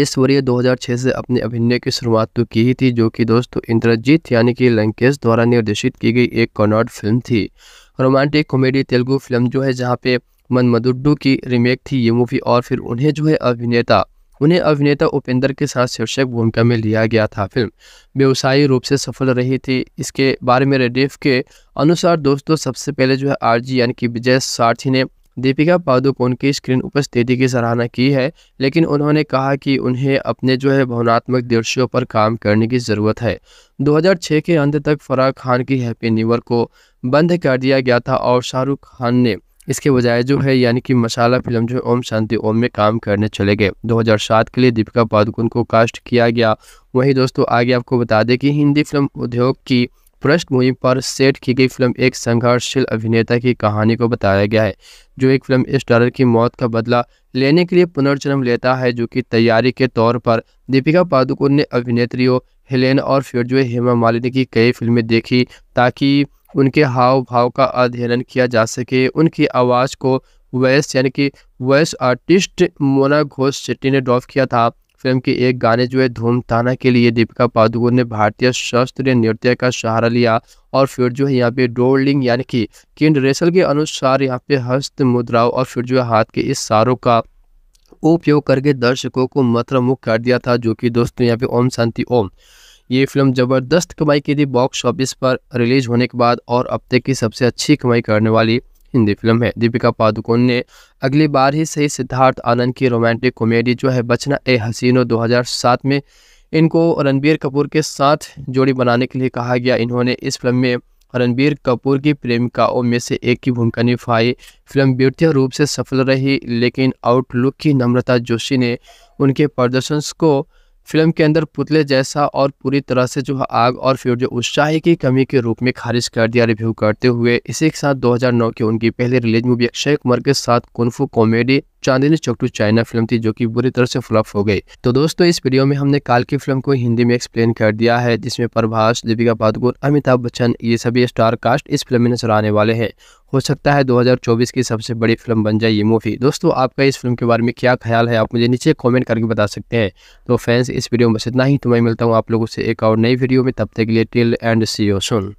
इस वर्ष 2006 से अपने अभिनय की शुरुआत तो की ही थी जो कि दोस्तों इंद्रजीत यानी कि लंकेश द्वारा निर्देशित की गई एक कॉनॉर्ड फिल्म थी रोमांटिक कॉमेडी तेलुगु फिल्म जो है जहाँ पे मनमदुड्डू की रीमेक थी ये मूवी और फिर उन्हें जो है अभिनेता उन्हें अभिनेता उपेंद्र के साथ शीर्षक भूमिका में लिया गया था फिल्म व्यवसायी रूप से सफल रही थी इसके बारे में रेडिफ के अनुसार दोस्तों सबसे पहले जो है आरजी यानी कि विजय सारथी ने दीपिका पादुकोण की स्क्रीन उपस्थिति की सराहना की है लेकिन उन्होंने कहा कि उन्हें अपने जो है भावनात्मक दृश्यों पर काम करने की ज़रूरत है 2006 के अंत तक फराह खान की हैप्पी न्यूअर को बंद कर दिया गया था और शाहरुख खान ने इसके बजाय जो है यानी कि मसाला फिल्म जो है ओम शांति ओम में काम करने चले गए 2007 के लिए दीपिका पादुकोण को कास्ट किया गया वहीं दोस्तों आगे आपको बता दें कि हिंदी फिल्म उद्योग की पृष्ठभूमि पर सेट की गई फिल्म एक संघर्षशील अभिनेता की कहानी को बताया गया है जो एक फिल्म स्टारर की मौत का बदला लेने के लिए पुनर्जन्म लेता है जो कि तैयारी के तौर पर दीपिका पादुकोण ने अभिनेत्रियों हेलेन और फिर जो हेमा मालिनी की कई फिल्में देखी ताकि उनके हाव भाव का अध्ययन किया जा सके उनकी आवाज़ को वॉइस यानी कि वॉइस आर्टिस्ट मोना घोष शेट्टी ने ड्रॉप किया था फिल्म के एक गाने जो है धूमताना के लिए दीपिका पादुकोण ने भारतीय शास्त्रीय नृत्य का सहारा लिया और फिर जो है यहाँ पे डोलिंग यानी कि किंड रेसल के अनुसार यहाँ पे हस्त मुद्राओं और फिर जो है हाथ के इस सारों का उपयोग करके दर्शकों को मंत्रमुख कर दिया था जो कि दोस्तों यहाँ पे ओम शांति ओम ये फिल्म ज़बरदस्त कमाई की थी बॉक्स ऑफिस पर रिलीज होने के बाद और अब तक की सबसे अच्छी कमाई करने वाली हिंदी फिल्म है दीपिका पादुकोण ने अगली बार ही सही सिद्धार्थ आनंद की रोमांटिक कॉमेडी जो है बचना ए हसीनो 2007 में इनको रणबीर कपूर के साथ जोड़ी बनाने के लिए कहा गया इन्होंने इस फिल्म में रणबीर कपूर की प्रेमिकाओं में से एक की भूमिका निभाई फिल्म वित्तीय रूप से सफल रही लेकिन आउटलुक की नम्रता जोशी ने उनके प्रदर्शन को फिल्म के अंदर पुतले जैसा और पूरी तरह से जो आग और जो उत्साह की कमी के रूप में खारिज कर दिया रिव्यू करते हुए इसी के साथ 2009 की उनकी पहली रिलीज मूवी अक्षय कुमार के साथ kung fu comedy Chandni Chowk to China film थी जो कि बुरी तरह से फ्लॉप हो गई तो दोस्तों इस वीडियो में हमने काल की फिल्म को हिंदी में एक्सप्लेन कर दिया है जिसमें प्रभास दीपिका पादुकोण अमिताभ बच्चन ये सभी स्टार कास्ट इस फिल्म में नजर आने वाले हैं हो सकता है 2024 की सबसे बड़ी फिल्म बन जाए ये मूवी दोस्तों आपका इस फिल्म के बारे में क्या ख्याल है आप मुझे नीचे कॉमेंट करके बता सकते हैं तो फैंस इस वीडियो में बस इतना ही तो मैं मिलता हूँ आप लोगों से एक और नई वीडियो में तब तक के लिए till and see you soon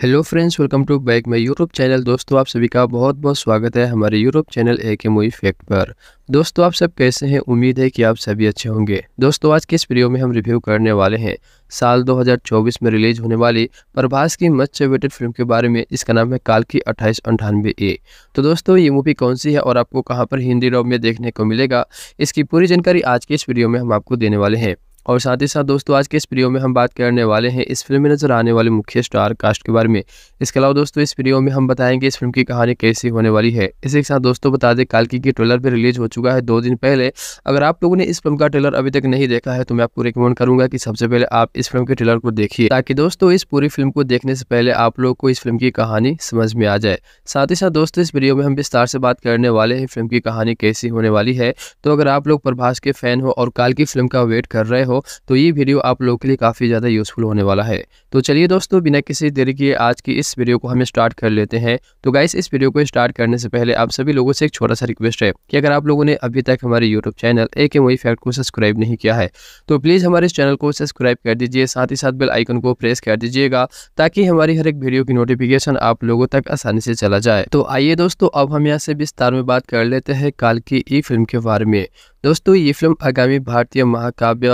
hello friends welcome to back my YouTube channel दोस्तों आप सभी का बहुत बहुत स्वागत है हमारे यूट्यूब चैनल ए के मूवी फैक्ट पर दोस्तों आप सब कैसे हैं उम्मीद है कि आप सभी अच्छे होंगे दोस्तों आज के इस वीडियो में हम रिव्यू करने वाले हैं साल 2024 में रिलीज होने वाली प्रभास की मच सेवेटेड फिल्म के बारे में इसका नाम है काल की अट्ठाईस अंठानवे ए तो दोस्तों ये मूवी कौन सी है और आपको कहाँ पर हिंदी डॉब में देखने को मिलेगा इसकी पूरी जानकारी आज के इस वीडियो में हम आपको देने वाले हैं और साथ ही साथ दोस्तों आज के इस वीडियो में हम बात करने वाले हैं इस फिल्म में नजर आने वाले मुख्य स्टार कास्ट के बारे में इसके अलावा दोस्तों इस वीडियो में हम बताएंगे इस फिल्म की कहानी कैसी होने वाली है इसी के साथ दोस्तों बता दें कालकी की ट्रेलर भी रिलीज हो चुका है दो दिन पहले अगर आप लोगों ने इस फिल्म का ट्रेलर अभी तक नहीं देखा है तो मैं आपको रिकमेंड करूंगा कि सबसे पहले आप इस फिल्म के ट्रेलर को देखिए ताकि दोस्तों इस पूरी फिल्म को देखने से पहले आप लोग को इस फिल्म की कहानी समझ में आ जाए साथ ही साथ दोस्तों इस वीडियो में हम विस्तार से बात करने वाले हैं फिल्म की कहानी कैसी होने वाली है तो अगर आप लोग प्रभाष के फैन हो और काल की फिल्म का वेट कर रहे हो हो तो ये वीडियो आप लोगों के लिए काफ़ी ज़्यादा यूज़फुल होने वाला है तो चलिए दोस्तों बिना किसी देरी के आज की इस वीडियो को हम स्टार्ट कर लेते हैं तो गाइस इस वीडियो को स्टार्ट करने से पहले आप सभी लोगों से एक छोटा सा रिक्वेस्ट है कि अगर आप लोगों ने अभी तक हमारे यूट्यूब चैनल ए के मोई फैक्ट को सब्सक्राइब नहीं किया है तो प्लीज़ हमारे इस चैनल को सब्सक्राइब कर दीजिए साथ ही साथ बेल आइकन को प्रेस कर दीजिएगा ताकि हमारी हर एक वीडियो की नोटिफिकेशन आप लोगों तक आसानी से चला जाए तो आइए दोस्तों अब हम यहाँ से विस्तार में बात कर लेते हैं काल की ई फिल्म के बारे में दोस्तों ये फिल्म आगामी भारतीय महाकाव्य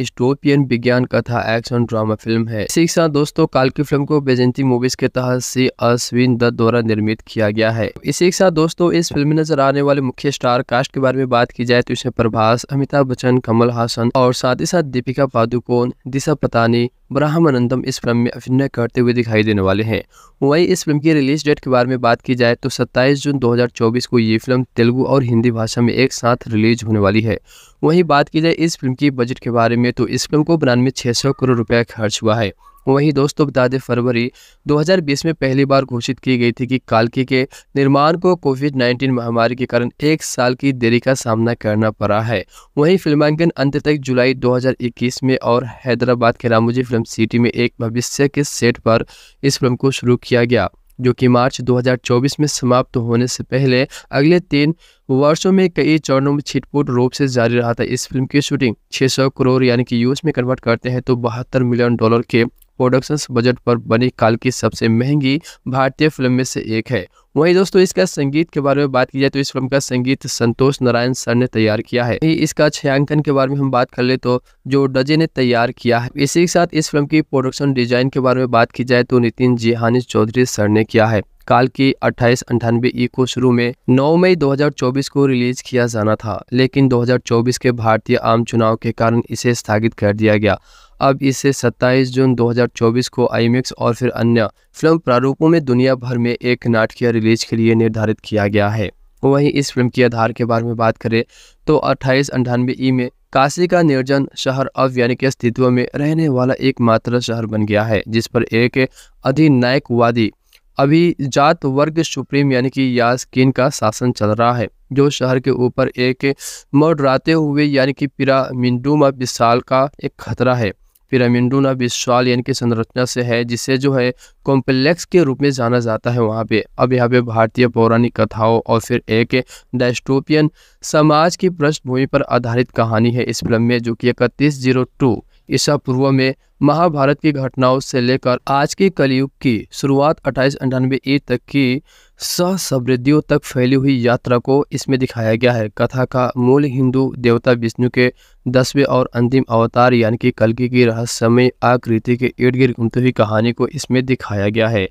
स्टोपियन विज्ञान कथा एक्शन ड्रामा फिल्म है इसी के साथ दोस्तों काल की फिल्म को बेजेंती मूवीज के तहत सी अश्विन दत्त द्वारा निर्मित किया गया है इसी के साथ दोस्तों इस फिल्म में नजर आने वाले मुख्य स्टार कास्ट के बारे में बात की जाए तो इसमें प्रभास अमिताभ बच्चन कमल हासन और साथ ही साथ दीपिका पादुकोण दिशा पतानी ब्राह्मानंदम इस फिल्म में अभिनय करते हुए दिखाई देने वाले हैं वहीं इस फिल्म की रिलीज डेट के बारे में बात की जाए तो 27 जून 2024 को ये फिल्म तेलुगु और हिंदी भाषा में एक साथ रिलीज होने वाली है वहीं बात की जाए इस फिल्म की बजट के बारे में तो इस फिल्म को बनाने में छः करोड़ रुपया खर्च हुआ है वहीं दोस्तों बता दें फरवरी 2020 में पहली बार घोषित की गई थी कि कालकी के निर्माण को कोविड 19 महामारी के कारण एक साल की देरी का सामना करना पड़ा है वहीं फिल्मांकन अंत तक जुलाई 2021 में और हैदराबाद के रामोजी फिल्म सिटी में एक भविष्य के सेट पर इस फिल्म को शुरू किया गया जो कि मार्च 2024 में समाप्त होने से पहले अगले तीन वर्षों में कई चरणों में छिटपुट रूप से जारी रहा था इस फिल्म की शूटिंग 600 करोड़ यानी कि यूएस में कन्वर्ट करते हैं तो बहत्तर मिलियन डॉलर के प्रोडक्शन बजट पर बनी काल की सबसे महंगी भारतीय फिल्म में से एक है वहीं दोस्तों इसका संगीत के बारे में बात की जाए तो इस फिल्म का संगीत संतोष नारायण सर ने तैयार किया है इसका छायांकन के बारे में हम बात कर ले तो जो डजे ने तैयार किया है इसी के साथ इस फिल्म की प्रोडक्शन डिजाइन के बारे में बात की जाए तो नितिन जिहानी चौधरी सर ने किया है काल की अट्ठाईस अंठानवे ई को शुरू में 9 मई 2024 को रिलीज किया जाना था लेकिन 2024 के भारतीय आम चुनाव के कारण इसे स्थगित कर दिया गया अब इसे 27 जून 2024 को आई और फिर अन्य फिल्म प्रारूपों में दुनिया भर में एक नाटकीय रिलीज के लिए निर्धारित किया गया है तो वहीं इस फिल्म के आधार के बारे में बात करें तो अट्ठाईस अंठानवे ई में काशी का निर्जन शहर अब यानी के अस्तित्व में रहने वाला एकमात्र शहर बन गया है जिस पर एक अधिनायकवादी अभिजात वर्ग सुप्रीम यानी कि यासकिन का शासन चल रहा है जो शहर के ऊपर एक मोडराते हुए यानी कि पिरामिंडुमा विशाल का एक खतरा है पिरामिंडूना विश्वाल यानी कि संरचना से है जिसे जो है कॉम्प्लेक्स के रूप में जाना जाता है वहाँ पे अब यहाँ पे भारतीय पौराणिक कथाओं और फिर एक डेस्टोपियन समाज की पृष्ठभूमि पर आधारित कहानी है इस फिल्म में जो कि इकतीस जीरो टू ईसा पूर्व में महाभारत की घटनाओं से लेकर आज के कलयुग की शुरुआत अट्ठाईस अंठानवे ई तक की सहसमृद्धियों तक फैली हुई यात्रा को इसमें दिखाया गया है कथा का मूल हिंदू देवता विष्णु के दसवें और अंतिम अवतार यानी कि कलकी की रहस्यमय आकृति के इर्द गिर्द घूमती हुई कहानी को इसमें दिखाया गया है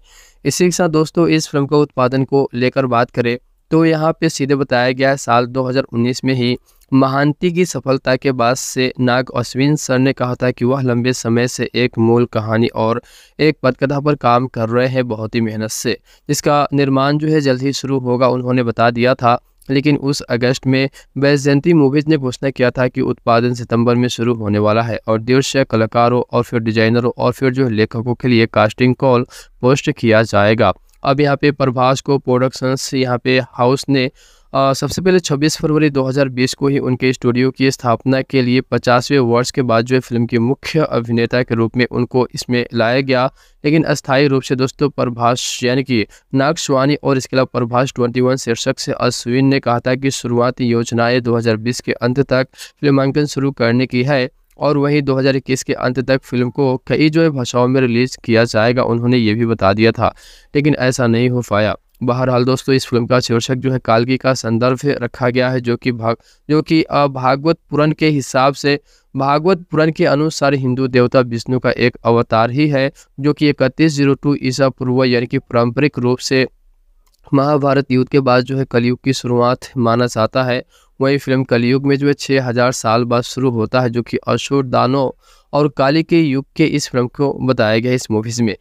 इसी के साथ दोस्तों इस फिल्म के उत्पादन को लेकर बात करें तो यहाँ पे सीधे बताया गया है साल 2019 में ही महानती की सफलता के बाद से नाग अश्विन सर ने कहा था कि वह लंबे समय से एक मूल कहानी और एक पदकथा पर काम कर रहे हैं बहुत ही मेहनत से इसका निर्माण जो है जल्द ही शुरू होगा उन्होंने बता दिया था लेकिन उस अगस्त में वैजयंती मूवीज़ ने घोषणा किया था कि उत्पादन सितंबर में शुरू होने वाला है और दृश्य कलाकारों और फिर डिजाइनरों और फिर जो लेखकों के लिए कास्टिंग कॉल पोस्ट किया जाएगा अब यहाँ पे प्रभास को प्रोडक्शंस यहाँ पे हाउस ने आ, सबसे पहले 26 फरवरी 2020 को ही उनके स्टूडियो की स्थापना के लिए 50वें वर्ष के बाद जो है फिल्म के मुख्य अभिनेता के रूप में उनको इसमें लाया गया लेकिन अस्थायी रूप से दोस्तों प्रभाष यानी कि सुवानी और इसके अलावा प्रभाष 21 शीर्षक से अश्विन ने कहा था कि शुरुआती योजनाएं 2020 के अंत तक फिल्मांकन शुरू करने की है और वहीं 2021 के अंत तक फिल्म को कई जो है भाषाओं में रिलीज़ किया जाएगा उन्होंने ये भी बता दिया था लेकिन ऐसा नहीं हो पाया बहरहाल दोस्तों इस फिल्म का शीर्षक जो है कालकी का संदर्भ रखा गया है जो कि भाग जो कि भागवत पुराण के हिसाब से भागवत पुराण के अनुसार हिंदू देवता विष्णु का एक अवतार ही है जो कि इकतीस जीरो टू ईसा पूर्व यानी कि पारंपरिक रूप से महाभारत युद्ध के बाद जो है कलयुग की शुरुआत माना जाता है वही फिल्म कलयुग में जो है छः हजार साल बाद शुरू होता है जो कि अशोर दानों और काली के युग के इस फिल्म को बताया गया इस मूवीज़ में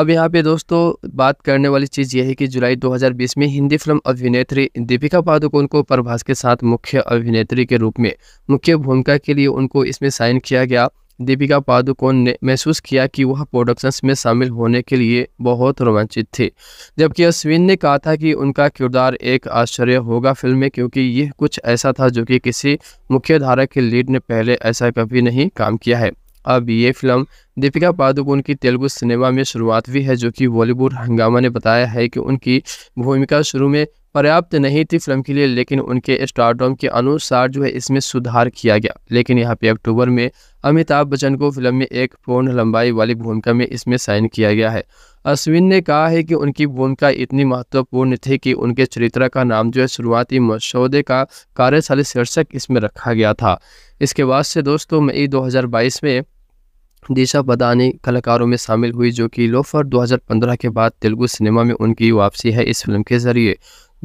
अब यहाँ पे दोस्तों बात करने वाली चीज़ यह है कि जुलाई 2020 में हिंदी फिल्म अभिनेत्री दीपिका पादुकोण को प्रभास के साथ मुख्य अभिनेत्री के रूप में मुख्य भूमिका के लिए उनको इसमें साइन किया गया दीपिका पादुकोण ने महसूस किया कि वह प्रोडक्शंस में शामिल होने के लिए बहुत रोमांचित थी जबकि अश्विन ने कहा था कि उनका किरदार एक आश्चर्य होगा फिल्म में क्योंकि यह कुछ ऐसा था जो कि किसी मुख्य धारा के लीड ने पहले ऐसा कभी नहीं काम किया है अब ये फिल्म दीपिका पादुकोण की तेलुगु सिनेमा में शुरुआत भी है जो कि बॉलीवुड हंगामा ने बताया है कि उनकी भूमिका शुरू में पर्याप्त नहीं थी फिल्म के लिए लेकिन उनके स्टारडोम के अनुसार जो है इसमें सुधार किया गया लेकिन यहाँ पे अक्टूबर में अमिताभ बच्चन को फिल्म में एक पूर्ण लंबाई वाली भूमिका में इसमें साइन किया गया है अश्विन ने कहा है कि उनकी भूमिका इतनी महत्वपूर्ण थी कि उनके चरित्र का नाम जो है शुरुआती मसौदे का कार्यशाली शीर्षक इसमें रखा गया था इसके बाद से दोस्तों मई दो में दिशा बदानी कलाकारों में शामिल हुई जो कि लोफर 2015 के बाद तेलुगु सिनेमा में उनकी वापसी है इस फिल्म के जरिए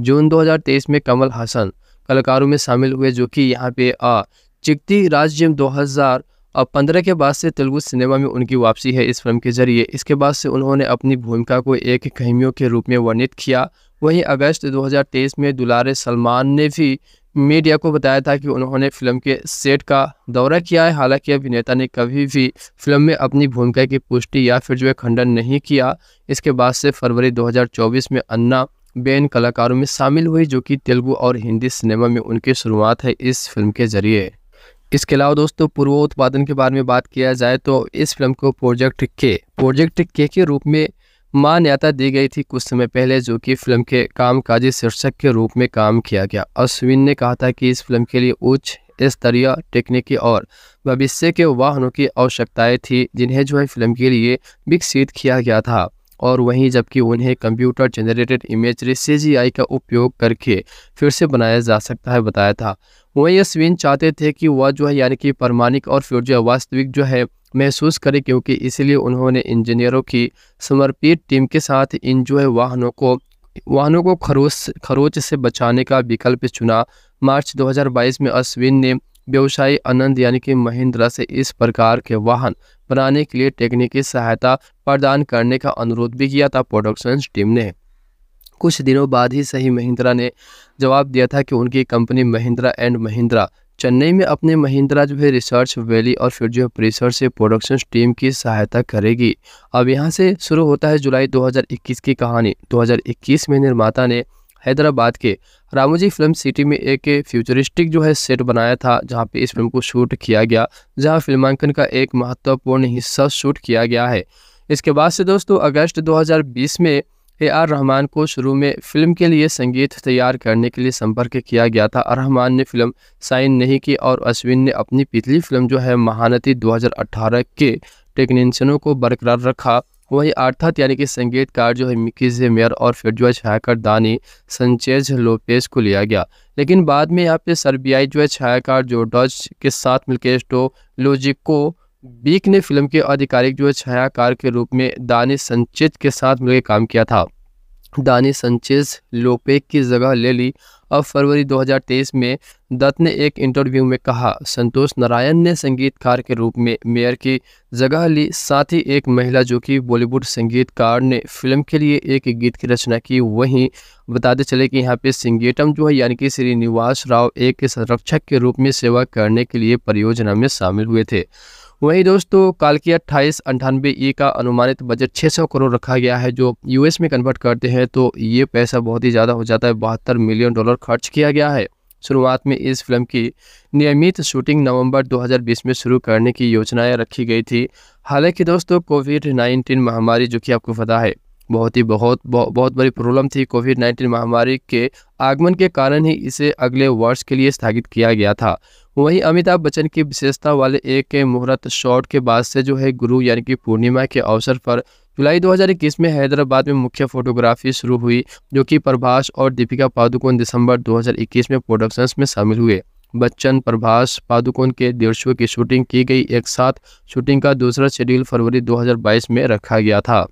जून 2023 में कमल हसन कलाकारों में शामिल हुए जो कि यहाँ पे आ चिकती राज्य दो हज़ार और पंद्रह के बाद से तेलुगु सिनेमा में उनकी वापसी है इस फिल्म के जरिए इसके बाद से उन्होंने अपनी भूमिका को एक खहमियों के रूप में वर्णित किया वहीं अगस्त 2023 में दुलारे सलमान ने भी मीडिया को बताया था कि उन्होंने फिल्म के सेट का दौरा किया है हालांकि अभिनेता ने कभी भी फिल्म में अपनी भूमिका की पुष्टि या फिर जो है खंडन नहीं किया इसके बाद से फरवरी दो में अन्ना बेन कलाकारों में शामिल हुई जो कि तेलुगु और हिंदी सिनेमा में उनकी शुरुआत है इस फिल्म के जरिए इसके अलावा दोस्तों पूर्व उत्पादन के बारे में बात किया जाए तो इस फिल्म को प्रोजेक्ट के प्रोजेक्ट के के रूप में मान्यता दी गई थी कुछ समय पहले जो कि फिल्म के कामकाजी शीर्षक के रूप में काम किया गया अश्विन ने कहा था कि इस फिल्म के लिए उच्च स्तरीय टेक्निकी और भविष्य के वाहनों की आवश्यकताएं थी जिन्हें जो है फिल्म के लिए विकसित किया गया था और वहीं जबकि उन्हें कंप्यूटर जनरेटेड इमेजरी सी का उपयोग करके फिर से बनाया जा सकता है बताया था वहीं यशविन चाहते थे कि वह जो है यानी कि प्रमाणिक और फिर जो वास्तविक जो है महसूस करें क्योंकि इसलिए उन्होंने इंजीनियरों की समर्पित टीम के साथ इन जो है वाहनों को वाहनों को खरोच खरोच से बचाने का विकल्प चुना मार्च 2022 में अश्विन ने व्यवसायी आनंद यानी कि महिंद्रा से इस प्रकार के वाहन बनाने के लिए तकनीकी सहायता प्रदान करने का अनुरोध भी किया था प्रोडक्शन टीम ने कुछ दिनों बाद ही सही महिंद्रा ने जवाब दिया था कि उनकी कंपनी महिंद्रा एंड महिंद्रा चेन्नई में अपने महिंद्रा जो है रिसर्च वैली और फिर जो है परिसर से प्रोडक्शन टीम की सहायता करेगी अब यहाँ से शुरू होता है जुलाई 2021 की कहानी 2021 में निर्माता ने हैदराबाद के रामोजी फिल्म सिटी में एक फ्यूचरिस्टिक जो है सेट बनाया था जहां पे इस फिल्म को शूट किया गया जहां फिल्मांकन का एक महत्वपूर्ण हिस्सा शूट किया गया है इसके बाद से दोस्तों अगस्त 2020 में ए आर रहमान को शुरू में फिल्म के लिए संगीत तैयार करने के लिए संपर्क किया गया था रहमान ने फिल्म साइन नहीं की और अश्विन ने अपनी पिछली फिल्म जो है महानती दो के टेक्नीशियनों को बरकरार रखा वही अर्थात यानी कि संगीतकार जो है मिकी जेमेयर और फिर जो है छायाकार दानी संचेज लोपेज को लिया गया लेकिन बाद में यहाँ पे सर्बियाई जो है छायाकार जो डॉज के साथ मिलकर स्टो लोजिको बीक ने फिल्म के आधिकारिक जो है छायाकार के रूप में दानी संचेज के साथ मिलकर काम किया था दानी संचेज लोपेक की जगह ले ली अब फरवरी 2023 में दत्त ने एक इंटरव्यू में कहा संतोष नारायण ने संगीतकार के रूप में मेयर की जगह ली साथ ही एक महिला जो कि बॉलीवुड संगीतकार ने फिल्म के लिए एक गीत की रचना की वहीं बताते चले कि यहाँ पे सिंगेटम जो है यानी कि श्रीनिवास राव एक संरक्षक के रूप में सेवा करने के लिए परियोजना में शामिल हुए थे वहीं दोस्तों काल की अट्ठाईस अंठानवे ई का अनुमानित बजट 600 करोड़ रखा गया है जो यूएस में कन्वर्ट करते हैं तो ये पैसा बहुत ही ज़्यादा हो जाता है बहत्तर मिलियन डॉलर खर्च किया गया है शुरुआत में इस फिल्म की नियमित शूटिंग नवंबर 2020 में शुरू करने की योजनाएं रखी गई थी हालांकि दोस्तों कोविड 19 महामारी जो कि आपको पता है बहुत ही बहुत बहुत, बड़ी प्रॉब्लम थी कोविड 19 महामारी के आगमन के कारण ही इसे अगले वर्ष के लिए स्थगित किया गया था वहीं अमिताभ बच्चन की विशेषता वाले एक मुहूर्त शॉट के बाद से जो है गुरु यानी कि पूर्णिमा के अवसर पर जुलाई 2021 में हैदराबाद में मुख्य फोटोग्राफी शुरू हुई जो कि प्रभास और दीपिका पादुकोण दिसंबर 2021 में प्रोडक्शंस में शामिल हुए बच्चन प्रभास पादुकोण के दृश्यों की शूटिंग की गई एक साथ शूटिंग का दूसरा शेड्यूल फरवरी 2022 में रखा गया था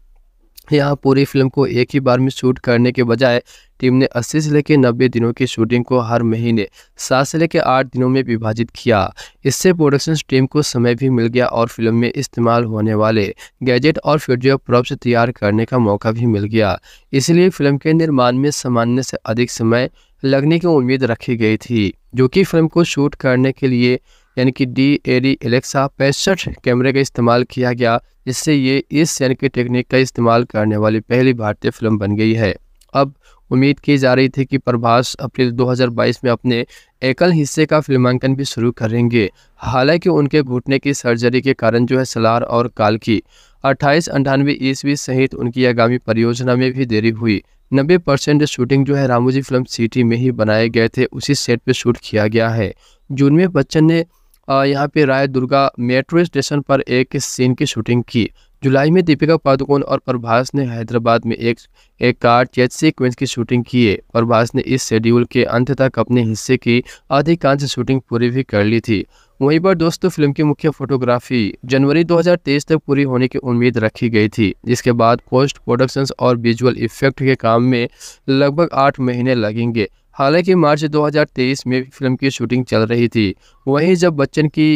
यहाँ पूरी फिल्म को एक ही बार में शूट करने के बजाय टीम ने 80 से लेकर 90 दिनों की शूटिंग को हर महीने सात से लेकर आठ दिनों में विभाजित किया इससे प्रोडक्शन टीम को समय भी मिल गया और फिल्म में इस्तेमाल होने वाले गैजेट और फीडियो प्रॉप्स तैयार करने का मौका भी मिल गया इसलिए फिल्म के निर्माण में सामान्य से अधिक समय लगने की उम्मीद रखी गई थी जो कि फिल्म को शूट करने के लिए यानी कि डी ए डी एलेक्सा पैंसठ कैमरे का इस्तेमाल किया गया जिससे ये इस यानी कि टेक्निक का इस्तेमाल करने वाली पहली भारतीय फिल्म बन गई है अब उम्मीद की जा रही थी कि प्रभास अप्रैल 2022 में अपने एकल हिस्से का फिल्मांकन भी शुरू करेंगे हालांकि उनके घुटने की सर्जरी के कारण जो है सलार और काल की अट्ठाईस अंठानवे ईस्वी सहित उनकी आगामी परियोजना में भी देरी हुई नब्बे परसेंट शूटिंग जो है रामोजी फिल्म सिटी में ही बनाए गए थे उसी सेट पर शूट किया गया है जून में बच्चन ने यहाँ पे राय दुर्गा मेट्रो स्टेशन पर एक सीन की शूटिंग की जुलाई में दीपिका पादुकोण और प्रभास ने हैदराबाद में एक एक कार चेज सीक्वेंस की शूटिंग है प्रभास ने इस शेड्यूल के अंत तक अपने हिस्से की अधिकांश शूटिंग पूरी भी कर ली थी वहीं पर दोस्तों फिल्म की मुख्य फोटोग्राफी जनवरी 2023 तक पूरी होने की उम्मीद रखी गई थी जिसके बाद पोस्ट प्रोडक्शंस और विजुअल इफेक्ट के काम में लगभग आठ महीने लगेंगे हालांकि मार्च 2023 में फिल्म की शूटिंग चल रही थी वहीं जब बच्चन की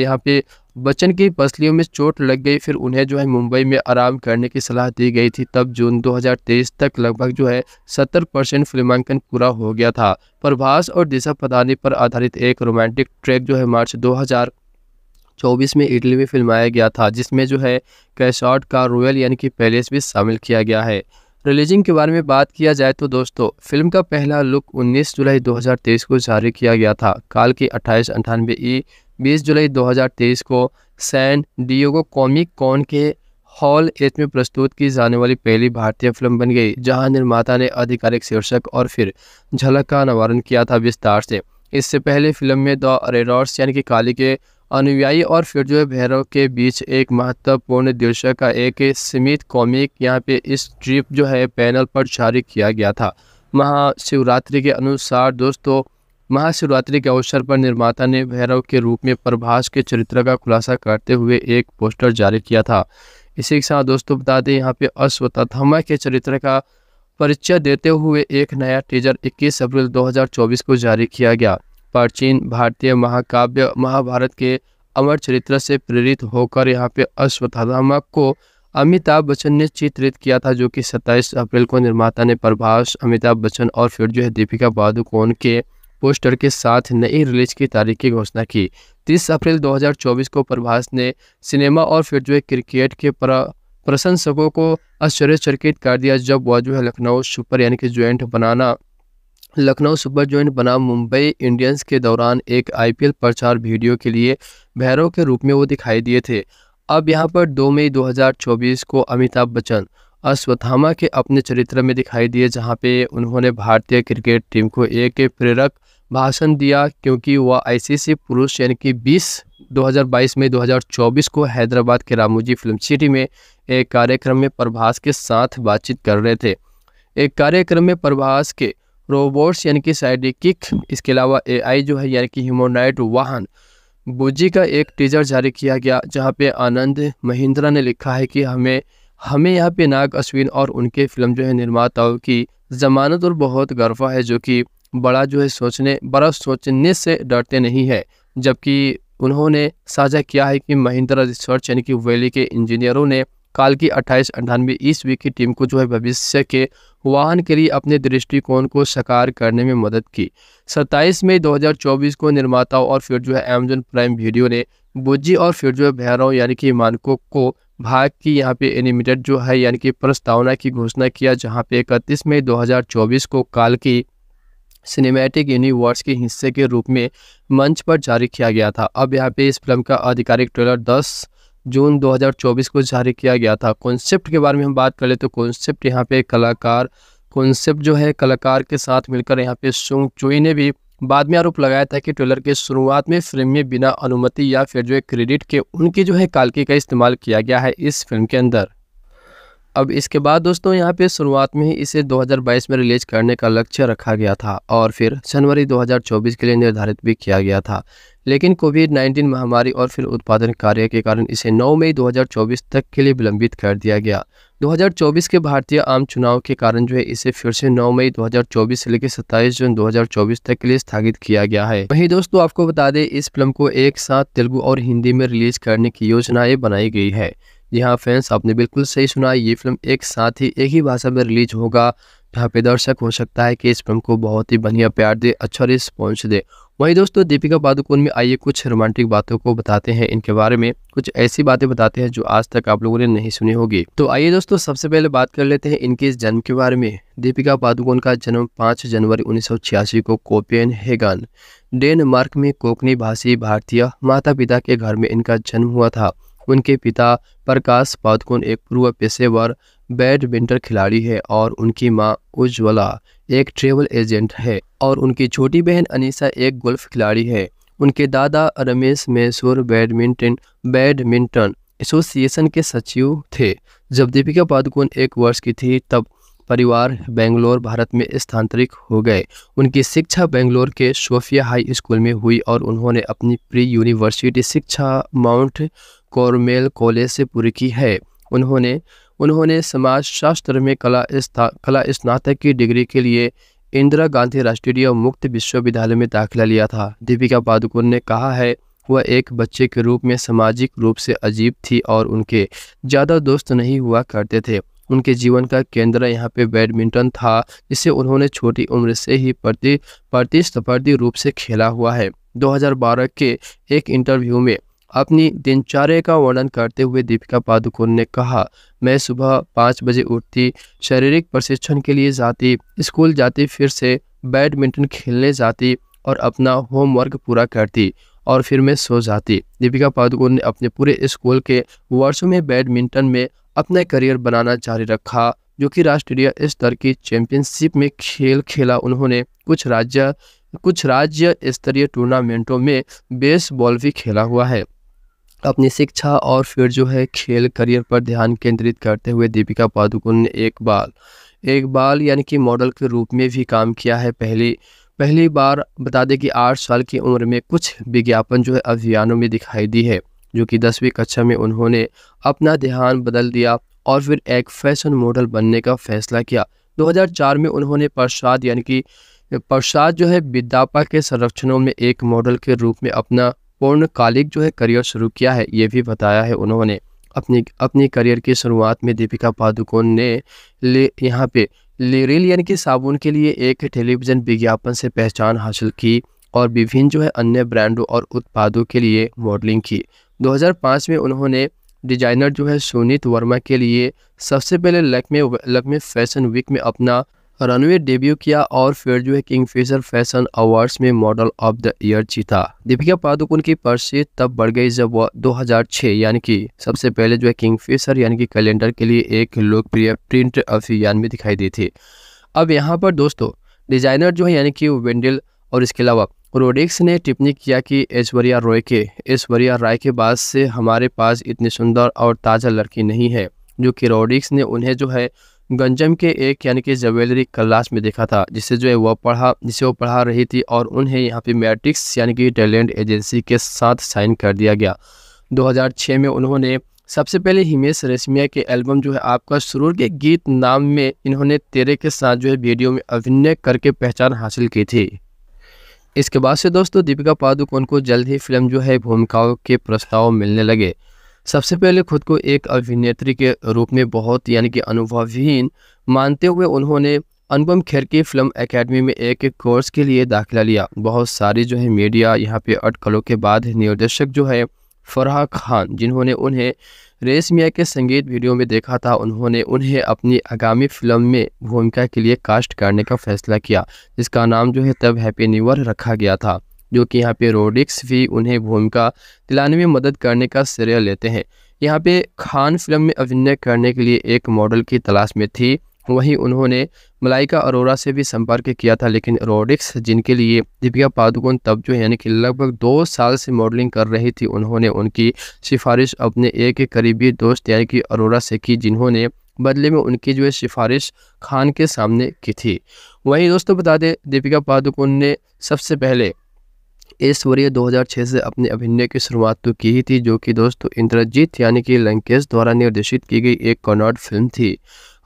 यहाँ पे बच्चन की पसलियों में चोट लग गई फिर उन्हें जो है मुंबई में आराम करने की सलाह दी गई थी तब जून 2023 तक लगभग जो है 70 परसेंट फिल्मांकन पूरा हो गया था प्रभास और दिशा पदानी पर आधारित एक रोमांटिक ट्रैक जो है मार्च 2024 में इटली में फिल्माया गया था जिसमें जो है कैशॉट का रॉयल यानी कि पैलेस भी शामिल किया गया है रिलीजिंग के बारे में बात किया जाए तो दोस्तों फिल्म का पहला लुक 19 जुलाई 2023 को जारी किया गया था काल की अट्ठाईस अंठानवे ई बीस जुलाई 2023 को सैन डियोगो कॉमिक कॉन के हॉल एच में प्रस्तुत की जाने वाली पहली भारतीय फिल्म बन गई जहां निर्माता ने आधिकारिक शीर्षक और फिर झलक का अनावरण किया था विस्तार से इससे पहले फिल्म में द रेडॉर्स यानी कि काली के अनुयायी और फिर जो है भैरव के बीच एक महत्वपूर्ण दृश्य का एक सीमित कॉमिक यहाँ पे इस ट्रिप जो है पैनल पर जारी किया गया था महाशिवरात्रि के अनुसार दोस्तों महाशिवरात्रि के अवसर पर निर्माता ने भैरव के रूप में प्रभास के चरित्र का खुलासा करते हुए एक पोस्टर जारी किया था इसी के साथ दोस्तों बता दें यहाँ पे अश्वत्थामा के चरित्र का परिचय देते हुए एक नया टीजर 21 अप्रैल 2024 को जारी किया गया प्राचीन भारतीय महाकाव्य महाभारत के अमर चरित्र से प्रेरित होकर यहाँ पे अश्वत्थामा को अमिताभ बच्चन ने चित्रित किया था जो कि 27 अप्रैल को निर्माता ने प्रभास अमिताभ बच्चन और फिर जो है दीपिका पादुकोण के पोस्टर के साथ नई रिलीज की तारीख की घोषणा की 30 अप्रैल 2024 को प्रभास ने सिनेमा और फिर जो है क्रिकेट के प्रशंसकों को आश्चर्यचकित कर दिया जब वह जो है लखनऊ सुपर यानी कि ज्वाइंट बनाना लखनऊ सुपर जॉइंट बनाम मुंबई इंडियंस के दौरान एक आईपीएल प्रचार वीडियो के लिए भैरव के रूप में वो दिखाई दिए थे अब यहाँ पर 2 मई 2024 को अमिताभ बच्चन अश्वत्थामा के अपने चरित्र में दिखाई दिए जहाँ पे उन्होंने भारतीय क्रिकेट टीम को एक प्रेरक भाषण दिया क्योंकि वह आईसीसी पुरुष यानी कि 20 2022 में 2024 को हैदराबाद के रामोजी फिल्म सिटी में एक कार्यक्रम में प्रभास के साथ बातचीत कर रहे थे एक कार्यक्रम में प्रभास के रोबोट्स यानी कि किक इसके अलावा एआई जो है यानी कि ह्यूमोनाइट वाहन बुजी का एक टीजर जारी किया गया जहां पे आनंद महिंद्रा ने लिखा है कि हमें हमें यहाँ पे नाग अश्विन और उनके फिल्म जो है निर्माताओं की जमानत और बहुत गर्वा है जो कि बड़ा जो है सोचने बड़ा सोचने से डरते नहीं है जबकि उन्होंने साझा किया है कि महिंद्रा रिसर्च यानी कि वैली के इंजीनियरों ने काल की अट्ठाईस अंठानवे ईस्वी की टीम को जो है भविष्य के वाहन के लिए अपने दृष्टिकोण को साकार करने में मदद की 27 मई 2024 को निर्माताओं और फिर जो है अमेजन प्राइम वीडियो ने बुज्जी और फिर जो है भैरव यानी कि मानकों को भाग की यहाँ पे एनिमेटेड जो है यानी कि प्रस्तावना की घोषणा किया जहाँ पे इकतीस मई चौबीस को काल की सिनेमैटिक यूनिवर्स के हिस्से के रूप में मंच पर जारी किया गया था अब यहाँ पे इस फिल्म का आधिकारिक ट्रेलर दस जून 2024 को जारी किया गया था कॉन्सेप्ट के बारे में हम बात कर ले तो कॉन्सेप्ट यहाँ पे कलाकार कॉन्सेप्ट जो है कलाकार के साथ मिलकर यहाँ पे सुंग चुई ने भी बाद में आरोप लगाया था कि ट्रेलर के शुरुआत में फिल्म में बिना अनुमति या फिर जो है क्रेडिट के उनकी जो है कालकी का इस्तेमाल किया गया है इस फिल्म के अंदर अब इसके बाद दोस्तों यहाँ पे शुरुआत में ही इसे 2022 में रिलीज करने का लक्ष्य रखा गया था और फिर जनवरी 2024 के लिए निर्धारित भी किया गया था लेकिन कोविड 19 महामारी और फिर उत्पादन कार्य के कारण इसे 9 मई 2024 तक के लिए विलंबित कर दिया गया 2024 के भारतीय आम चुनाव के कारण जो है इसे फिर से 9 मई 2024 से लेकर 27 जून 2024 तक के लिए स्थगित किया गया है वहीं दोस्तों आपको बता दें इस फिल्म को एक साथ तेलुगु और हिंदी में रिलीज करने की योजनाएं बनाई गई है जी हाँ फैंस आपने बिल्कुल सही सुना ये फिल्म एक साथ ही एक ही भाषा में रिलीज होगा यहाँ पे दर्शक हो सकता है कि इस फिल्म को बहुत ही बढ़िया प्यार दे अच्छा रिस्पॉन्स दे वहीं दोस्तों दीपिका पादुकोण में आइए कुछ रोमांटिक बातों को बताते हैं इनके बारे में कुछ ऐसी बातें बताते हैं जो आज तक आप लोगों ने नहीं सुनी होगी तो आइए दोस्तों सबसे पहले बात कर लेते हैं इनके जन्म के बारे में दीपिका पादुकोण का जन्म 5 जनवरी उन्नीस को कोपेन हेगन डेनमार्क में कोकनी भाषी भारतीय माता पिता के घर में इनका जन्म हुआ था उनके पिता प्रकाश पादुकोण एक पूर्व पेशेवर बैडमिंटन खिलाड़ी है और उनकी माँ उज्ज्वला एक ट्रेवल एजेंट है और उनकी छोटी बहन अनीसा एक गोल्फ खिलाड़ी है उनके दादा Ramesh Mysore badminton badminton association के सचिव थे जब दीपिका पादुकोण एक वर्ष की थी तब परिवार बेंगलोर भारत में स्थानांतरित हो गए उनकी शिक्षा बेंगलोर के सोफिया हाई स्कूल में हुई और उन्होंने अपनी प्री यूनिवर्सिटी शिक्षा माउंट कॉर्मेल कॉलेज से पूरी की है उन्होंने उन्होंने समाजशास्त्र में कला कला स्नातक की डिग्री के लिए इंदिरा गांधी राष्ट्रीय मुक्त विश्वविद्यालय में दाखिला लिया था दीपिका पादुकोण ने कहा है वह एक बच्चे के रूप में सामाजिक रूप से अजीब थी और उनके ज़्यादा दोस्त नहीं हुआ करते थे उनके जीवन का केंद्र यहाँ पे बैडमिंटन था जिसे उन्होंने छोटी उम्र से ही प्रति प्रतिस्पर्धी रूप से खेला हुआ है 2012 के एक इंटरव्यू में अपनी दिनचर्या का वर्णन करते हुए दीपिका पादुकोण ने कहा मैं सुबह पाँच बजे उठती शारीरिक प्रशिक्षण के लिए जाती स्कूल जाती फिर से बैडमिंटन खेलने जाती और अपना होमवर्क पूरा करती और फिर मैं सो जाती दीपिका पादुकोण ने अपने पूरे स्कूल के वर्षों में बैडमिंटन में अपने करियर बनाना जारी रखा जो कि राष्ट्रीय स्तर की चैंपियनशिप में खेल खेला उन्होंने कुछ राज्य कुछ राज्य स्तरीय टूर्नामेंटों में बेसबॉल भी खेला हुआ है अपनी शिक्षा और फिर जो है खेल करियर पर ध्यान केंद्रित करते हुए दीपिका पादुकोण ने एक बार एक बाल यानी कि मॉडल के रूप में भी काम किया है पहली पहली बार बता दें कि आठ साल की उम्र में कुछ विज्ञापन जो है अभियानों में दिखाई दी है जो कि दसवीं कक्षा में उन्होंने अपना ध्यान बदल दिया और फिर एक फैशन मॉडल बनने का फैसला किया 2004 में उन्होंने प्रसाद यानी कि प्रसाद जो है विद्यापा के संरक्षणों में एक मॉडल के रूप में अपना पूर्णकालिक जो है करियर शुरू किया है ये भी बताया है उन्होंने अपनी अपनी करियर की शुरुआत में दीपिका पादुकोण ने ले यहाँ पे लिरिल यानी कि साबुन के लिए एक टेलीविज़न विज्ञापन से पहचान हासिल की और विभिन्न जो है अन्य ब्रांडों और उत्पादों के लिए मॉडलिंग की 2005 में उन्होंने डिजाइनर जो है सुनीत वर्मा के लिए सबसे पहले लक्मे लक्मे फैशन वीक में अपना रनवे डेब्यू किया और फिर जो है किंग फिशर फैशन अवार्ड्स में मॉडल ऑफ द ईयर जीता दीपिका पादुकोण की परसी तब बढ़ गई जब वह 2006 यानी कि सबसे पहले जो है किंग फिशर यानी कि कैलेंडर के लिए एक लोकप्रिय प्रिंट अभियान में दिखाई दी थी अब यहाँ पर दोस्तों डिजाइनर जो है यानी कि वेंडिल और इसके अलावा रोडिक्स ने टिप्पणी किया कि ऐश्वर्या रॉय के ऐश्वर्या राय के बाद से हमारे पास इतनी सुंदर और ताज़ा लड़की नहीं है जो कि रोडिक्स ने उन्हें जो है गंजम के एक यानी कि ज्वेलरी क्लास में देखा था जिसे जो है वह पढ़ा जिसे वो पढ़ा रही थी और उन्हें यहाँ पे मैट्रिक्स यानी कि टैलेंट एजेंसी के साथ साइन कर दिया गया 2006 में उन्होंने सबसे पहले हिमेश रेशमिया के एल्बम जो है आपका सुरूर के गीत नाम में इन्होंने तेरे के साथ जो है वीडियो में अभिनय करके पहचान हासिल की थी इसके बाद से दोस्तों दीपिका पादुकोण को जल्द ही फिल्म जो है भूमिकाओं के प्रस्ताव मिलने लगे सबसे पहले खुद को एक अभिनेत्री के रूप में बहुत यानी कि अनुभवहीन मानते हुए उन्होंने अनुपम खेर की फिल्म एकेडमी में एक कोर्स के लिए दाखिला लिया बहुत सारी जो है मीडिया यहाँ पे अटकलों के बाद निर्देशक जो है फराह खान जिन्होंने उन्हें रेशमिया के संगीत वीडियो में देखा था उन्होंने उन्हें अपनी आगामी फिल्म में भूमिका के लिए कास्ट करने का फैसला किया जिसका नाम जो है तब हैप्पी न्यू ईयर रखा गया था जो कि यहाँ पे रोडिक्स भी उन्हें भूमिका दिलाने में मदद करने का श्रेय लेते हैं यहाँ पे खान फिल्म में अभिनय करने के लिए एक मॉडल की तलाश में थी वहीं उन्होंने मलाइका अरोरा से भी संपर्क किया था लेकिन रोडिक्स जिनके लिए दीपिका पादुकोण तब जो यानी कि लगभग दो साल से मॉडलिंग कर रही थी उन्होंने उनकी सिफारिश अपने एक करीबी दोस्त यानी कि अरोरा से की जिन्होंने बदले में उनकी जो है सिफारिश खान के सामने की थी वहीं दोस्तों बता दें दीपिका पादुकोण ने सबसे पहले ऐश्वर्य 2006 से अपने अभिनय की शुरुआत तो की ही थी जो कि दोस्तों इंद्रजीत यानी कि लंकेश द्वारा निर्देशित की गई एक कॉनॉड फिल्म थी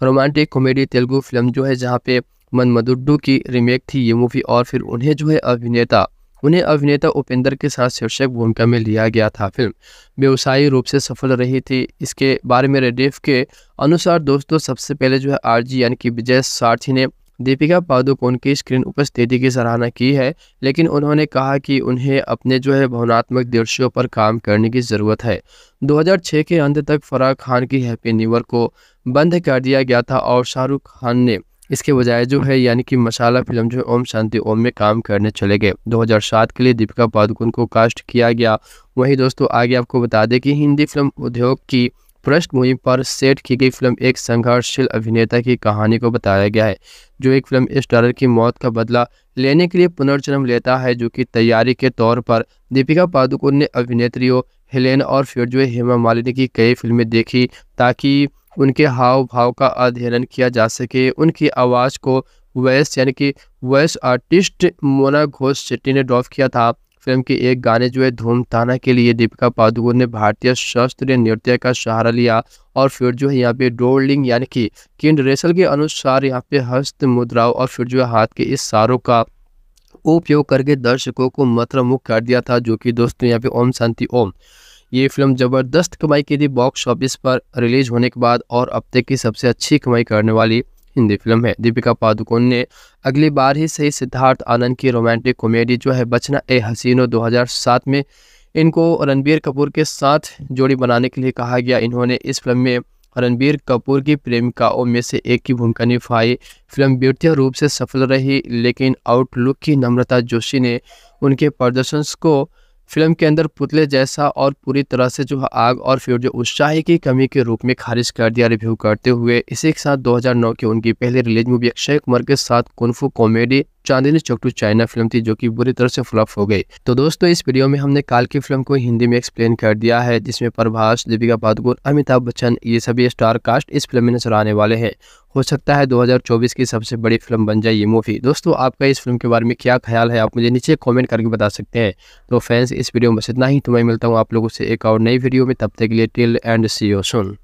रोमांटिक कॉमेडी तेलुगु फिल्म जो है जहाँ पे मनमदुड्डू की रीमेक थी ये मूवी और फिर उन्हें जो है अभिनेता उन्हें अभिनेता उपेंद्र के साथ शीर्षक भूमिका में लिया गया था फिल्म व्यवसायी रूप से सफल रही थी इसके बारे में रेडिफ के अनुसार दोस्तों सबसे पहले जो है आरजी यानी कि विजय सारथी ने दीपिका पादुकोण की स्क्रीन उपस्थिति की सराहना की है लेकिन उन्होंने कहा कि उन्हें अपने जो है भावनात्मक दृश्यों पर काम करने की ज़रूरत है 2006 के अंत तक फराह खान की हैप्पी न्यूवर को बंद कर दिया गया था और शाहरुख खान ने इसके बजाय जो है यानी कि मसाला फिल्म जो ओम शांति ओम में काम करने चले गए 2007 के लिए दीपिका पादुकोण को कास्ट किया गया वहीं दोस्तों आगे आपको बता दें कि हिंदी फिल्म उद्योग की पृष्ठभूमि पर सेट की गई फिल्म एक संघर्षशील अभिनेता की कहानी को बताया गया है जो एक फिल्म स्टारर की मौत का बदला लेने के लिए पुनर्जन्म लेता है जो कि तैयारी के तौर पर दीपिका पादुकोण ने अभिनेत्रियों हेलेन और फिर जो हेमा मालिनी की कई फिल्में देखी ताकि उनके हाव भाव का अध्ययन किया जा सके उनकी आवाज़ को वॉइस यानी कि वॉइस आर्टिस्ट मोना घोष शेट्टी ने ड्रॉप किया था फिल्म के एक गाने जो है धूम ताना के लिए दीपिका पादुकोण ने भारतीय शास्त्रीय नृत्य का सहारा लिया और फिर जो है यहाँ पे डोलिंग यानी कि किंड रेसल के अनुसार यहाँ पे हस्त मुद्राओं और फिर जो है हाथ के इस सारों का उपयोग करके दर्शकों को मंत्रमुख कर दिया था जो कि दोस्तों यहाँ पे ओम शांति ओम ये फिल्म ज़बरदस्त कमाई की थी बॉक्स ऑफिस पर रिलीज होने के बाद और अब तक की सबसे अच्छी कमाई करने वाली हिंदी फिल्म है दीपिका पादुकोण ने अगली बार ही सही सिद्धार्थ आनंद की रोमांटिक कॉमेडी जो है बचना ए हसीनो 2007 में इनको रणबीर कपूर के साथ जोड़ी बनाने के लिए कहा गया इन्होंने इस फिल्म में रणबीर कपूर की प्रेमिकाओं में से एक की भूमिका निभाई फिल्म वित्तीय रूप से सफल रही लेकिन आउटलुक की नम्रता जोशी ने उनके प्रदर्शन को फिल्म के अंदर पुतले जैसा और पूरी तरह से जो है आग और फिर जो उत्साह की कमी के रूप में खारिज कर दिया रिव्यू करते हुए इसी के साथ 2009 के उनकी पहली रिलीज मूवी अक्षय कुमार के साथ kung fu comedy Chandni Chowk to China film थी जो कि बुरी तरह से फ्लॉप हो गई तो दोस्तों इस वीडियो में हमने काल की फिल्म को हिंदी में एक्सप्लेन कर दिया है जिसमें प्रभाष दीपिका पादुकोण अमिताभ बच्चन ये सभी स्टार कास्ट इस फिल्म में नजर आने वाले हैं हो सकता है 2024 की सबसे बड़ी फिल्म बन जाए ये मूवी दोस्तों आपका इस फिल्म के बारे में क्या ख्याल है आप मुझे नीचे कॉमेंट करके बता सकते हैं तो फैंस इस वीडियो में बस इतना ही तो मैं मिलता हूँ आप लोगों से एक और नई वीडियो में तब तक के लिए till and see you soon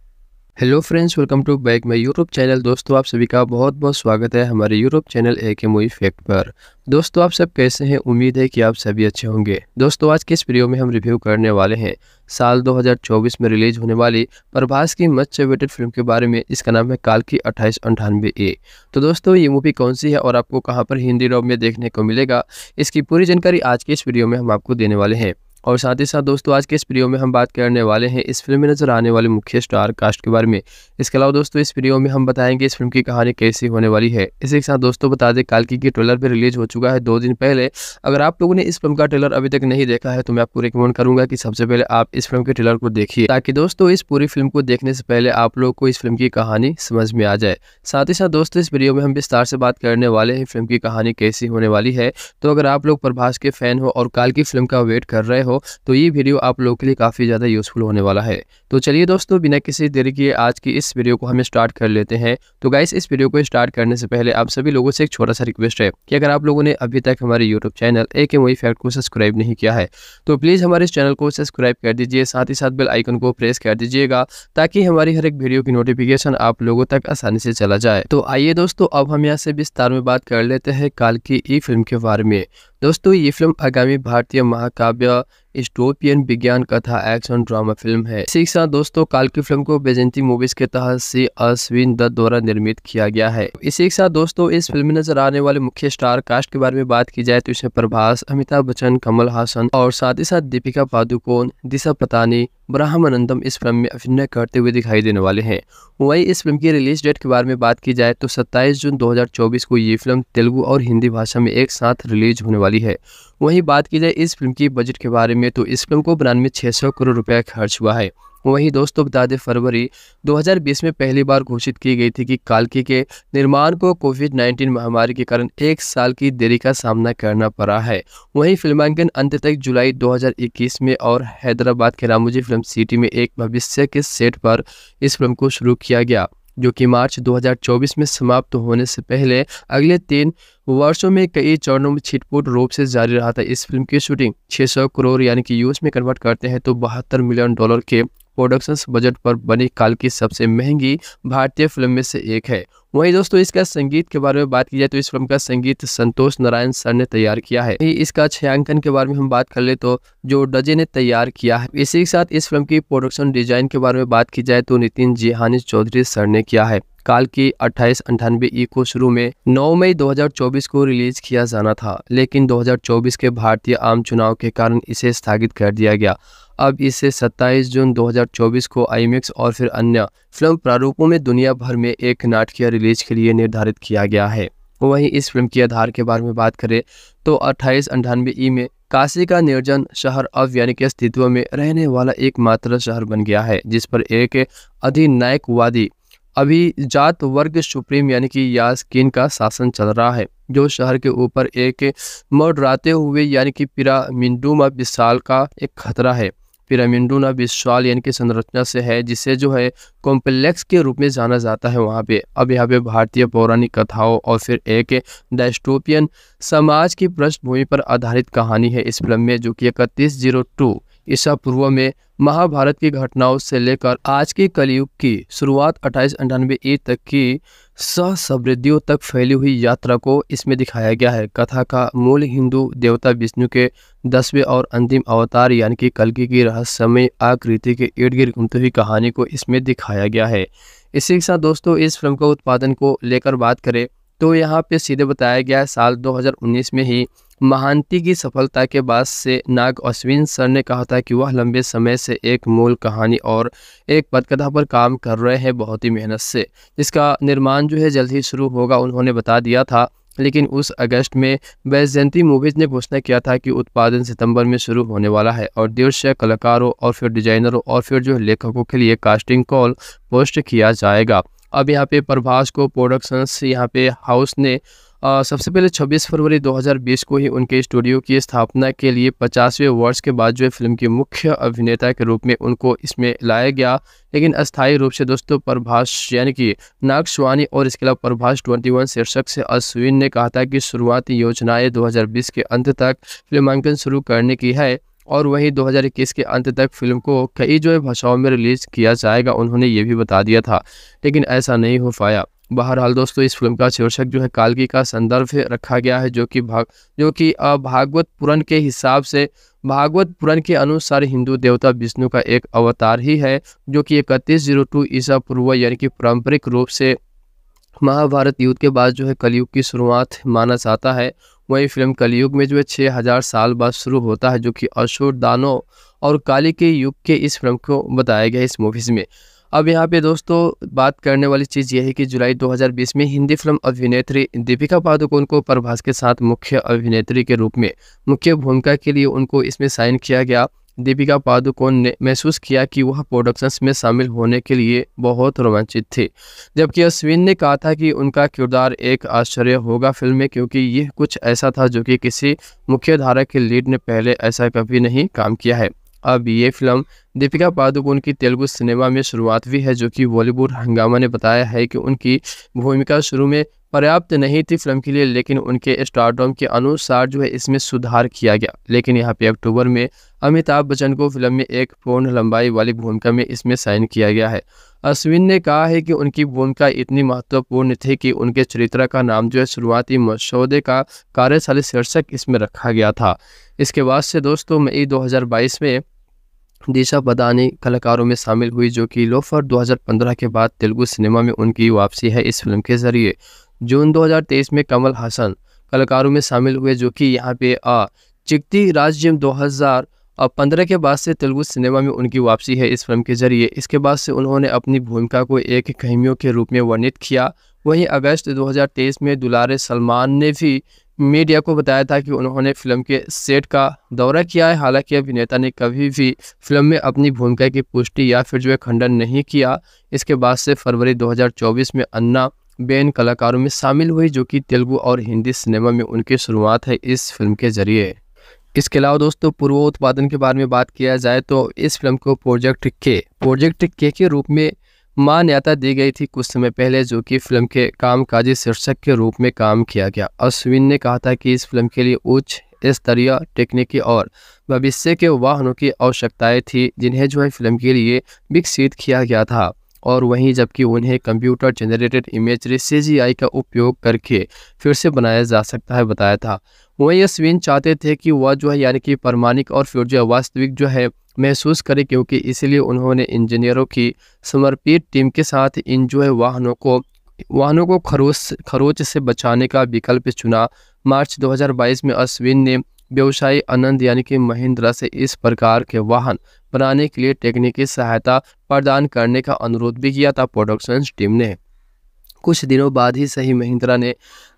hello friends welcome to back my YouTube channel दोस्तों आप सभी का बहुत बहुत स्वागत है हमारे यूट्यूब चैनल ए के मूवी फैक्ट पर दोस्तों आप सब कैसे हैं उम्मीद है कि आप सभी अच्छे होंगे दोस्तों आज के इस वीडियो में हम रिव्यू करने वाले हैं साल 2024 में रिलीज होने वाली प्रभास की मच सेवेटेड फिल्म के बारे में इसका नाम है काल की अट्ठाईस अंठानवे ए तो दोस्तों ये मूवी कौन सी है और आपको कहाँ पर हिंदी डॉब में देखने को मिलेगा इसकी पूरी जानकारी आज के इस वीडियो में हम आपको देने वाले हैं और साथ ही साथ दोस्तों आज के इस वीडियो में हम बात करने वाले हैं इस फिल्म में नजर आने वाले मुख्य स्टार कास्ट के बारे में इसके अलावा दोस्तों इस वीडियो में हम बताएंगे इस फिल्म की कहानी कैसी होने वाली है इसी के साथ दोस्तों बता दें कालकी की ट्रेलर भी रिलीज हो चुका है दो दिन पहले अगर आप लोगों ने इस फिल्म का ट्रेलर अभी तक नहीं देखा है तो मैं आपको रिकमेंड करूंगा की सबसे पहले आप इस फिल्म के ट्रेलर को देखिए ताकि दोस्तों इस पूरी फिल्म को देखने से पहले आप लोग को इस फिल्म की कहानी समझ में आ जाए साथ ही साथ दोस्तों इस वीडियो में हम विस्तार से बात करने वाले हैं फिल्म की कहानी कैसी होने वाली है तो अगर आप लोग प्रभास के फैन हो और काल की फिल्म का वेट कर रहे हो हो तो ये वीडियो आप लोगों के लिए काफ़ी ज़्यादा यूज़फुल होने वाला है तो चलिए दोस्तों बिना किसी देरी के आज की इस वीडियो को हम स्टार्ट कर लेते हैं तो गाइस इस वीडियो को स्टार्ट करने से पहले आप सभी लोगों से एक छोटा सा रिक्वेस्ट है कि अगर आप लोगों ने अभी तक हमारे यूट्यूब चैनल ए के मोई फैक्ट को सब्सक्राइब नहीं किया है तो प्लीज़ हमारे इस चैनल को सब्सक्राइब कर दीजिए साथ ही साथ बेल आइकन को प्रेस कर दीजिएगा ताकि हमारी हर एक वीडियो की नोटिफिकेशन आप लोगों तक आसानी से चला जाए तो आइए दोस्तों अब हम यहाँ से विस्तार में बात कर लेते हैं काल की ई फिल्म के बारे में दोस्तों ये फिल्म आगामी भारतीय महाकाव्य स्टोपियन विज्ञान कथा एक्शन ड्रामा फिल्म है इसी साथ दोस्तों काल की फिल्म को बेजेंती मूवीज के तहत से अश्विन दत्त द्वारा निर्मित किया गया है इसी के साथ दोस्तों इस फिल्म में नजर आने वाले मुख्य स्टार कास्ट के बारे में बात की जाए तो इसमें प्रभास अमिताभ बच्चन कमल हासन और साथ ही साथ दीपिका पादुकोण दिशा पतानी ब्रह्मानंदम इस फिल्म में अभिनय करते हुए दिखाई देने वाले हैं वहीं इस फिल्म की रिलीज डेट के बारे में बात की जाए तो 27 जून 2024 को ये फिल्म तेलुगु और हिंदी भाषा में एक साथ रिलीज होने वाली है वहीं बात की जाए इस फिल्म की बजट के बारे में तो इस फिल्म को बनाने में छः करोड़ रुपया खर्च हुआ है वहीं दोस्तों बता दें फरवरी 2020 में पहली बार घोषित की गई थी कि कालकी के निर्माण को कोविड 19 महामारी के कारण एक साल की देरी का सामना करना पड़ा है वहीं फिल्मांकन अंत तक जुलाई 2021 में और हैदराबाद के रामोजी फिल्म सिटी में एक भविष्य के सेट पर इस फिल्म को शुरू किया गया जो कि मार्च 2024 में समाप्त होने से पहले अगले तीन वर्षों में कई चरणों में छिटपुट रूप से जारी रहा था इस फिल्म की शूटिंग 600 करोड़ यानी कि यूएस में कन्वर्ट करते हैं तो बहत्तर मिलियन डॉलर के प्रोडक्शन बजट पर बनी काल की सबसे महंगी भारतीय फिल्म में से एक है वहीं दोस्तों इसका संगीत के बारे में बात की जाए तो इस फिल्म का संगीत संतोष नारायण सर ने तैयार किया है इसका छयांकन के बारे में हम बात कर ले तो जो डजे ने तैयार किया है इसी के साथ इस फिल्म की प्रोडक्शन डिजाइन के बारे में बात की जाए तो नितिन जिहानी चौधरी सर ने किया है काल की अट्ठाईस अंठानवे ई को शुरू में 9 मई 2024 को रिलीज किया जाना था लेकिन 2024 के भारतीय आम चुनाव के कारण इसे स्थगित कर दिया गया अब इसे 27 जून 2024 को आई और फिर अन्य फिल्म प्रारूपों में दुनिया भर में एक नाटकीय रिलीज के लिए निर्धारित किया गया है वहीं इस फिल्म के आधार के बारे में बात करें तो अट्ठाईस अंठानवे ई में काशी का निर्जन शहर अब यानी के अस्तित्व में रहने वाला एकमात्र शहर बन गया है जिस पर एक अधिनायकवादी अभी जात वर्ग सुप्रीम यानी कि यासकीन का शासन चल रहा है जो शहर के ऊपर एक मोडराते हुए यानी कि पिरामिंडुमा विशाल का एक खतरा है पिरामिंडुना विश्वाल यानी कि संरचना से है जिसे जो है कॉम्प्लेक्स के रूप में जाना जाता है वहाँ पे अब यहाँ पे भारतीय पौराणिक कथाओं और फिर एक डेस्टोपियन समाज की पृष्ठभूमि पर आधारित कहानी है इस फिल्म में जो कि इकतीस जीरो टू ईसा पूर्व में महाभारत की घटनाओं से लेकर आज के कलयुग की शुरुआत अट्ठाईस अंठानवे ई तक की सह समृद्धियों तक फैली हुई यात्रा को इसमें दिखाया गया है कथा का मूल हिंदू देवता विष्णु के दसवें और अंतिम अवतार यानी कि कलकी की रहस्यमय आकृति के इर्द गिर्द घूमती हुई कहानी को इसमें दिखाया गया है इसी के साथ दोस्तों इस फिल्म का उत्पादन को लेकर बात करें तो यहाँ पे सीधे बताया गया है साल 2019 में ही महांती की सफलता के बाद से नाग अश्विन सर ने कहा था कि वह लंबे समय से एक मूल कहानी और एक पदकथा पर काम कर रहे हैं बहुत ही मेहनत से जिसका निर्माण जो है जल्द ही शुरू होगा उन्होंने बता दिया था लेकिन उस अगस्त में जयंती मूवीज़ ने घोषणा किया था कि उत्पादन सितंबर में शुरू होने वाला है और दृश्य कलाकारों और फिर डिजाइनरों और फिर जो लेखकों के लिए कास्टिंग कॉल पोस्ट किया जाएगा अब यहाँ पे प्रभास को प्रोडक्शंस यहाँ पे हाउस ने आ, सबसे पहले 26 फरवरी 2020 को ही उनके स्टूडियो की स्थापना के लिए 50वें वर्ष के बाद जो है फिल्म के मुख्य अभिनेता के रूप में उनको इसमें लाया गया लेकिन अस्थायी रूप से दोस्तों प्रभाष यानी कि नाग स्वानी और इसके अलावा प्रभाष 21 शीर्षक से अश्विन ने कहा था कि शुरुआती योजनाएं 2020 के अंत तक फिल्मांकन शुरू करने की है और वहीं 2021 के अंत तक फिल्म को कई जो है भाषाओं में रिलीज़ किया जाएगा उन्होंने ये भी बता दिया था लेकिन ऐसा नहीं हो पाया बहरहाल दोस्तों इस फिल्म का शीर्षक जो है कालकी का संदर्भ रखा गया है जो कि भाग जो कि भागवत पुराण के हिसाब से भागवत पुराण के अनुसार हिंदू देवता विष्णु का एक अवतार ही है जो कि इकतीस जीरो टू ईसा पूर्व यानी कि पारंपरिक रूप से महाभारत युद्ध के बाद जो है कलयुग की शुरुआत माना जाता है वही फिल्म कलयुग में जो है छः हज़ार साल बाद शुरू होता है जो कि अशोर दानो और काली के युग के इस फिल्म को बताया गया इस मूवीज़ में अब यहाँ पे दोस्तों बात करने वाली चीज़ यह है कि जुलाई 2020 में हिंदी फिल्म अभिनेत्री दीपिका पादुकोण को प्रभास के साथ मुख्य अभिनेत्री के रूप में मुख्य भूमिका के लिए उनको इसमें साइन किया गया दीपिका पादुकोण ने महसूस किया कि वह प्रोडक्शंस में शामिल होने के लिए बहुत रोमांचित थी जबकि अश्विन ने कहा था कि उनका किरदार एक आश्चर्य होगा फिल्म में क्योंकि यह कुछ ऐसा था जो कि किसी मुख्य धारा के लीड ने पहले ऐसा कभी नहीं काम किया है अब ये फिल्म दीपिका पादुकोण की तेलुगु सिनेमा में शुरुआत भी है जो कि बॉलीवुड हंगामा ने बताया है कि उनकी भूमिका शुरू में पर्याप्त नहीं थी फिल्म के लिए लेकिन उनके स्टारडोम के अनुसार जो है इसमें सुधार किया गया लेकिन यहाँ पे अक्टूबर में अमिताभ बच्चन को फिल्म में एक पूर्ण लंबाई वाली भूमिका में इसमें साइन किया गया है अश्विन ने कहा है कि उनकी भूमिका इतनी महत्वपूर्ण थी कि उनके चरित्र का नाम जो है शुरुआती मसौदे का कार्यशाली शीर्षक इसमें रखा गया था इसके बाद से दोस्तों मई दो में दिशा बदानी कलाकारों में शामिल हुई जो कि लोफर 2015 के बाद तेलुगु सिनेमा में उनकी वापसी है इस फिल्म के जरिए जून 2023 में कमल हसन कलाकारों में शामिल हुए जो कि यहाँ पे आ चिकती राज्यम 2000 और पंद्रह के बाद से तेलुगु सिनेमा में उनकी वापसी है इस फिल्म के जरिए इसके बाद से उन्होंने अपनी भूमिका को एक कहमियों के रूप में वर्णित किया वहीं अगस्त 2023 में दुलारे सलमान ने भी मीडिया को बताया था कि उन्होंने फिल्म के सेट का दौरा किया है हालांकि अभिनेता ने कभी भी फिल्म में अपनी भूमिका की पुष्टि या फिर जो है खंडन नहीं किया इसके बाद से फरवरी 2024 में अन्ना बेन कलाकारों में शामिल हुई जो कि तेलुगु और हिंदी सिनेमा में उनकी शुरुआत है इस फिल्म के जरिए इसके अलावा दोस्तों पूर्व उत्पादन के बारे में बात किया जाए तो इस फिल्म को प्रोजेक्ट के प्रोजेक्ट के के रूप में मान्यता दी गई थी कुछ समय पहले जो कि फिल्म के कामकाजी शीर्षक के रूप में काम किया गया अश्विन ने कहा था कि इस फिल्म के लिए उच्च स्तरीय टेक्निकी और भविष्य के वाहनों की आवश्यकताएं थी जिन्हें जो है फिल्म के लिए विकसित किया गया था और वहीं जबकि उन्हें कंप्यूटर जनरेटेड इमेजरी सी का उपयोग करके फिर से बनाया जा सकता है बताया था वहीं अश्विन चाहते थे कि वह जो है यानी कि प्रमाणिक और फिर जो वास्तविक जो है महसूस करें क्योंकि इसलिए उन्होंने इंजीनियरों की समर्पित टीम के साथ इन जो है वाहनों को वाहनों को खरोच खरोच से बचाने का विकल्प चुना मार्च 2022 में अश्विन ने व्यवसायी आनंद यानी कि महिंद्रा से इस प्रकार के वाहन बनाने के लिए तकनीकी सहायता प्रदान करने का अनुरोध भी किया था प्रोडक्शन टीम ने कुछ दिनों बाद ही सही महिंद्रा ने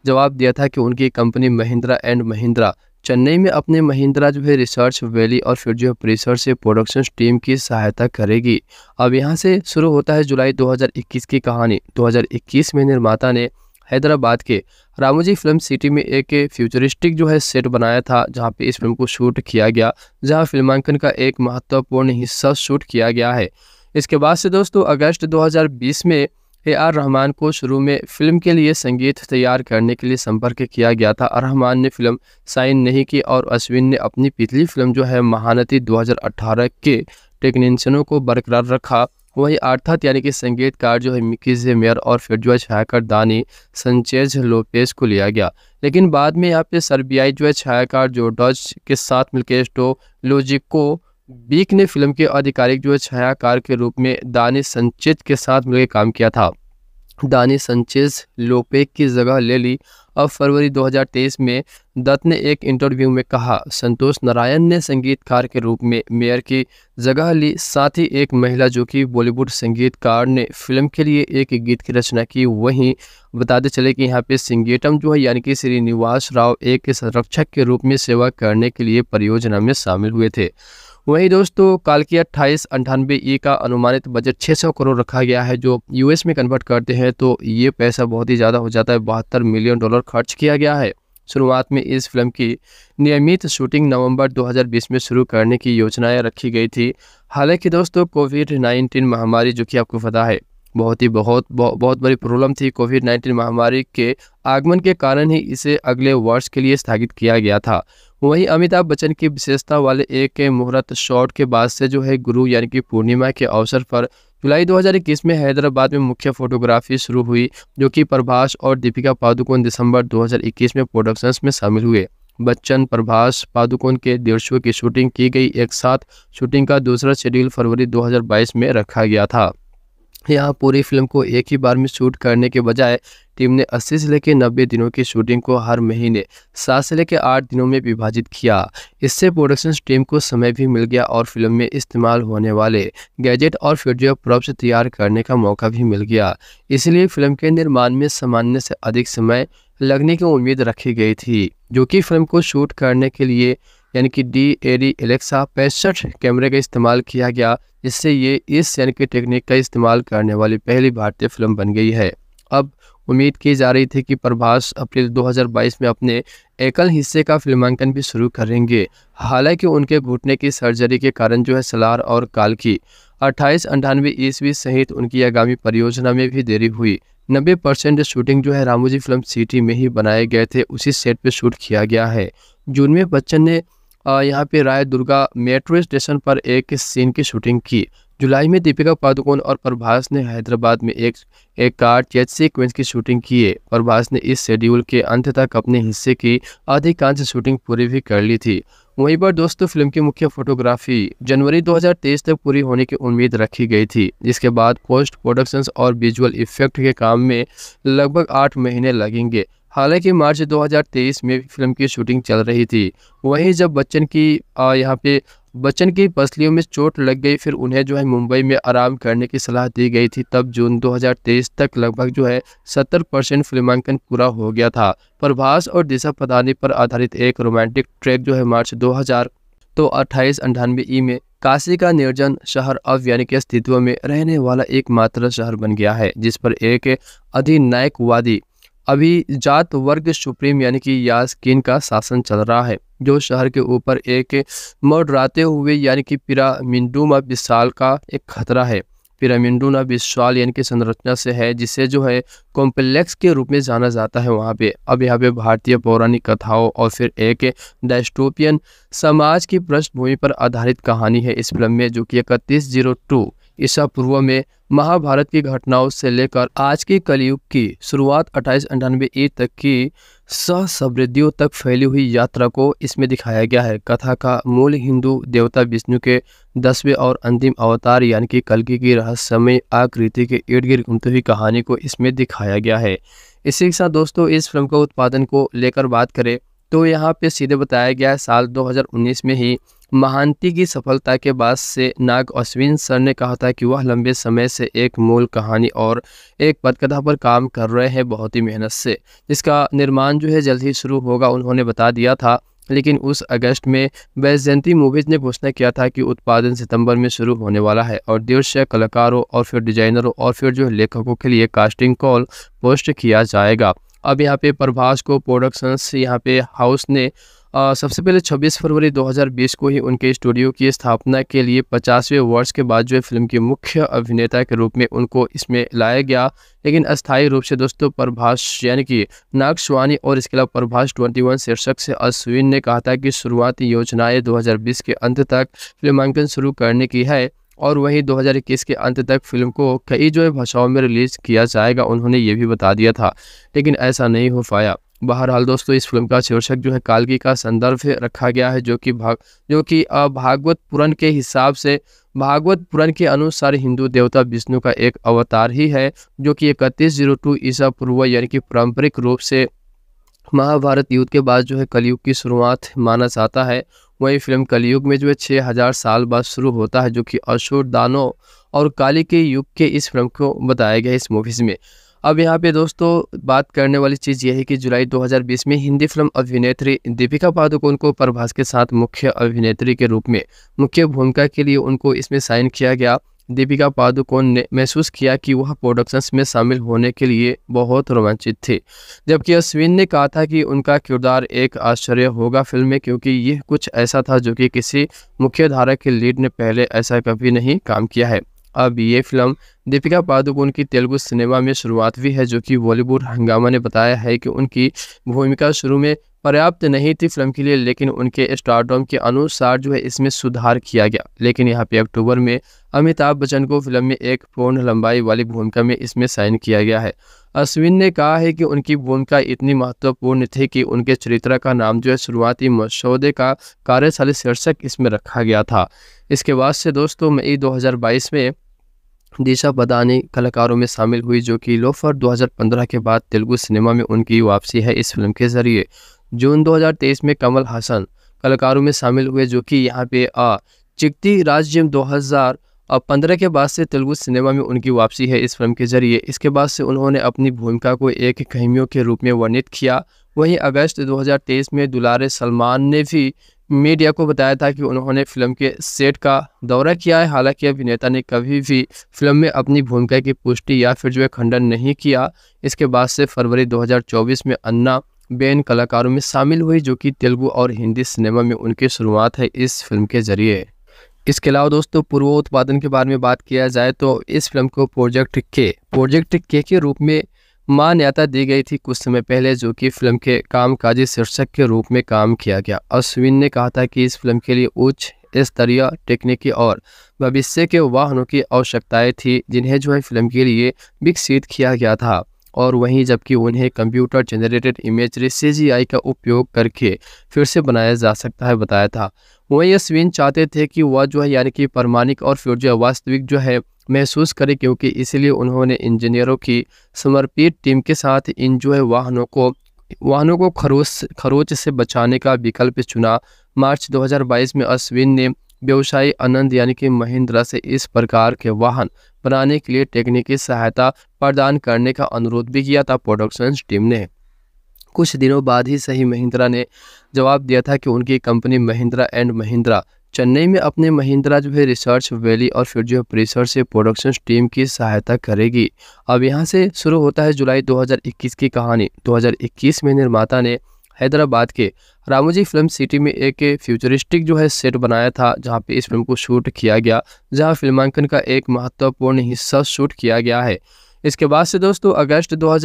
जवाब दिया था कि उनकी कंपनी महिंद्रा एंड महिंद्रा चेन्नई में अपने महिंद्रा जो है रिसर्च वैली और फिर जो है परिसर से प्रोडक्शन टीम की सहायता करेगी अब यहाँ से शुरू होता है जुलाई 2021 की कहानी 2021 में निर्माता ने हैदराबाद के रामोजी फिल्म सिटी में एक फ्यूचरिस्टिक जो है सेट बनाया था जहाँ पे इस फिल्म को शूट किया गया जहाँ फिल्मांकन का एक महत्वपूर्ण हिस्सा शूट किया गया है इसके बाद से दोस्तों अगस्त 2020 में ए आर रहमान को शुरू में फिल्म के लिए संगीत तैयार करने के लिए संपर्क किया गया था रहमान ने फिल्म साइन नहीं की और अश्विन ने अपनी पिछली फिल्म जो है महानती दो के टेक्नीशियनों को बरकरार रखा वही अर्थात यानी कि संगीतकार जो है मिकी जेमेयर और फिर जो है छायाकार दानी संचेज लोपेस को लिया गया लेकिन बाद में यहाँ पे सर्बियाई जो है छायाकार जो डॉज के साथ मिलकर स्टो लोजिको बीक ने फिल्म के आधिकारिक जो है छायाकार के रूप में दानी संचेज के साथ मिलकर काम किया था दानी संचेज लोपेक की जगह ले ली अब फरवरी 2023 में दत्त ने एक इंटरव्यू में कहा संतोष नारायण ने संगीतकार के रूप में मेयर की जगह ली साथ ही एक महिला जो कि बॉलीवुड संगीतकार ने फिल्म के लिए एक गीत की रचना की वहीं बताते चले कि यहाँ पे सिंगेटम जो है यानी कि श्रीनिवास राव एक संरक्षक के रूप में सेवा करने के लिए परियोजना में शामिल हुए थे वहीं दोस्तों काल की अट्ठाईस अंठानवे ई का अनुमानित बजट 600 करोड़ रखा गया है जो यूएस में कन्वर्ट करते हैं तो ये पैसा बहुत ही ज़्यादा हो जाता है बहत्तर मिलियन डॉलर खर्च किया गया है शुरुआत में इस फिल्म की नियमित शूटिंग नवंबर 2020 में शुरू करने की योजनाएं रखी गई थी हालांकि दोस्तों कोविड 19 महामारी जो कि आपको पता है बहुत ही बहुत बहुत बड़ी प्रॉब्लम थी कोविड 19 महामारी के आगमन के कारण ही इसे अगले वर्ष के लिए स्थगित किया गया था वहीं अमिताभ बच्चन की विशेषता वाले एक मुहूर्त शॉट के बाद से जो है गुरु यानी कि पूर्णिमा के अवसर पर जुलाई 2021 में हैदराबाद में मुख्य फोटोग्राफी शुरू हुई जो कि प्रभास और दीपिका पादुकोण दिसंबर 2021 में प्रोडक्शंस में शामिल हुए बच्चन प्रभास पादुकोण के डेढ़ की शूटिंग की गई एक साथ शूटिंग का दूसरा शेड्यूल फरवरी दो में रखा गया था यहाँ पूरी फिल्म को एक ही बार में शूट करने के बजाय टीम ने 80 से लेकर नब्बे दिनों की शूटिंग को हर महीने सात से लेकर आठ दिनों में विभाजित किया इससे प्रोडक्शन टीम को समय भी मिल गया और फिल्म में इस्तेमाल होने वाले गैजेट और वीडियो प्रॉप्स तैयार करने का मौका भी मिल गया इसलिए फिल्म के निर्माण में सामान्य से अधिक समय लगने की उम्मीद रखी गई थी जो कि फिल्म को शूट करने के लिए यानी कि डी ए डी एलेक्सा पैंसठ कैमरे का इस्तेमाल किया गया जिससे ये इस यानी कि टेक्निक का इस्तेमाल करने वाली पहली भारतीय फिल्म बन गई है अब उम्मीद की जा रही थी कि प्रभास अप्रैल 2022 में अपने एकल हिस्से का फिल्मांकन भी शुरू करेंगे हालांकि उनके घुटने की सर्जरी के कारण जो है सलार और काल की अट्ठाईस अंठानवे ईस्वी सहित उनकी आगामी परियोजना में भी देरी हुई नब्बे परसेंट शूटिंग जो है रामोजी फिल्म सिटी में ही बनाए गए थे उसी सेट पर शूट किया गया है जून में बच्चन ने यहाँ पे राय दुर्गा मेट्रो स्टेशन पर एक सीन की शूटिंग की जुलाई में दीपिका पादुकोण और प्रभास ने हैदराबाद में एक एक कार चेज सीक्वेंस की शूटिंग है प्रभास ने इस शेड्यूल के अंत तक अपने हिस्से की अधिकांश शूटिंग पूरी भी कर ली थी वहीं पर दोस्तों फिल्म की मुख्य फोटोग्राफी जनवरी 2023 तक पूरी होने की उम्मीद रखी गई थी जिसके बाद पोस्ट प्रोडक्शंस और विजुअल इफेक्ट के काम में लगभग आठ महीने लगेंगे हालांकि मार्च 2023 में फिल्म की शूटिंग चल रही थी वहीं जब बच्चन की यहाँ पे बच्चन की पसलियों में चोट लग गई फिर उन्हें जो है मुंबई में आराम करने की सलाह दी गई थी तब जून 2023 तक लगभग जो है 70 परसेंट फिल्मांकन पूरा हो गया था प्रभास और दिशा पदानी पर आधारित एक रोमांटिक ट्रैक जो है मार्च दो तो अट्ठाईस अंठानवे ई में काशी का निर्जन शहर अब यानी के अस्तित्व में रहने वाला एकमात्र शहर बन गया है जिस पर एक अधिनायकवादी अभी जात वर्ग सुप्रीम यानी कि यास्कीन का शासन चल रहा है जो शहर के ऊपर एक मोडराते हुए यानी कि पिरामिंडुमा विशाल का एक खतरा है पिरामिंडुना विशाल यानी कि संरचना से है जिसे जो है कॉम्प्लेक्स के रूप में जाना जाता है वहाँ पे अब यहाँ पे भारतीय पौराणिक कथाओं और फिर एक डेस्टोपियन समाज की पृष्ठभूमि पर आधारित कहानी है इस फिल्म में जो कि इकतीस जीरो टू ईसा पूर्व में महाभारत की घटनाओं से लेकर आज के कलयुग की शुरुआत अट्ठाईस अंठानवे ई तक की सहसमृद्धियों तक फैली हुई यात्रा को इसमें दिखाया गया है कथा का मूल हिंदू देवता विष्णु के दसवें और अंतिम अवतार यानी कि कल की रहस्यमय आकृति के इर्द गिर्द घूमती हुई कहानी को इसमें दिखाया गया है इसी के साथ दोस्तों इस फिल्म का उत्पादन को लेकर बात करें तो यहाँ पे सीधे बताया गया है साल 2019 में ही महांती की सफलता के बाद से नाग अश्विन सर ने कहा था कि वह लंबे समय से एक मूल कहानी और एक पदकथा पर काम कर रहे हैं बहुत ही मेहनत से इसका निर्माण जो है जल्द ही शुरू होगा उन्होंने बता दिया था लेकिन उस अगस्त में जयंती मूवीज़ ने घोषणा किया था कि उत्पादन सितंबर में शुरू होने वाला है और दृश्य कलाकारों और फिर डिजाइनरों और फिर जो लेखकों के लिए कास्टिंग कॉल पोस्ट किया जाएगा अब यहाँ पे प्रभास को प्रोडक्शंस यहाँ पे हाउस ने आ, सबसे पहले 26 फरवरी 2020 को ही उनके स्टूडियो की स्थापना के लिए 50वें वर्ष के बाद जो है फिल्म के मुख्य अभिनेता के रूप में उनको इसमें लाया गया लेकिन अस्थायी रूप से दोस्तों प्रभाष यानी कि नाग स्वानी और इसके अलावा प्रभाष 21 शीर्षक से अश्विन ने कहा था कि शुरुआती योजनाएं 2020 के अंत तक फिल्मांकन शुरू करने की है और वहीं दो के अंत तक फिल्म को कई जो है भाषाओं में रिलीज़ किया जाएगा उन्होंने ये भी बता दिया था लेकिन ऐसा नहीं हो पाया बहरहाल दोस्तों इस फिल्म का शीर्षक जो है कालगी का संदर्भ रखा गया है जो कि भाग जो कि भागवत पुराण के हिसाब से भागवत पुराण के अनुसार हिंदू देवता विष्णु का एक अवतार ही है जो कि इकतीस जीरो टू ईसा पूर्व यानी कि पारंपरिक रूप से महाभारत युद्ध के बाद जो है कलयुग की शुरुआत माना जाता है वही फिल्म कलयुग में जो है छः हज़ार साल बाद शुरू होता है जो कि अशोर दानों और काली के युग के इस फिल्म को बताया गया इस मूवीज़ में अब यहाँ पे दोस्तों बात करने वाली चीज़ यह है कि जुलाई 2020 में हिंदी फिल्म अभिनेत्री दीपिका पादुकोण को प्रभास के साथ मुख्य अभिनेत्री के रूप में मुख्य भूमिका के लिए उनको इसमें साइन किया गया दीपिका पादुकोण ने महसूस किया कि वह प्रोडक्शंस में शामिल होने के लिए बहुत रोमांचित थे जबकि अश्विन ने कहा था कि उनका किरदार एक आश्चर्य होगा फिल्म में क्योंकि यह कुछ ऐसा था जो कि किसी मुख्य धारा के लीड ने पहले ऐसा कभी नहीं काम किया है अब ये फिल्म दीपिका पादुकोण की तेलुगु सिनेमा में शुरुआत हुई है जो कि बॉलीवुड हंगामा ने बताया है कि उनकी भूमिका शुरू में पर्याप्त नहीं थी फिल्म के लिए लेकिन उनके स्टारडोम के अनुसार जो है इसमें सुधार किया गया लेकिन यहाँ पे अक्टूबर में अमिताभ बच्चन को फिल्म में एक पूर्ण लंबाई वाली भूमिका में इसमें साइन किया गया है अश्विन ने कहा है कि उनकी भूमिका इतनी महत्वपूर्ण थी कि उनके चरित्र का नाम जो है शुरुआती मसौदे का कार्यशाली शीर्षक इसमें रखा गया था इसके बाद से दोस्तों मई दो में दिशा बदानी कलाकारों में शामिल हुई जो कि लोफर 2015 के बाद तेलुगु सिनेमा में उनकी वापसी है इस फिल्म के जरिए जून 2023 में कमल हसन कलाकारों में शामिल हुए जो कि यहाँ पे आ चिकती राज्यम पंद्रह के बाद से तेलुगु सिनेमा में उनकी वापसी है इस फिल्म के जरिए इसके बाद से उन्होंने अपनी भूमिका को एक कहमियों के रूप में वर्णित किया वहीं अगस्त 2023 में दुलारे सलमान ने भी मीडिया को बताया था कि उन्होंने फिल्म के सेट का दौरा किया है हालांकि अभिनेता ने कभी भी फिल्म में अपनी भूमिका की पुष्टि या फिर जो है खंडन नहीं किया इसके बाद से फरवरी 2024 में अन्ना बेन कलाकारों में शामिल हुई जो कि तेलुगु और हिंदी सिनेमा में उनकी शुरुआत है इस फिल्म के जरिए इसके अलावा दोस्तों पूर्वोत्पादन के बारे में बात किया जाए तो इस फिल्म को प्रोजेक्ट के प्रोजेक्ट के के रूप में मान्यता दी गई थी कुछ समय पहले जो कि फिल्म के कामकाजी शीर्षक के रूप में काम किया गया अश्विन ने कहा था कि इस फिल्म के लिए उच्च स्तरीय टेक्निकी और भविष्य के वाहनों की आवश्यकताएं थी जिन्हें जो है फिल्म के लिए विकसित किया गया था और वहीं जबकि उन्हें कंप्यूटर जनरेटेड इमेजरी सी का उपयोग करके फिर से बनाया जा सकता है बताया था वहीं अश्विन चाहते थे कि वह जो है यानी कि प्रमाणिक और फिर जो वास्तविक जो है महसूस करें क्योंकि इसलिए उन्होंने इंजीनियरों की समर्पित टीम के साथ इन जो है वाहनों को वाहनों को खरोच खरोच से बचाने का विकल्प चुना मार्च 2022 में अश्विन ने व्यवसायी आनंद यानी कि महिंद्रा से इस प्रकार के वाहन बनाने के लिए तकनीकी सहायता प्रदान करने का अनुरोध भी किया था प्रोडक्शन टीम ने कुछ दिनों बाद ही सही महिंद्रा ने जवाब दिया था कि उनकी कंपनी महिंद्रा एंड महिंद्रा चेन्नई में अपने महिंद्रा जो है रिसर्च वैली और फिर जो है परिसर से प्रोडक्शन टीम की सहायता करेगी अब यहाँ से शुरू होता है जुलाई 2021 की कहानी 2021 में निर्माता ने हैदराबाद के रामोजी फिल्म सिटी में एक फ्यूचरिस्टिक जो है सेट बनाया था जहाँ पे इस फिल्म को शूट किया गया जहाँ फिल्मांकन का एक महत्वपूर्ण हिस्सा शूट किया गया है इसके बाद से दोस्तों अगस्त दो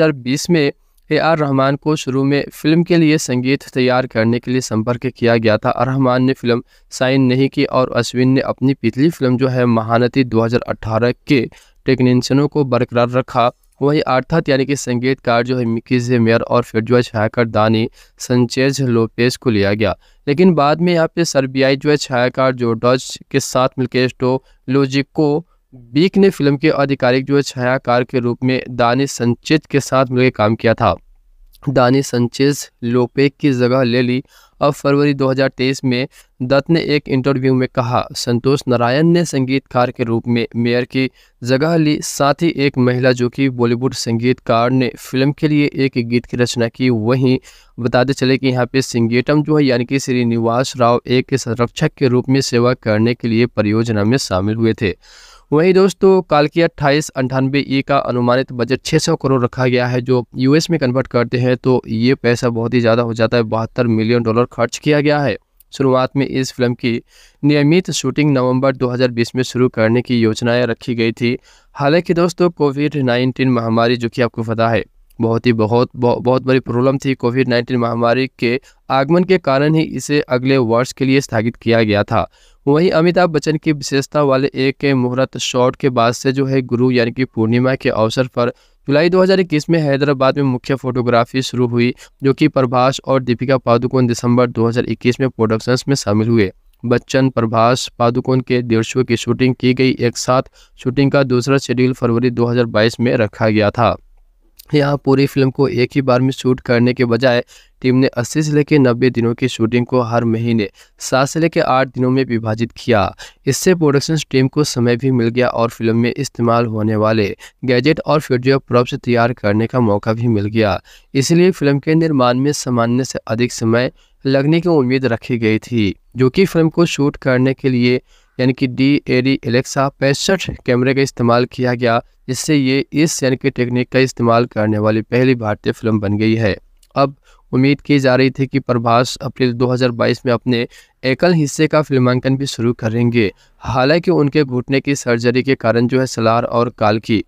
में ए आर रहमान को शुरू में फिल्म के लिए संगीत तैयार करने के लिए संपर्क किया गया था रहमान ने फिल्म साइन नहीं की और अश्विन ने अपनी पिछली फिल्म जो है महानती 2018 के टेक्नीशियनों को बरकरार रखा वहीं अर्थात यानी कि संगीतकार जो है मिकी जेमेयर और फिर जो छायाकार दानी संचेज लोपेस को लिया गया लेकिन बाद में यहाँ पे सर्बियाई जो है छायाकार जो डॉज के साथ मिलकेस्टो लोजिको बीक ने फिल्म के आधिकारिक जो है छायाकार के रूप में दानी संचेत के साथ मिलकर काम किया था दानी संचेज लोपेक की जगह ले ली अब फरवरी 2023 में दत्त ने एक इंटरव्यू में कहा संतोष नारायण ने संगीतकार के रूप में मेयर की जगह ली साथ ही एक महिला जो कि बॉलीवुड संगीतकार ने फिल्म के लिए एक गीत की रचना की वहीं बताते चले कि यहाँ पे सिंगेटम जो है यानी कि श्रीनिवास राव एक संरक्षक के रूप में सेवा करने के लिए परियोजना में शामिल हुए थे वहीं दोस्तों काल की अट्ठाईस अंठानबे ई का अनुमानित बजट 600 करोड़ रखा गया है जो यूएस में कन्वर्ट करते हैं तो ये पैसा बहुत ही ज़्यादा हो जाता है बहत्तर मिलियन डॉलर खर्च किया गया है शुरुआत में इस फिल्म की नियमित शूटिंग नवंबर 2020 में शुरू करने की योजनाएं रखी गई थी हालांकि दोस्तों कोविड 19 महामारी जो कि आपको पता है बहुत ही बहुत बहुत बड़ी प्रॉब्लम थी कोविड 19 महामारी के आगमन के कारण ही इसे अगले वर्ष के लिए स्थगित किया गया था वहीं अमिताभ बच्चन की विशेषता वाले एक मुहूर्त शॉट के बाद से जो है गुरु यानी कि पूर्णिमा के अवसर पर जुलाई 2021 में हैदराबाद में मुख्य फोटोग्राफी शुरू हुई जो कि प्रभास और दीपिका पादुकोण दिसंबर 2021 में प्रोडक्शंस में शामिल हुए बच्चन प्रभास पादुकोण के दृश्यों की शूटिंग की गई एक साथ शूटिंग का दूसरा शेड्यूल फरवरी दो में रखा गया था यहाँ पूरी फिल्म को एक ही बार में शूट करने के बजाय टीम ने 80 से लेकर नब्बे दिनों की शूटिंग को हर महीने सात से लेकर आठ दिनों में विभाजित किया इससे प्रोडक्शन टीम को समय भी मिल गया और फिल्म में इस्तेमाल होने वाले गैजेट और वीडियो प्रॉप्स तैयार करने का मौका भी मिल गया इसलिए फिल्म के निर्माण में सामान्य से अधिक समय लगने की उम्मीद रखी गई थी जो कि फिल्म को शूट करने के लिए यानी कि डी ए डी एलेक्सा पैंसठ कैमरे का इस्तेमाल किया गया जिससे ये इस यानी कि टेक्निक का इस्तेमाल करने वाली पहली भारतीय फिल्म बन गई है अब उम्मीद की जा रही थी कि प्रभास अप्रैल 2022 में अपने एकल हिस्से का फिल्मांकन भी शुरू करेंगे हालांकि उनके घुटने की सर्जरी के कारण जो है सलार और काल की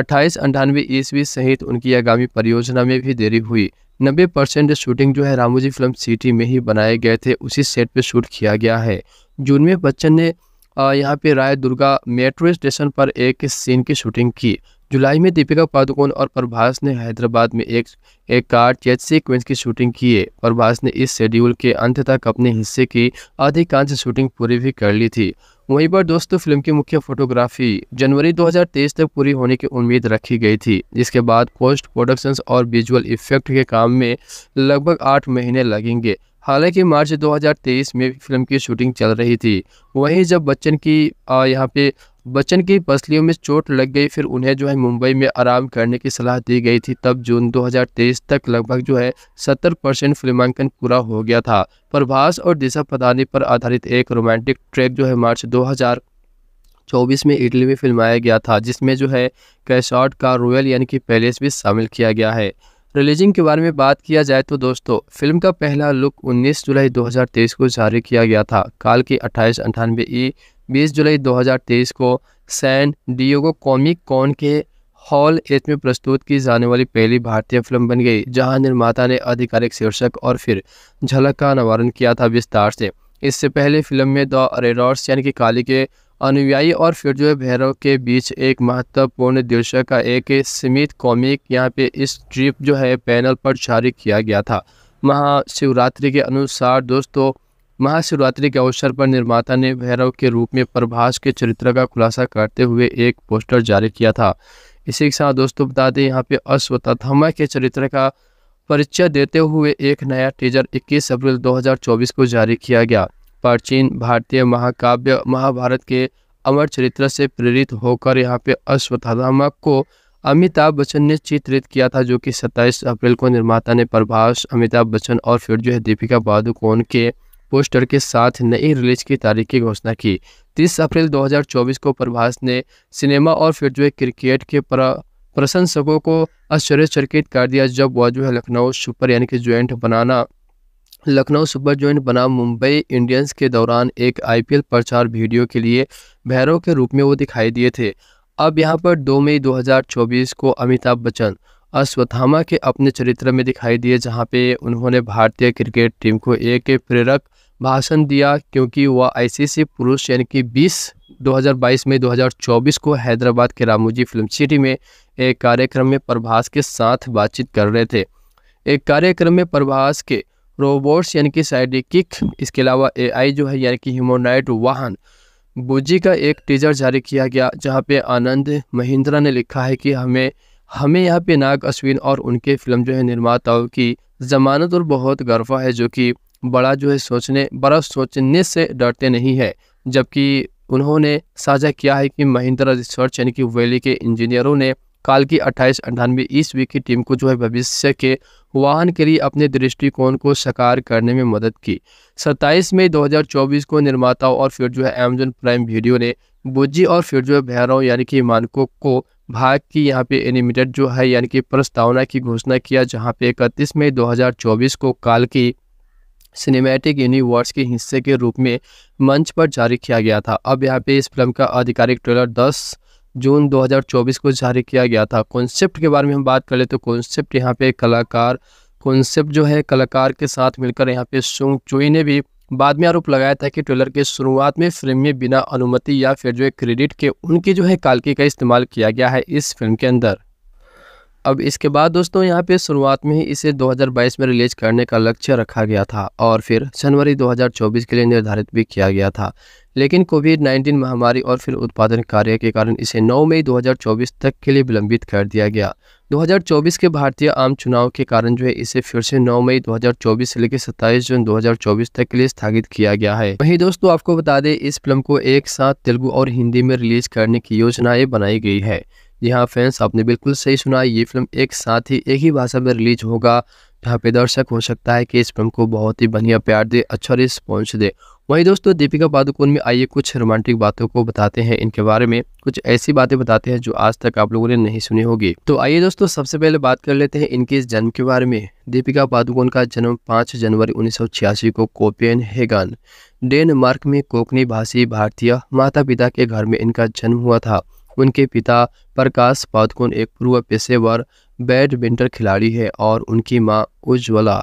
अट्ठाईस अंठानवे ईस्वी सहित उनकी आगामी परियोजना में भी देरी हुई नब्बे परसेंट शूटिंग जो है रामोजी फिल्म सिटी में ही बनाए गए थे उसी सेट पर शूट किया गया है जून में बच्चन ने यहाँ पे राय दुर्गा मेट्रो स्टेशन पर एक सीन की शूटिंग की जुलाई में दीपिका पादुकोण और प्रभास ने हैदराबाद में एक एक कार चेज सीक्वेंस की शूटिंग की है प्रभास ने इस शेड्यूल के अंत तक अपने हिस्से की अधिकांश शूटिंग पूरी भी कर ली थी वहीं पर दोस्तों फिल्म की मुख्य फोटोग्राफी जनवरी 2023 तक पूरी होने की उम्मीद रखी गई थी जिसके बाद पोस्ट प्रोडक्शंस और विजुअल इफेक्ट के काम में लगभग आठ महीने लगेंगे हालांकि मार्च 2023 में फिल्म की शूटिंग चल रही थी वहीं जब बच्चन की यहाँ पे बच्चन की पसलियों में चोट लग गई फिर उन्हें जो है मुंबई में आराम करने की सलाह दी गई थी तब जून 2023 तक लगभग जो है 70 परसेंट फिल्मांकन पूरा हो गया था प्रभास और दिशा पदानी पर आधारित एक रोमांटिक ट्रैक जो है मार्च दो चौबीस में इटली में फिल्माया गया था जिसमें जो है कैशॉट का रॉयल यानी कि पैलेस भी शामिल किया गया है रिलीजिंग के बारे में बात किया जाए तो दोस्तों फिल्म का पहला लुक 19 जुलाई 2023 को जारी किया गया था काल की अट्ठाईस अंठानवे ई बीस जुलाई 2023 को सैन डियोगो कॉमिक कॉन के हॉल एच में प्रस्तुत की जाने वाली पहली भारतीय फिल्म बन गई जहां निर्माता ने आधिकारिक शीर्षक और फिर झलक का अनावरण किया था विस्तार से इससे पहले फिल्म में द रेडॉर्स यानी कि काली के अनुयायी और फिर जो है भैरव के बीच एक महत्वपूर्ण दृश्य का एक सीमित कॉमिक यहाँ पे इस ट्रिप जो है पैनल पर जारी किया गया था महाशिवरात्रि के अनुसार दोस्तों महाशिवरात्रि के अवसर पर निर्माता ने भैरव के रूप में प्रभास के चरित्र का खुलासा करते हुए एक पोस्टर जारी किया था इसी के साथ दोस्तों बता दें यहाँ पे अश्वत्थमा के चरित्र का परिचय देते हुए एक नया टीजर 21 अप्रैल 2024 को जारी किया गया प्राचीन भारतीय महाकाव्य महाभारत के अमर चरित्र से प्रेरित होकर यहाँ पे अश्वत्थामा को अमिताभ बच्चन ने चित्रित किया था जो कि 27 अप्रैल को निर्माता ने प्रभाष अमिताभ बच्चन और फिर जो है दीपिका पादुकोण के पोस्टर के साथ नई रिलीज की तारीख की घोषणा की 30 अप्रैल 2024 को प्रभास ने सिनेमा और फिर जो है क्रिकेट के प्रशंसकों को आश्चर्यचकित कर दिया जब वह जो है लखनऊ सुपर यानी कि ज्वाइंट बनाना लखनऊ सुपर जॉइंट बनाम मुंबई इंडियंस के दौरान एक आईपीएल प्रचार वीडियो के लिए भैरव के रूप में वो दिखाई दिए थे अब यहाँ पर 2 मई 2024 को अमिताभ बच्चन अश्वत्थामा के अपने चरित्र में दिखाई दिए जहाँ पे उन्होंने भारतीय क्रिकेट टीम को एक प्रेरक भाषण दिया क्योंकि वह आईसीसी पुरुष यानी कि 20 2022 में 2024 को हैदराबाद के रामोजी फिल्म सिटी में एक कार्यक्रम में प्रभास के साथ बातचीत कर रहे थे एक कार्यक्रम में प्रभास के रोबोट्स यानी कि साइडिक इसके अलावा एआई जो है यानी कि ह्यूमोनाइट वाहन बुजी का एक टीजर जारी किया गया जहाँ पे आनंद महिंद्रा ने लिखा है कि हमें हमें यहाँ पे नाग अश्विन और उनके फिल्म जो है निर्माताओं की जमानत और बहुत गर्वा है जो कि बड़ा जो है सोचने बड़ा सोचने से डरते नहीं है जबकि उन्होंने साझा किया है कि महिंद्रा रिसर्च यानी कि वैली के इंजीनियरों ने काल की अट्ठाईस अंठानवे ईस्वी की टीम को जो है भविष्य के वाहन के लिए अपने दृष्टिकोण को साकार करने में मदद की 27 मई 2024 को निर्माताओं और फिर जो है अमेजन प्राइम वीडियो ने बुज्जी और फिर जो है भैरव यानी कि मानकों को भाग की यहाँ पे एनिमेटेड जो है यानी कि प्रस्तावना की घोषणा किया जहाँ पे इकतीस मई चौबीस को काल की सिनेमैटिक यूनिवर्स के हिस्से के रूप में मंच पर जारी किया गया था अब यहाँ पे इस फिल्म का आधिकारिक ट्रेलर दस जून 2024 को जारी किया गया था कॉन्सेप्ट के बारे में हम बात कर ले तो कॉन्सेप्ट यहाँ पे कलाकार कॉन्सेप्ट जो है कलाकार के साथ मिलकर यहाँ पे सुंग चुई ने भी बाद में आरोप लगाया था कि ट्रेलर के शुरुआत में फिल्म में बिना अनुमति या फिर जो है क्रेडिट के उनकी जो है कालकी का इस्तेमाल किया गया है इस फिल्म के अंदर अब इसके बाद दोस्तों यहाँ पे शुरुआत में ही इसे 2022 में रिलीज करने का लक्ष्य रखा गया था और फिर जनवरी 2024 के लिए निर्धारित भी किया गया था लेकिन कोविड 19 महामारी और फिर उत्पादन कार्य के कारण इसे 9 मई 2024 तक के लिए विलंबित कर दिया गया 2024 के भारतीय आम चुनाव के कारण जो है इसे फिर से 9 मई 2024 से लेकर 27 जून 2024 तक के लिए स्थगित किया गया है वहीं दोस्तों आपको बता दें इस फिल्म को एक साथ तेलुगु और हिंदी में रिलीज करने की योजनाएं बनाई गई है जी हाँ फैंस आपने बिल्कुल सही सुना ये फिल्म एक साथ ही एक ही भाषा में रिलीज होगा जहाँ पे दर्शक हो सकता है कि इस फिल्म को बहुत ही बढ़िया प्यार दे अच्छा रिस्पॉन्स दे वहीं दोस्तों दीपिका पादुकोण में आइए कुछ रोमांटिक बातों को बताते हैं इनके बारे में कुछ ऐसी बातें बताते हैं जो आज तक आप लोगों ने नहीं सुनी होगी तो आइए दोस्तों सबसे पहले बात कर लेते हैं इनके जन्म के बारे में दीपिका पादुकोण का जन्म 5 जनवरी उन्नीस को कोपेन हेगान डेनमार्क में कोकनी भाषी भारतीय माता पिता के घर में इनका जन्म हुआ था उनके पिता प्रकाश पादुकोण एक पूर्व पेशेवर बैडमिंटन खिलाड़ी है और उनकी माँ उज्ज्वला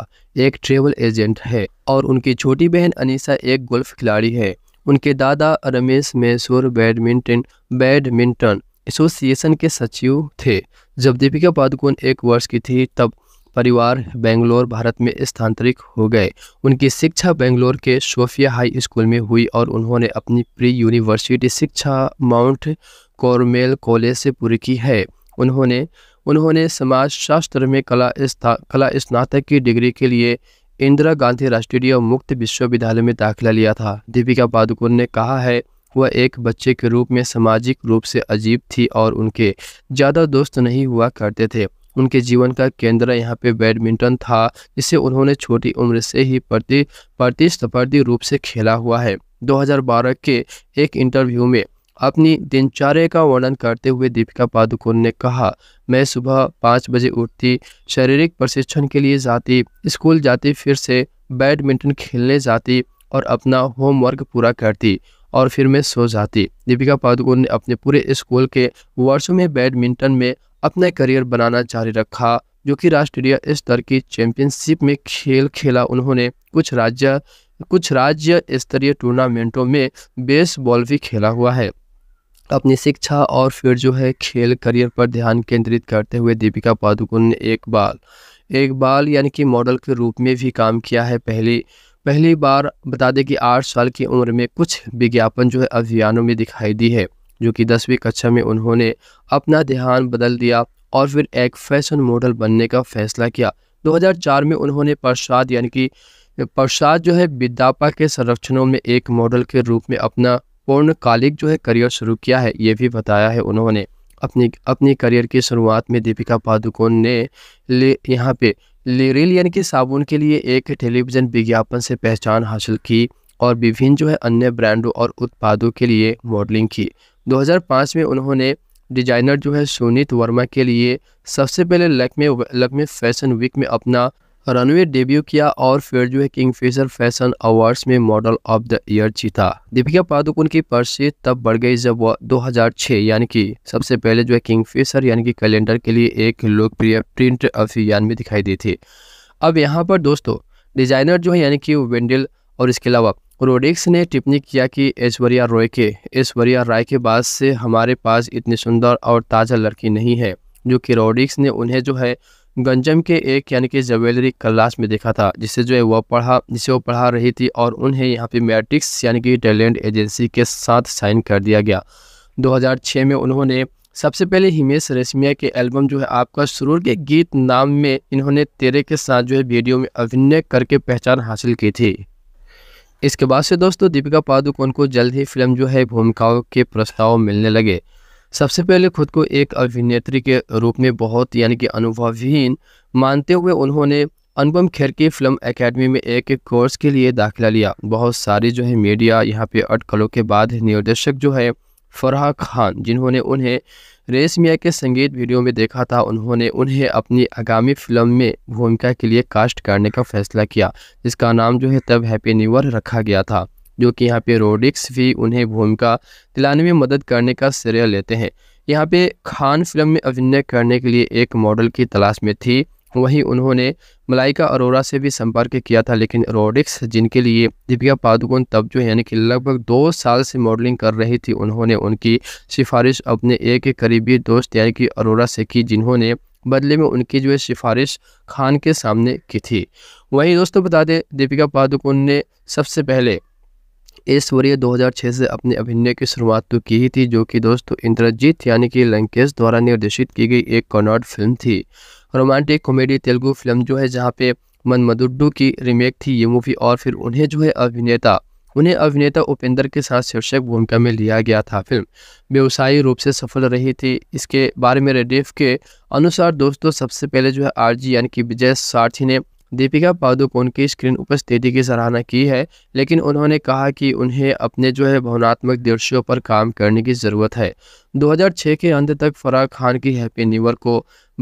एक ट्रेवल एजेंट है और उनकी छोटी बहन अनीसा एक गोल्फ खिलाड़ी है उनके दादा Ramesh Mysore badminton badminton association के सचिव थे जब दीपिका पादुकोण एक वर्ष की थी तब परिवार बेंगलोर भारत में स्थानांतरित हो गए उनकी शिक्षा बेंगलोर के सोफिया हाई स्कूल में हुई और उन्होंने अपनी प्री यूनिवर्सिटी शिक्षा माउंट कॉर्मेल कॉलेज से पूरी की है उन्होंने उन्होंने समाज शास्त्र में कला कला स्नातक की डिग्री के लिए इंदिरा गांधी राष्ट्रीय मुक्त विश्वविद्यालय में दाखिला लिया था दीपिका पादुकोण ने कहा है वह एक बच्चे के रूप में सामाजिक रूप से अजीब थी और उनके ज़्यादा दोस्त नहीं हुआ करते थे उनके जीवन का केंद्र यहाँ पे बैडमिंटन था जिसे उन्होंने छोटी उम्र से ही प्रति प्रतिस्पर्धी रूप से खेला हुआ है 2012 के एक इंटरव्यू में अपनी दिनचर्या का वर्णन करते हुए दीपिका पादुकोण ने कहा मैं सुबह पाँच बजे उठती शारीरिक प्रशिक्षण के लिए जाती स्कूल जाती फिर से बैडमिंटन खेलने जाती और अपना होमवर्क पूरा करती और फिर मैं सो जाती दीपिका पादुकोण ने अपने पूरे स्कूल के वर्षों में बैडमिंटन में अपना करियर बनाना जारी रखा जो कि राष्ट्रीय स्तर की चैंपियनशिप में खेल खेला उन्होंने कुछ राज्य कुछ राज्य स्तरीय टूर्नामेंटों में बेसबॉल भी खेला हुआ है अपनी शिक्षा और फिर जो है खेल करियर पर ध्यान केंद्रित करते हुए दीपिका पादुकोण ने एक बाल एक बाल यानी कि मॉडल के रूप में भी काम किया है पहली पहली बार बता दें कि आठ साल की उम्र में कुछ विज्ञापन जो है अभियानों में दिखाई दी है जो कि दसवीं कक्षा में उन्होंने अपना ध्यान बदल दिया और फिर एक फैशन मॉडल बनने का फैसला किया 2004 में उन्होंने प्रसाद यानी कि प्रसाद जो है विद्यापा के संरक्षणों में एक मॉडल के रूप में अपना पूर्णकालिक जो है करियर शुरू किया है ये भी बताया है उन्होंने अपनी अपनी करियर की शुरुआत में दीपिका पादुकोण ने ले यहाँ पे लिरिलियन के साबुन के लिए एक टेलीविज़न विज्ञापन से पहचान हासिल की और विभिन्न जो है अन्य ब्रांडों और उत्पादों के लिए मॉडलिंग की 2005 में उन्होंने डिजाइनर जो है सुनीत वर्मा के लिए सबसे पहले लकमे लकमे फैशन वीक में अपना रनवे डेब्यू किया और फिर जो है किंग फिशर फैशन अवार्ड्स में मॉडल ऑफ द ईयर जीता दीपिका पादुकोण की पर्सी तब बढ़ गई जब वह 2006 यानी कि सबसे पहले जो है किंग फिशर यानी कि कैलेंडर के लिए एक लोकप्रिय प्रिंट अभियान में दिखाई दी थी अब यहाँ पर दोस्तों डिजाइनर जो है यानी कि वेंडिल और इसके अलावा रोडिक्स ने टिप्पणी किया कि ऐश्वर्या रॉय के ऐश्वर्या राय के बाद से हमारे पास इतनी सुंदर और ताज़ा लड़की नहीं है जो कि रोडिक्स ने उन्हें जो है गंजम के एक यानी कि जवेलरी क्लास में देखा था जिसे जो है वह पढ़ा जिसे वो पढ़ा रही थी और उन्हें यहाँ पे मैट्रिक्स यानी कि टैलेंट एजेंसी के साथ साइन कर दिया गया 2006 में उन्होंने सबसे पहले हिमेश रेशमिया के एल्बम जो है आपका सुरूर के गीत नाम में इन्होंने तेरे के साथ जो है वीडियो में अभिनय करके पहचान हासिल की थी इसके बाद से दोस्तों दीपिका पादुकोण को जल्द ही फिल्म जो है भूमिकाओं के प्रस्ताव मिलने लगे सबसे पहले खुद को एक अभिनेत्री के रूप में बहुत यानी कि अनुभवहीन मानते हुए उन्होंने अनुपम खेर की फिल्म एकेडमी में एक एक कोर्स के लिए दाखिला लिया बहुत सारी जो है मीडिया यहाँ पे अटकलों के बाद निर्देशक जो है फराह खान जिन्होंने उन्हें रेशमिया के संगीत वीडियो में देखा था उन्होंने उन्हें अपनी आगामी फिल्म में भूमिका के लिए कास्ट करने का फैसला किया जिसका नाम जो है तब हैप्पी न्यू ईयर रखा गया था जो कि यहाँ पे रोडिक्स भी उन्हें भूमिका दिलाने में मदद करने का श्रेय लेते हैं यहाँ पे खान फिल्म में अभिनय करने के लिए एक मॉडल की तलाश में थी वहीं उन्होंने मलाइका अरोरा से भी संपर्क किया था लेकिन रोडिक्स जिनके लिए दीपिका पादुकोण तब जो यानी कि लगभग दो साल से मॉडलिंग कर रही थी उन्होंने उनकी सिफारिश अपने एक करीबी दोस्त यानी कि अरोरा से की जिन्होंने बदले में उनकी जो है सिफारिश खान के सामने की थी वहीं दोस्तों बता दें दीपिका पादुकोण ने सबसे पहले ऐश्वर्य 2006 से अपने अभिनय की शुरुआत तो की ही थी जो कि दोस्तों इंद्रजीत यानी कि लंकेश द्वारा निर्देशित की गई एक कॉनॉर्ड फिल्म थी रोमांटिक कॉमेडी तेलुगु फिल्म जो है जहाँ पे मधुडू की रीमेक थी ये मूवी और फिर उन्हें जो है अभिनेता उन्हें अभिनेता उपेंद्र के साथ शीर्षक भूमिका में लिया गया था फिल्म व्यवसायी रूप से सफल रही थी इसके बारे में रेडिफ के अनुसार दोस्तों सबसे पहले जो है आरजी यानी कि विजय सारथी ने दीपिका पादुकोण की स्क्रीन उपस्थिति की सराहना की है लेकिन उन्होंने कहा कि उन्हें अपने जो है भावनात्मक दृश्यों पर काम करने की ज़रूरत है 2006 के अंत तक फराह खान की हैप्पी न्यूवर को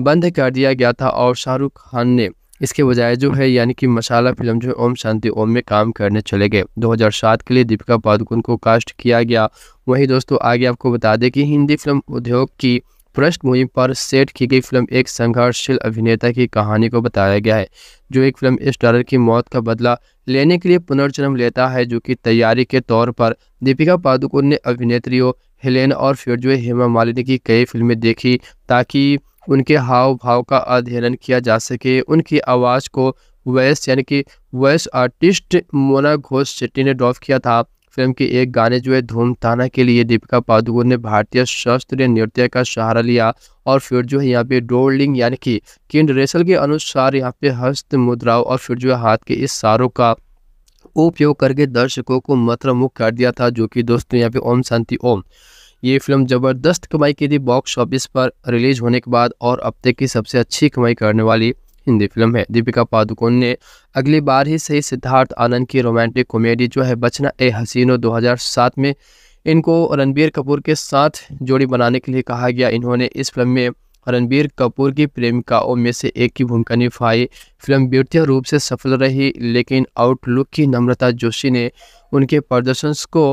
बंद कर दिया गया था और शाहरुख खान ने इसके बजाय जो है यानी कि मसाला फिल्म जो है ओम शांति ओम में काम करने चले गए 2007 के लिए दीपिका पादुकोण को कास्ट किया गया वहीं दोस्तों आगे आपको बता दें कि हिंदी फिल्म उद्योग की पृष्ठभूमि पर सेट की गई फिल्म एक संघर्षशील अभिनेता की कहानी को बताया गया है जो एक फिल्म स्टारर की मौत का बदला लेने के लिए पुनर्जन्म लेता है जो कि तैयारी के तौर पर दीपिका पादुकोण ने अभिनेत्रियों हेलेन और फिर जो हेमा मालिनी की कई फिल्में देखी ताकि उनके हाव भाव का अध्ययन किया जा सके उनकी आवाज़ को वैस यानी कि वैस आर्टिस्ट मोना घोष शेट्टी ने ड्रॉप किया था फिल्म के एक गाने जो है धूम ताना के लिए दीपिका पादुकोण ने भारतीय शास्त्रीय नृत्य का सहारा लिया और फिर जो है यहाँ पे डोलिंग यानी कि किंड रेसल के अनुसार यहाँ पे हस्त मुद्राओं और फिर जो है हाथ के इस सारों का उपयोग करके दर्शकों को मंत्रमुख कर दिया था जो कि दोस्तों यहाँ पे ओम शांति ओम ये फिल्म ज़बरदस्त कमाई की थी बॉक्स ऑफिस पर रिलीज होने के बाद और अब तक की सबसे अच्छी कमाई करने वाली हिंदी फिल्म है दीपिका पादुकोण ने अगली बार ही सही सिद्धार्थ आनंद की रोमांटिक कॉमेडी जो है बचना ए हसीनो 2007 में इनको रणबीर कपूर के साथ जोड़ी बनाने के लिए कहा गया इन्होंने इस फिल्म में रणबीर कपूर की प्रेमिकाओं में से एक की भूमिका निभाई फिल्म वित्तीय रूप से सफल रही लेकिन आउटलुक की नम्रता जोशी ने उनके प्रदर्शन को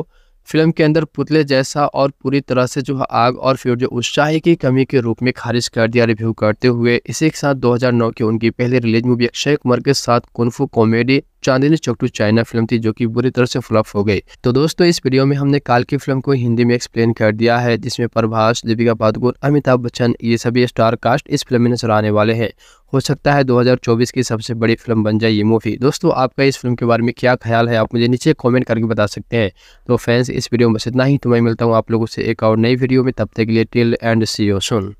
फिल्म के अंदर पुतले जैसा और पूरी तरह से जो आग और फिर जो उत्साह की कमी के रूप में खारिज कर दिया रिव्यू करते हुए इसी के साथ 2009 की उनकी पहली रिलीज मूवी अक्षय कुमार के साथ kung fu comedy Chandni Chowk to China film थी जो कि बुरी तरह से फ्लॉप हो गई तो दोस्तों इस वीडियो में हमने काल की फिल्म को हिंदी में एक्सप्लेन कर दिया है जिसमें प्रभास दीपिका पादुकोण अमिताभ बच्चन ये सभी स्टार कास्ट इस फिल्म में नजर आने वाले हैं हो सकता है 2024 की सबसे बड़ी फिल्म बन जाए ये मूवी दोस्तों आपका इस फिल्म के बारे में क्या ख्याल है आप मुझे नीचे कॉमेंट करके बता सकते हैं तो फैंस इस वीडियो में इतना ही तो मैं मिलता हूँ आप लोगों से एक और नई वीडियो में तब तक के लिए till and see you soon